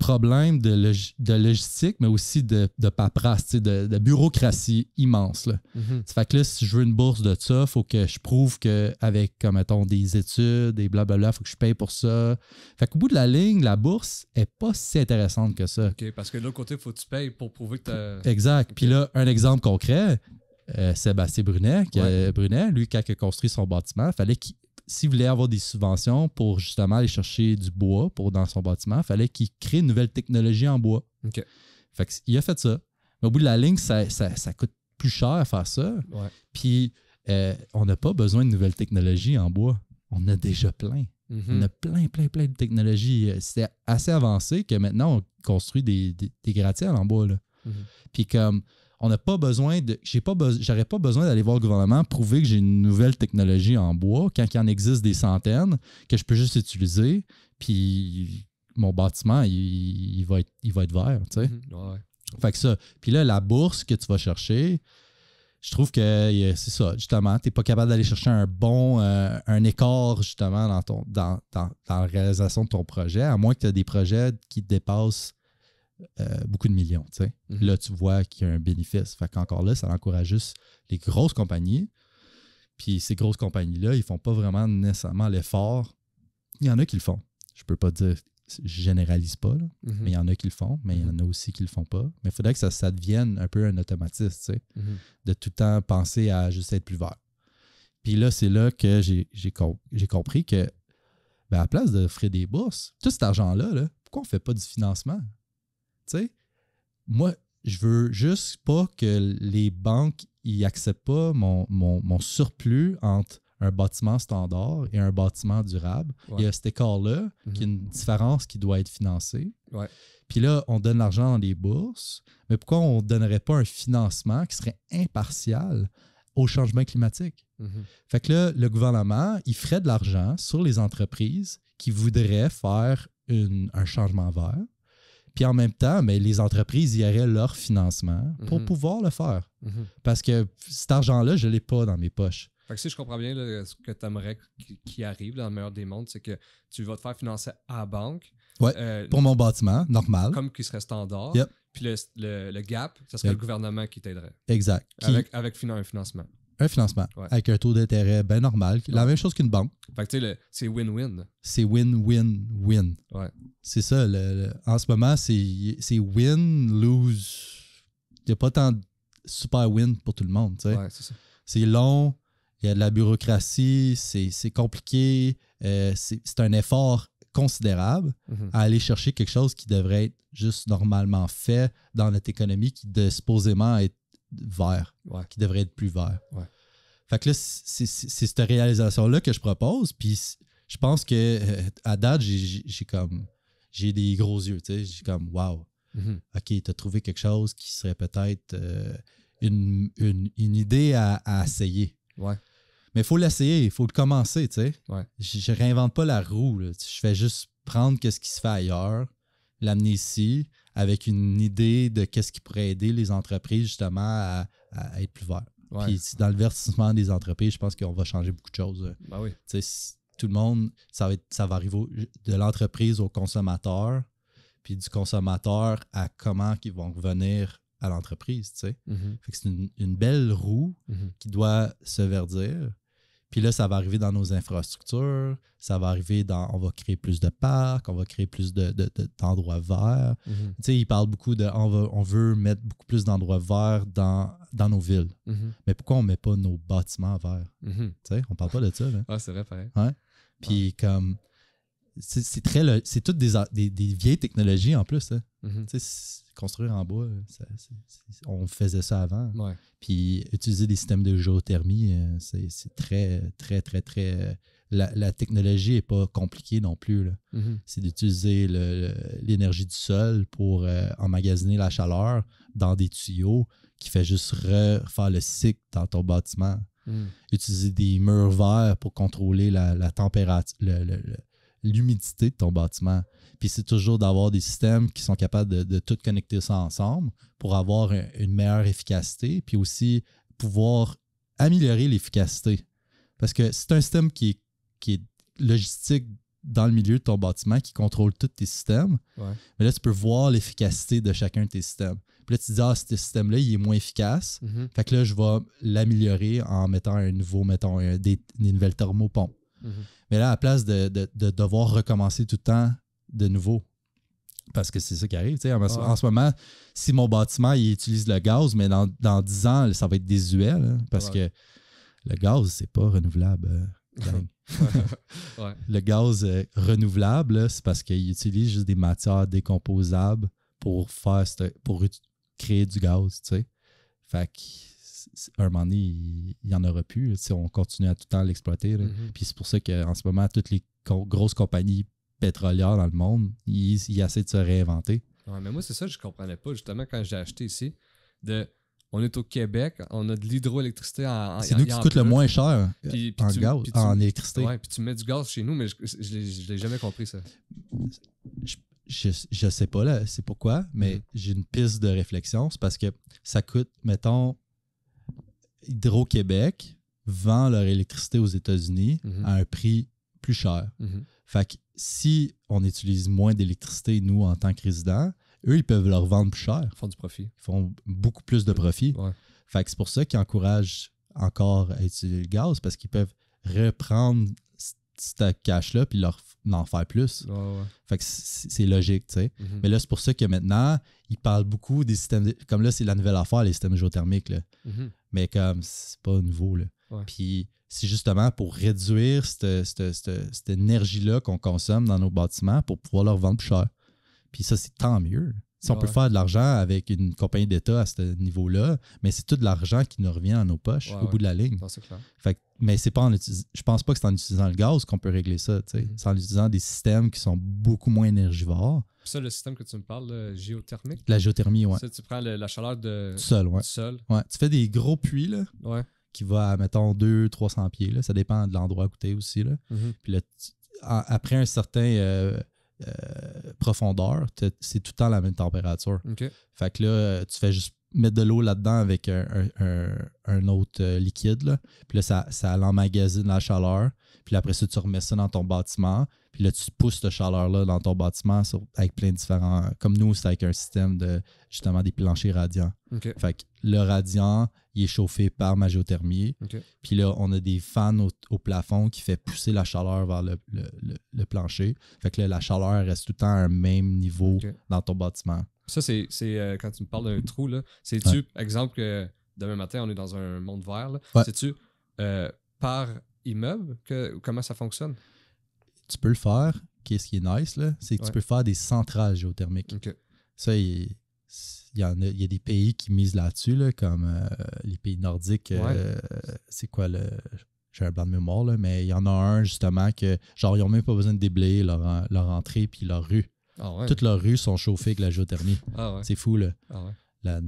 problème de, de logistique, mais aussi de, de paperasse, de, bureaucratie immense. Là. Mhm. fait que là, si je veux une bourse de ça, il faut que je prouve qu'avec, comme mettons, des études et blablabla, il faut que je paye pour ça. Fait qu'au bout de la ligne, la bourse est pas si intéressante que ça. OK, parce que de l'autre côté, il faut que tu payes pour prouver que tu Exact. Puis là, un exemple concret, euh, Sébastien Brunet, euh, Brunet, lui, quand il a construit son bâtiment, fallait qu'il s'il voulait avoir des subventions pour justement aller chercher du bois pour, dans son bâtiment, il fallait qu'il crée une nouvelle technologie en bois. il a fait ça. Mais au bout de la ligne, ça, coûte plus cher à faire ça. Puis, euh, on n'a pas besoin de nouvelles technologies en bois. On a déjà plein. Mm-hmm. On a plein, plein, plein de technologies. Euh, c'est assez avancé que maintenant, on construit des, des, gratte-ciels en bois. Mm-hmm. Puis comme on n'a pas besoin de. J'ai pas j'aurais pas besoin d'aller voir le gouvernement prouver que j'ai une nouvelle technologie en bois quand il en existe des centaines que je peux juste utiliser, puis mon bâtiment, il, va, être, il va être vert. Tu sais. Mhm. Fait que ça. Puis là, la bourse que tu vas chercher, je trouve que c'est ça, justement, tu n'es pas capable d'aller chercher un bon, euh, un écart, justement, dans, ton, dans, la réalisation de ton projet, à moins que tu aies des projets qui te dépassent euh, beaucoup de millions. Mhm. Là, tu vois qu'il y a un bénéfice. Fait encore là, ça encourage juste les grosses compagnies. Puis ces grosses compagnies-là, ils font pas vraiment nécessairement l'effort. Il y en a qui le font. Je peux pas dire, je généralise pas, mhm. mais il y en a qui le font, mais il y mhm. en a aussi qui le font pas. Mais il faudrait que ça, devienne un peu un automatisme, de tout le temps penser à juste être plus vert. Puis là, c'est là que j'ai compris que, ben, à la place de frais des bourses, tout cet argent-là, là, pourquoi on fait pas du financement? moi, je veux juste pas que les banques y acceptent pas mon, surplus entre un bâtiment standard et un bâtiment durable. Il y a cet écart-là, mhm. qui est une différence qui doit être financée. Puis là, on donne l'argent dans les bourses, mais pourquoi on ne donnerait pas un financement qui serait impartial au changement climatique? Mhm. Fait que là, le gouvernement, il ferait de l'argent sur les entreprises qui voudraient faire un changement vert. Puis en même temps, mais les entreprises y auraient leur financement pour mhm. pouvoir le faire. Mhm. Parce que cet argent-là, je ne l'ai pas dans mes poches. Fait si je comprends bien, ce que tu aimerais qui arrive dans le meilleur des mondes, c'est que tu vas te faire financer à banque. Euh, pour mon bâtiment, normal. Comme qui serait standard. Puis le, gap, ce serait le gouvernement qui t'aiderait. Exact. Avec, avec un financement un financement avec un taux d'intérêt bien normal, la même chose qu'une banque. Fait tu c'est win-win. C'est win-win-win. C'est ça. Le, en ce moment, c'est win, lose. Il n'y a pas tant de super win pour tout le monde. Ouais, c'est long, il y a de la bureaucratie, c'est compliqué, euh, c'est un effort considérable mhm. à aller chercher quelque chose qui devrait être juste normalement fait dans notre économie, qui de supposément être vert, qui devrait être plus vert. Fait que là, c'est cette réalisation-là que je propose. Puis je pense que euh, à date, j'ai comme j'ai des gros yeux, J'ai comme Wow. OK, mhm. tu OK, t'as trouvé quelque chose qui serait peut-être euh, une, idée à, essayer. Mais il faut l'essayer, il faut le commencer, Je, réinvente pas la roue. Je fais juste prendre ce qui se fait ailleurs, l'amener ici avec une idée de qu'est-ce qui pourrait aider les entreprises justement à, être plus vert. Puis dans le vertissement des entreprises, je pense qu'on va changer beaucoup de choses. Ben tout le monde, ça va, ça va arriver de l'entreprise au consommateur, puis du consommateur à comment ils vont revenir à l'entreprise. Mm-hmm. C'est une, belle roue mm-hmm. qui doit se verdir. Puis là, ça va arriver dans nos infrastructures, ça va arriver dans. On va créer plus de parcs, on va créer plus d'endroits de, de, verts. Mhm. Tu sais, ils parlent beaucoup de. On, on veut mettre beaucoup plus d'endroits verts dans, dans nos villes. Mhm. Mais pourquoi on ne met pas nos bâtiments verts? Mhm. Tu sais, on parle pas de ça. ah, c'est vrai, pareil. Puis comme. C'est très. C'est toutes des, vieilles technologies en plus. Hein construire en bois, on faisait ça avant. Puis utiliser des systèmes de géothermie, euh, c'est très, très, très, très. Euh, la, technologie n'est pas compliquée non plus. Mm-hmm. C'est d'utiliser l'énergie du sol pour euh, emmagasiner la chaleur dans des tuyaux qui fait juste refaire le cycle dans ton bâtiment. Mm. Utiliser des murs verts pour contrôler la, température, l'humidité de ton bâtiment. Puis c'est toujours d'avoir des systèmes qui sont capables de, tout connecter ça ensemble pour avoir une meilleure efficacité, puis aussi pouvoir améliorer l'efficacité. Parce que c'est un système qui est, logistique dans le milieu de ton bâtiment qui contrôle tous tes systèmes. Mais là, tu peux voir l'efficacité de chacun de tes systèmes. Puis là, tu dis, ah, ce système-là, il est moins efficace. Mm-hmm. Fait que là, je vais l'améliorer en mettant un nouveau, mettons, des, des, nouvelles thermopompes. Mhm. Mais là, à la place de, devoir recommencer tout le temps de nouveau, parce que c'est ça qui arrive. En, en, ce moment, si mon bâtiment il utilise le gaz, mais dans, dans 10 ans, ça va être désuet hein, parce que le gaz, c'est pas renouvelable. Euh, le gaz euh, renouvelable, c'est parce qu'il utilise juste des matières décomposables pour faire pour créer du gaz. T'sais. Fait que un moment il n'y en aura plus. Si on continue à tout le temps l'exploiter. Mm-hmm. Puis c'est pour ça qu'en ce moment, toutes les grosses compagnies pétrolières dans le monde, ils, essaient de se réinventer. mais moi, c'est ça que je comprenais pas, justement, quand j'ai acheté ici. De, on est au Québec, on a de l'hydroélectricité en. C'est nous qui coûte le moins cher euh, en gaz, en électricité. puis tu mets du gaz chez nous, mais je ne l'ai jamais compris, ça. Je, je, sais pas, là, c'est pourquoi, mais mm-hmm. j'ai une piste de réflexion. C'est parce que ça coûte, mettons, Hydro-Québec vend leur électricité aux États-Unis mhm. à un prix plus cher. Mhm. Fait que si on utilise moins d'électricité, nous, en tant que résidents, eux, ils peuvent leur vendre plus cher. Ils font du profit. Ils font beaucoup plus de profit. Fait que c'est pour ça qu'ils encouragent encore à utiliser le gaz parce qu'ils peuvent reprendre ce cash-là puis leur en faire plus. Fait que c'est logique, tu sais. Mhm. Mais là, c'est pour ça que maintenant, ils parlent beaucoup des systèmes. Comme là, c'est la nouvelle affaire, les systèmes géothermiques. Là mais comme c'est pas nouveau. Puis c'est justement pour réduire cette, énergie-là qu'on consomme dans nos bâtiments pour pouvoir leur vendre plus cher. Puis ça, c'est tant mieux. Si on ah peut faire de l'argent avec une compagnie d'État à ce niveau-là, mais c'est tout de l'argent qui nous revient à nos poches au bout de la ligne. fait mais c'est pas en je pense pas que c'est en utilisant le gaz qu'on peut régler ça. tu sais. Mhm. C'est en utilisant des systèmes qui sont beaucoup moins énergivores. Ça, le système que tu me parles, le géothermique. La géothermie, oui. tu prends la chaleur de... du sol. Ouais. Tu fais des gros puits là, qui vont à, mettons, 200-300 pieds. Là. Ça dépend de l'endroit où tu es aussi. Là. Mhm. Puis là, après un certain euh, euh, profondeur, c'est tout le temps la même température. OK. Fait que là, tu fais juste mettre de l'eau là-dedans avec un, autre euh, liquide. Là. Puis là, ça, ça l'emmagasine la chaleur. Puis après ça, tu remets ça dans ton bâtiment. Puis là, tu pousses la chaleur-là dans ton bâtiment avec plein de différents. Comme nous, c'est avec un système de justement des planchers radiants. Fait que le radiant, il est chauffé par ma Puis là, on a des fans au, plafond qui fait pousser la chaleur vers le, plancher. Fait que là, la chaleur reste tout le temps à un même niveau dans ton bâtiment. Ça, c'est euh, quand tu me parles d'un trou, là. C'est-tu, exemple, que demain matin, on est dans un monde vert, là C'est-tu euh, par immeuble comment ça fonctionne? Tu peux le faire. Qu'est-ce qui est nice, là? C'est que tu peux faire des centrales géothermiques. Ça, il, y a, des pays qui misent là-dessus, comme euh, les pays nordiques. c'est quoi le j'ai un blanc de mémoire, mais il y en a un justement que, genre, ils n'ont même pas besoin de déblayer leur, leur entrée puis leur rue. Ah Toutes leurs rues sont chauffées avec la géothermie. Ah c'est fou, là. Ah la...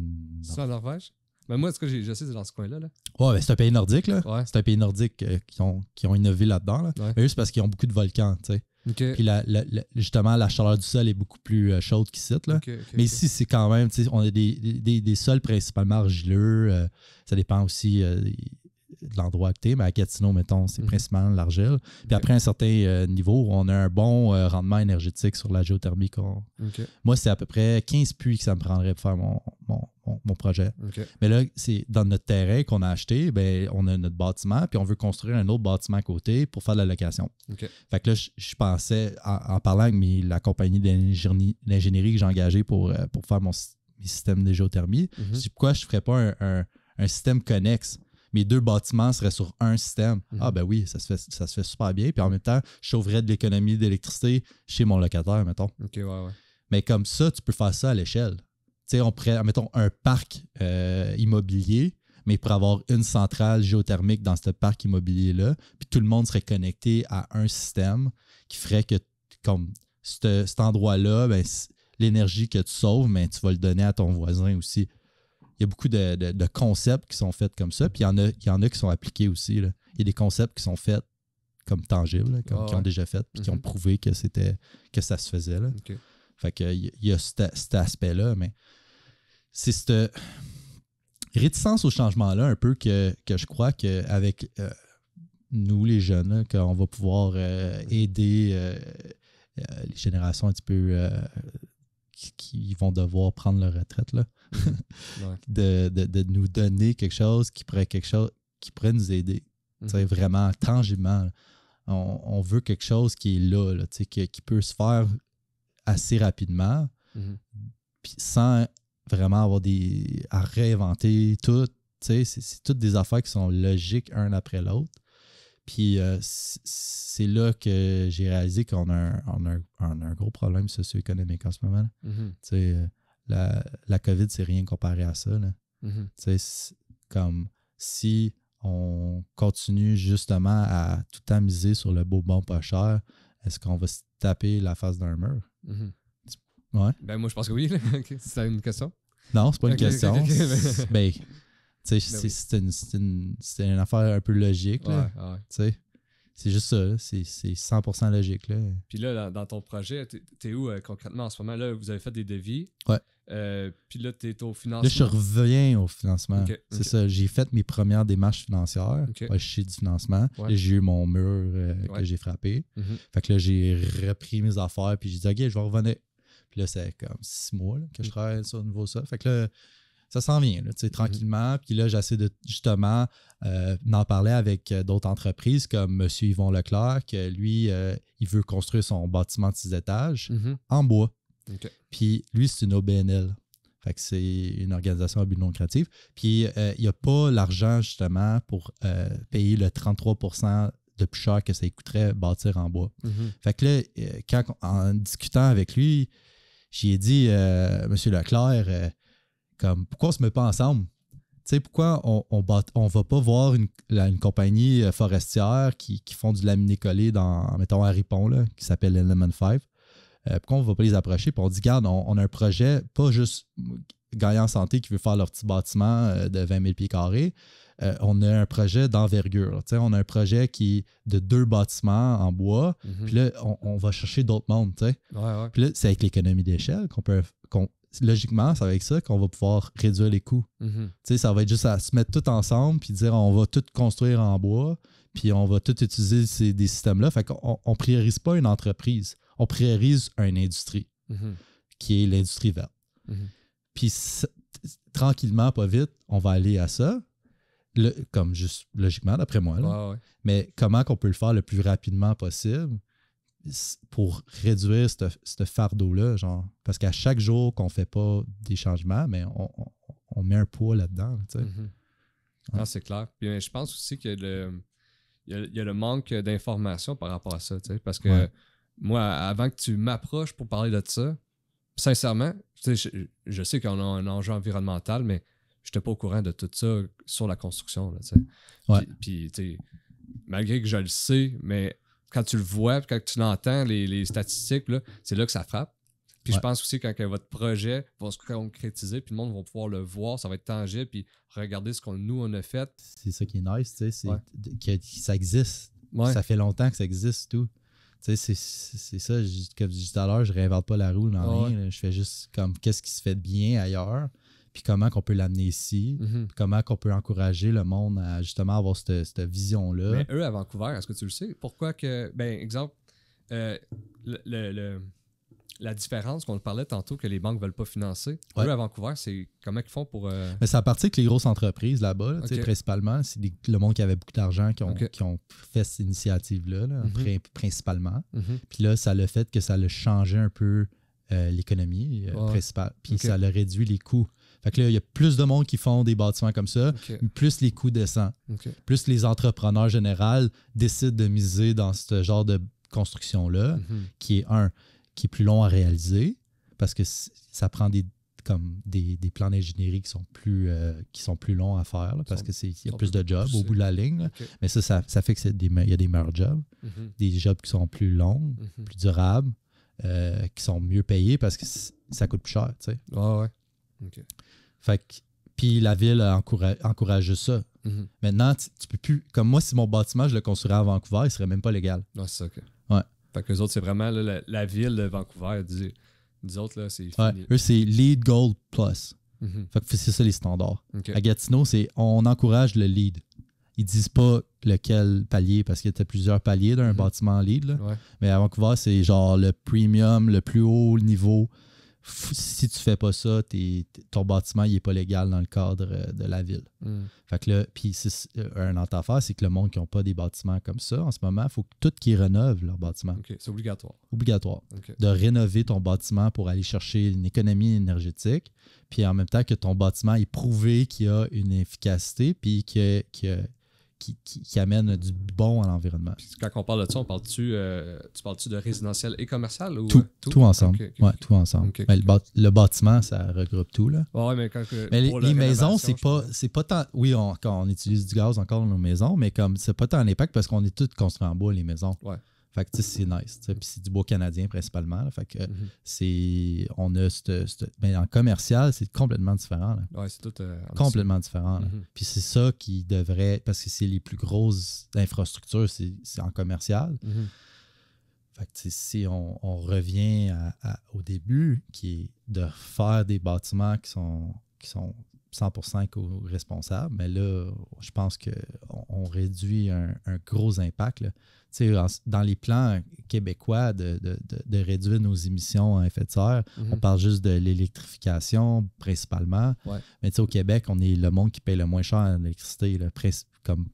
C'est en Norvège? Ben moi, ce que je sais, c'est dans ce coin-là. Ben, là. Ouais, c'est un pays nordique. Là. C'est un pays nordique qui, ont, qui ont innové là-dedans. Là. Mais eux, c'est parce qu'ils ont beaucoup de volcans. tu sais. Puis justement, la chaleur du sol est beaucoup plus euh, chaude qu'ici. Mais ici, c'est quand même, on a des, des, des, sols principalement argileux. Euh, ça dépend aussi euh, de l'endroit que tu mais à Gatineau, mettons, c'est mhm. principalement l'argile. Puis après un certain euh, niveau, on a un bon euh, rendement énergétique sur la géothermie. Moi, c'est à peu près 15 puits que ça me prendrait pour faire mon, projet. Mais là, c'est dans notre terrain qu'on a acheté, ben, on a notre bâtiment, puis on veut construire un autre bâtiment à côté pour faire de la location. Fait que là, je, pensais, en, parlant avec la compagnie d'ingénierie que j'ai engagée pour, euh, pour faire mon, système de géothermie, mhm. je pourquoi je ne ferais pas un, un système connexe mes deux bâtiments seraient sur un système. Mhm. Ah ben oui, ça se, fait, ça fait super bien. Puis en même temps, je sauverais de l'économie d'électricité chez mon locataire, mettons. Ok, ouais, ouais. Mais comme ça, tu peux faire ça à l'échelle. Tu sais, on pourrait, mettons, un parc euh, immobilier, mais pour avoir une centrale géothermique dans ce parc immobilier-là, puis tout le monde serait connecté à un système qui ferait que, comme cet endroit-là, ben, l'énergie que tu sauves, ben, tu vas le donner à ton voisin aussi il y a beaucoup de, concepts qui sont faits comme ça, puis il y en a, en a qui sont appliqués aussi. Là. Il y a des concepts qui sont faits comme tangibles, ah qui ont déjà fait, puis qui ont mhm. prouvé que c'était que ça se faisait. Fait que il y a cet, aspect-là, mais c'est cette réticence au changement-là un peu que, je crois qu'avec euh, nous, les jeunes, qu'on va pouvoir euh, aider euh, les générations un petit peu qui vont devoir prendre leur retraite, là. de, nous donner quelque chose qui pourrait, quelque chose, qui nous aider. Mhm. Vraiment, tangiblement. On, veut quelque chose qui est là, qui, peut se faire assez rapidement, mhm. sans vraiment avoir des. à réinventer tout. C'est toutes des affaires qui sont logiques un après l'autre. Puis euh, c'est là que j'ai réalisé qu'on a, un, gros problème socio-économique en ce moment. Mm-hmm. Euh, la, COVID, c'est rien comparé à ça. Mm-hmm. Comme si on continue justement à tout temps miser sur le beau bon pas cher, est-ce qu'on va se taper la face d'un mur? Mm-hmm. Ben moi je pense que oui. c'est une question. Non, c'est pas une question. Mais... Ben, ben c'est une, affaire un peu logique. C'est juste ça, c'est 100% logique. Là. Puis là, dans, ton projet, t'es où euh, concrètement en ce moment? Là, vous avez fait des devis. Ouais. Euh, puis là, t'es au financement. Là, je reviens au financement. c'est ça, j'ai fait mes premières démarches financières. Okay. du financement. J'ai eu mon mur euh, que j'ai frappé. Mhm. Fait que là, j'ai repris mes affaires, puis j'ai dit, OK, je vais revenir. Puis là, c'est comme six mois que je mhm. travaille sur nouveau ça. Fait que là, ça s'en vient, tu sais, mhm. tranquillement. Puis là, j'essaie de justement euh, d'en parler avec euh, d'autres entreprises comme M. Yvon Leclerc, que lui, euh, il veut construire son bâtiment de six étages mhm. en bois. Puis lui, c'est une OBNL. Fait que c'est une organisation à but non lucratif. Puis il n'y a pas l'argent justement pour payer le 33 de plus cher que ça coûterait bâtir en bois. Mhm. Fait que là, en discutant avec lui, j'ai dit, Monsieur Leclerc, pourquoi on se met pas ensemble? Tu pourquoi on ne va pas voir une, compagnie euh, forestière qui, qui, font du laminé collé dans, mettons, Ripon là, qui s'appelle Element 5? Euh, pourquoi on ne va pas les approcher? Puis on dit, regarde, on, a un projet, pas juste gagnant santé qui veut faire leur petit bâtiment euh, de 20 000 pieds carrés. on a un projet d'envergure. On a un projet qui de deux bâtiments en bois. Mhm. Puis là, on, va chercher d'autres mondes. Puis c'est avec l'économie d'échelle qu'on peut logiquement, c'est avec ça qu'on va pouvoir réduire les coûts. Mhm. Ça va être juste à se mettre tout ensemble puis dire on va tout construire en bois, puis on va tout utiliser ces, des systèmes-là. Fait qu'on ne priorise pas une entreprise, on priorise une industrie mhm. qui est l'industrie verte. Mhm. Puis tranquillement, pas vite, on va aller à ça. comme juste logiquement, d'après moi. Mais comment qu'on peut le faire le plus rapidement possible? pour réduire ce fardeau-là, genre. Parce qu'à chaque jour qu'on fait pas des changements, mais on, on, met un poids là-dedans. Tu sais. Mhm. Ah, c'est clair. Puis, je pense aussi que Il y, a, le manque d'informations par rapport à ça, parce que moi, avant que tu m'approches pour parler de ça, sincèrement, je, sais qu'on a un enjeu environnemental, mais je n'étais pas au courant de tout ça sur la construction, Puis, tu malgré que je le sais, mais quand tu le vois, quand tu l'entends, les, statistiques, c'est là que ça frappe. Puis je pense aussi quand votre projet va se concrétiser, puis le monde va pouvoir le voir, ça va être tangible, puis regarder ce qu'on nous on a fait. C'est ça qui est nice, tu sais, c'est que, ça existe. Ça fait longtemps que ça existe tout. Tu sais, c'est ça, comme je disais tout à l'heure, je réinvente pas la roue non, rien. je fais juste comme qu'est-ce qui se fait de bien ailleurs, puis comment qu'on peut l'amener ici, mhm. comment qu'on peut encourager le monde à justement avoir cette, vision-là. Mais eux, à Vancouver, est-ce que tu le sais? Pourquoi que, ben, exemple, euh, le, la différence qu'on parlait tantôt que les banques ne veulent pas financer, eux, à Vancouver, c'est comment ils font pour... Euh, Mais ça a parti que les grosses entreprises là-bas, tu principalement, c'est le monde qui avait beaucoup d'argent qui, ont qui, ont fait cette initiative-là, mhm. principalement. Mhm. Puis là, ça le fait que ça a changé un peu euh, l'économie principal. Puis ça a réduit les coûts. Fait que là, il y a plus de monde qui font des bâtiments comme ça, plus les coûts descendent. Plus les entrepreneurs généraux décident de miser dans ce genre de construction-là, mhm. qui est un, qui est plus long à réaliser, parce que ça prend des comme des, plans d'ingénierie qui sont plus euh, qui sont plus longs à faire parce qu'il que c'est y a plus de jobs au bout de la ligne mais ça, ça, fait que des il y a des meilleurs jobs mhm. des jobs qui sont plus longs mhm. plus durables euh, qui sont mieux payés parce que ça coûte plus cher tu sais ouais fait puis la ville a encouragé, ça. Mhm. Maintenant, tu, peux plus. Comme moi, si mon bâtiment, je le construirais à Vancouver, il serait même pas légal. Ah, c'est ça. Ouais. Fait que les autres, c'est vraiment la, ville de Vancouver. autres, là, c'est. eux, c'est lead gold plus. Mhm. Fait que c'est ça les standards. À Gatineau, c'est on encourage le lead. Ils disent pas lequel palier, parce qu'il y a plusieurs paliers d'un mhm. bâtiment lead. Mais à Vancouver, c'est genre le premium, le plus haut niveau si tu fais pas ça, ton bâtiment n'est pas légal dans le cadre euh, de la ville. Mm. Fait que là, puis euh, un autre affaire, c'est que le monde qui n'a pas des bâtiments comme ça, en ce moment, il faut que tout qui rénove leur bâtiment. C'est obligatoire. Obligatoire. De rénover ton bâtiment pour aller chercher une économie énergétique, puis en même temps que ton bâtiment est prouvé qu'il a une efficacité, puis que qui, amène du bon à l'environnement. Quand on parle de ça, on parle-tu euh, parles-tu de résidentiel et commercial euh, tout, ensemble, tout ensemble. Ben, le, bâtiment, ça regroupe tout là. mais, quand, mais les, maisons, c'est pas pas tant. Oui, on, quand on utilise du gaz encore dans nos maisons, mais comme c'est pas tant l'impact parce qu'on est tous construits en bois les maisons. Fait que c'est nice. c'est du beau canadien principalement. Fait que mhm. c'est. On a ben, en commercial, c'est complètement différent. c'est tout. Euh, complètement différent. Mhm. Puis c'est ça qui devrait. Parce que c'est les plus grosses infrastructures, c'est en commercial. Mhm. Fait que si on, revient au début, qui est de faire des bâtiments qui sont, qui sont 100% responsables mais ben là, je pense qu'on on réduit un, gros impact dans les plans québécois de, réduire nos émissions à effet de serre, mhm. on parle juste de l'électrification principalement. Mais au Québec, on est le monde qui paye le moins cher en électricité, comme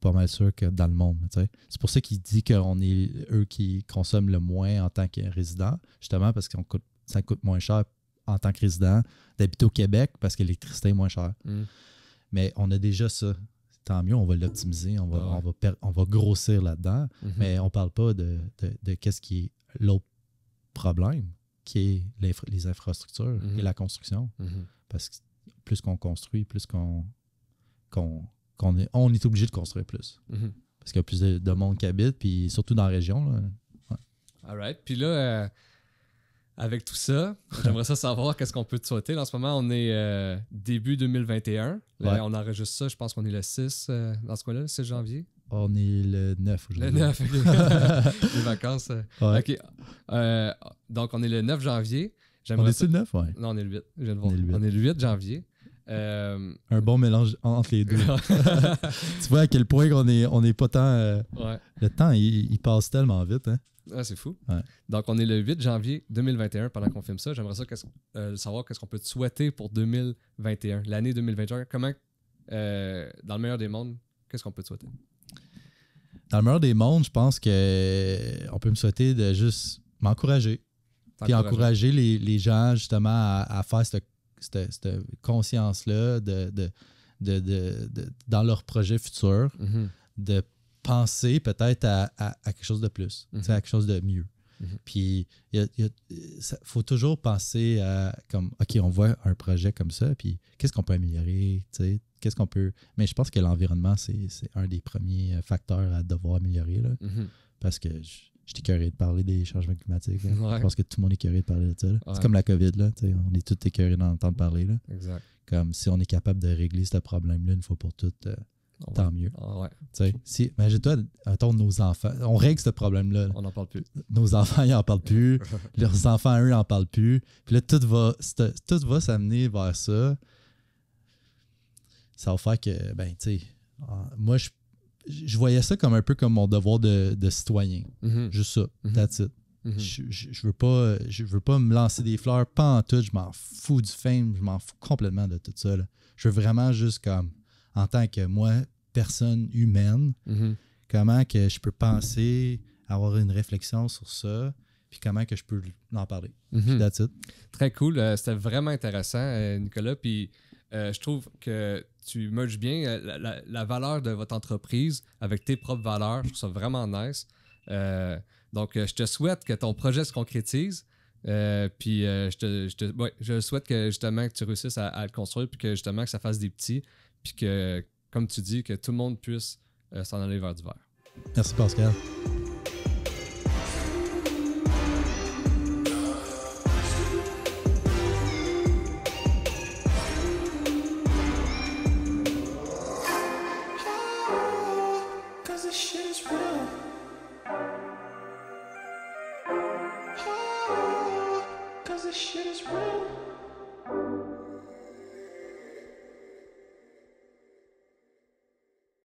pas, mal sûr que dans le monde. C'est pour ça qu'il dit qu'on est eux qui consomment le moins en tant que résident, justement parce que coûte, ça coûte moins cher en tant que résident d'habiter au Québec parce que l'électricité est moins chère. Mhm. Mais on a déjà ça tant mieux, on va l'optimiser, on va, ah on, grossir là-dedans, mhm. mais on parle pas de, qu'est-ce qui est l'autre problème, qui est les, infrastructures mhm. et la construction. Mhm. Parce que plus qu'on construit, plus qu'on est, on est obligé de construire plus. Parce qu'il y a plus de, monde qui habite, puis surtout dans la région. All right. Puis là, euh, avec tout ça, j'aimerais ça savoir qu'est-ce qu'on peut te souhaiter. en ce moment, on est euh, début 2021. On enregistre ça, je pense qu'on est le 6, euh, dans ce coin-là, le 6 janvier. On est le 9 aujourd'hui. Le 9, les vacances. Euh. donc, on est le 9 janvier. On est le 9, ouais. Non, On est le 8, on est le 8 janvier. Euh, un bon mélange entre les deux. tu vois à quel point on est, on est pas tant. Euh, le temps, il, passe tellement vite. Hein. Ah, c'est fou. Donc, on est le 8 janvier 2021 pendant qu'on filme ça. J'aimerais ça euh, savoir qu'est-ce qu'on peut te souhaiter pour 2021, l'année 2021. Comment, dans le meilleur des mondes, qu'est-ce qu'on peut te souhaiter? Dans le meilleur des mondes, je pense que on peut me souhaiter de juste m'encourager. Puis encourager les, gens justement à, à faire cette cette, conscience-là de, dans leur projet futur, mhm. de penser peut-être à, quelque chose de plus, mhm. à quelque chose de mieux. Mhm. Puis, il faut toujours penser à comme, OK, on voit un projet comme ça, puis qu'est-ce qu'on peut améliorer, qu'est-ce qu'on peut. Mais je pense que l'environnement, c'est un des premiers euh, facteurs à devoir améliorer, là, parce que je, j'étais curé de parler des changements climatiques. Je pense que tout le monde est curé de parler de ça. C'est comme la COVID, là. On est tous écœurés d'entendre parler. Là. Exact. Comme si on est capable de régler ce problème-là une fois pour toutes, euh, tant mieux. Ah ouais. Si, Imagine-toi, attends, nos enfants, on règle ce problème-là. On n'en parle plus. Nos enfants, ils n'en parlent plus. leurs enfants, eux, n'en parlent plus. Puis là, tout va, tout va s'amener vers ça. Ça va faire que, ben, tu sais, moi, je je voyais ça comme un peu comme mon devoir de, citoyen. Mhm. Juste ça, mhm. that's it. Mhm. je, ne veux pas veux pas me lancer des fleurs pas en tout je m'en fous du fame je m'en fous complètement de tout ça je veux vraiment juste comme en tant que moi personne humaine comment que je peux penser avoir une réflexion sur ça puis comment que je peux en parler. that's Très cool. Euh, c'était vraiment intéressant, euh, Nicolas. Puis euh, je trouve que tu merges bien euh, la, valeur de votre entreprise avec tes propres valeurs. Je trouve ça vraiment nice. Euh, donc, je te souhaite que ton projet se concrétise. puis je, te, je, souhaite que justement que tu réussisses à, à, le construire, puis que justement que ça fasse des petits, puis que, comme tu dis, que tout le monde puisse s'en aller vers du vert. Merci Pascal.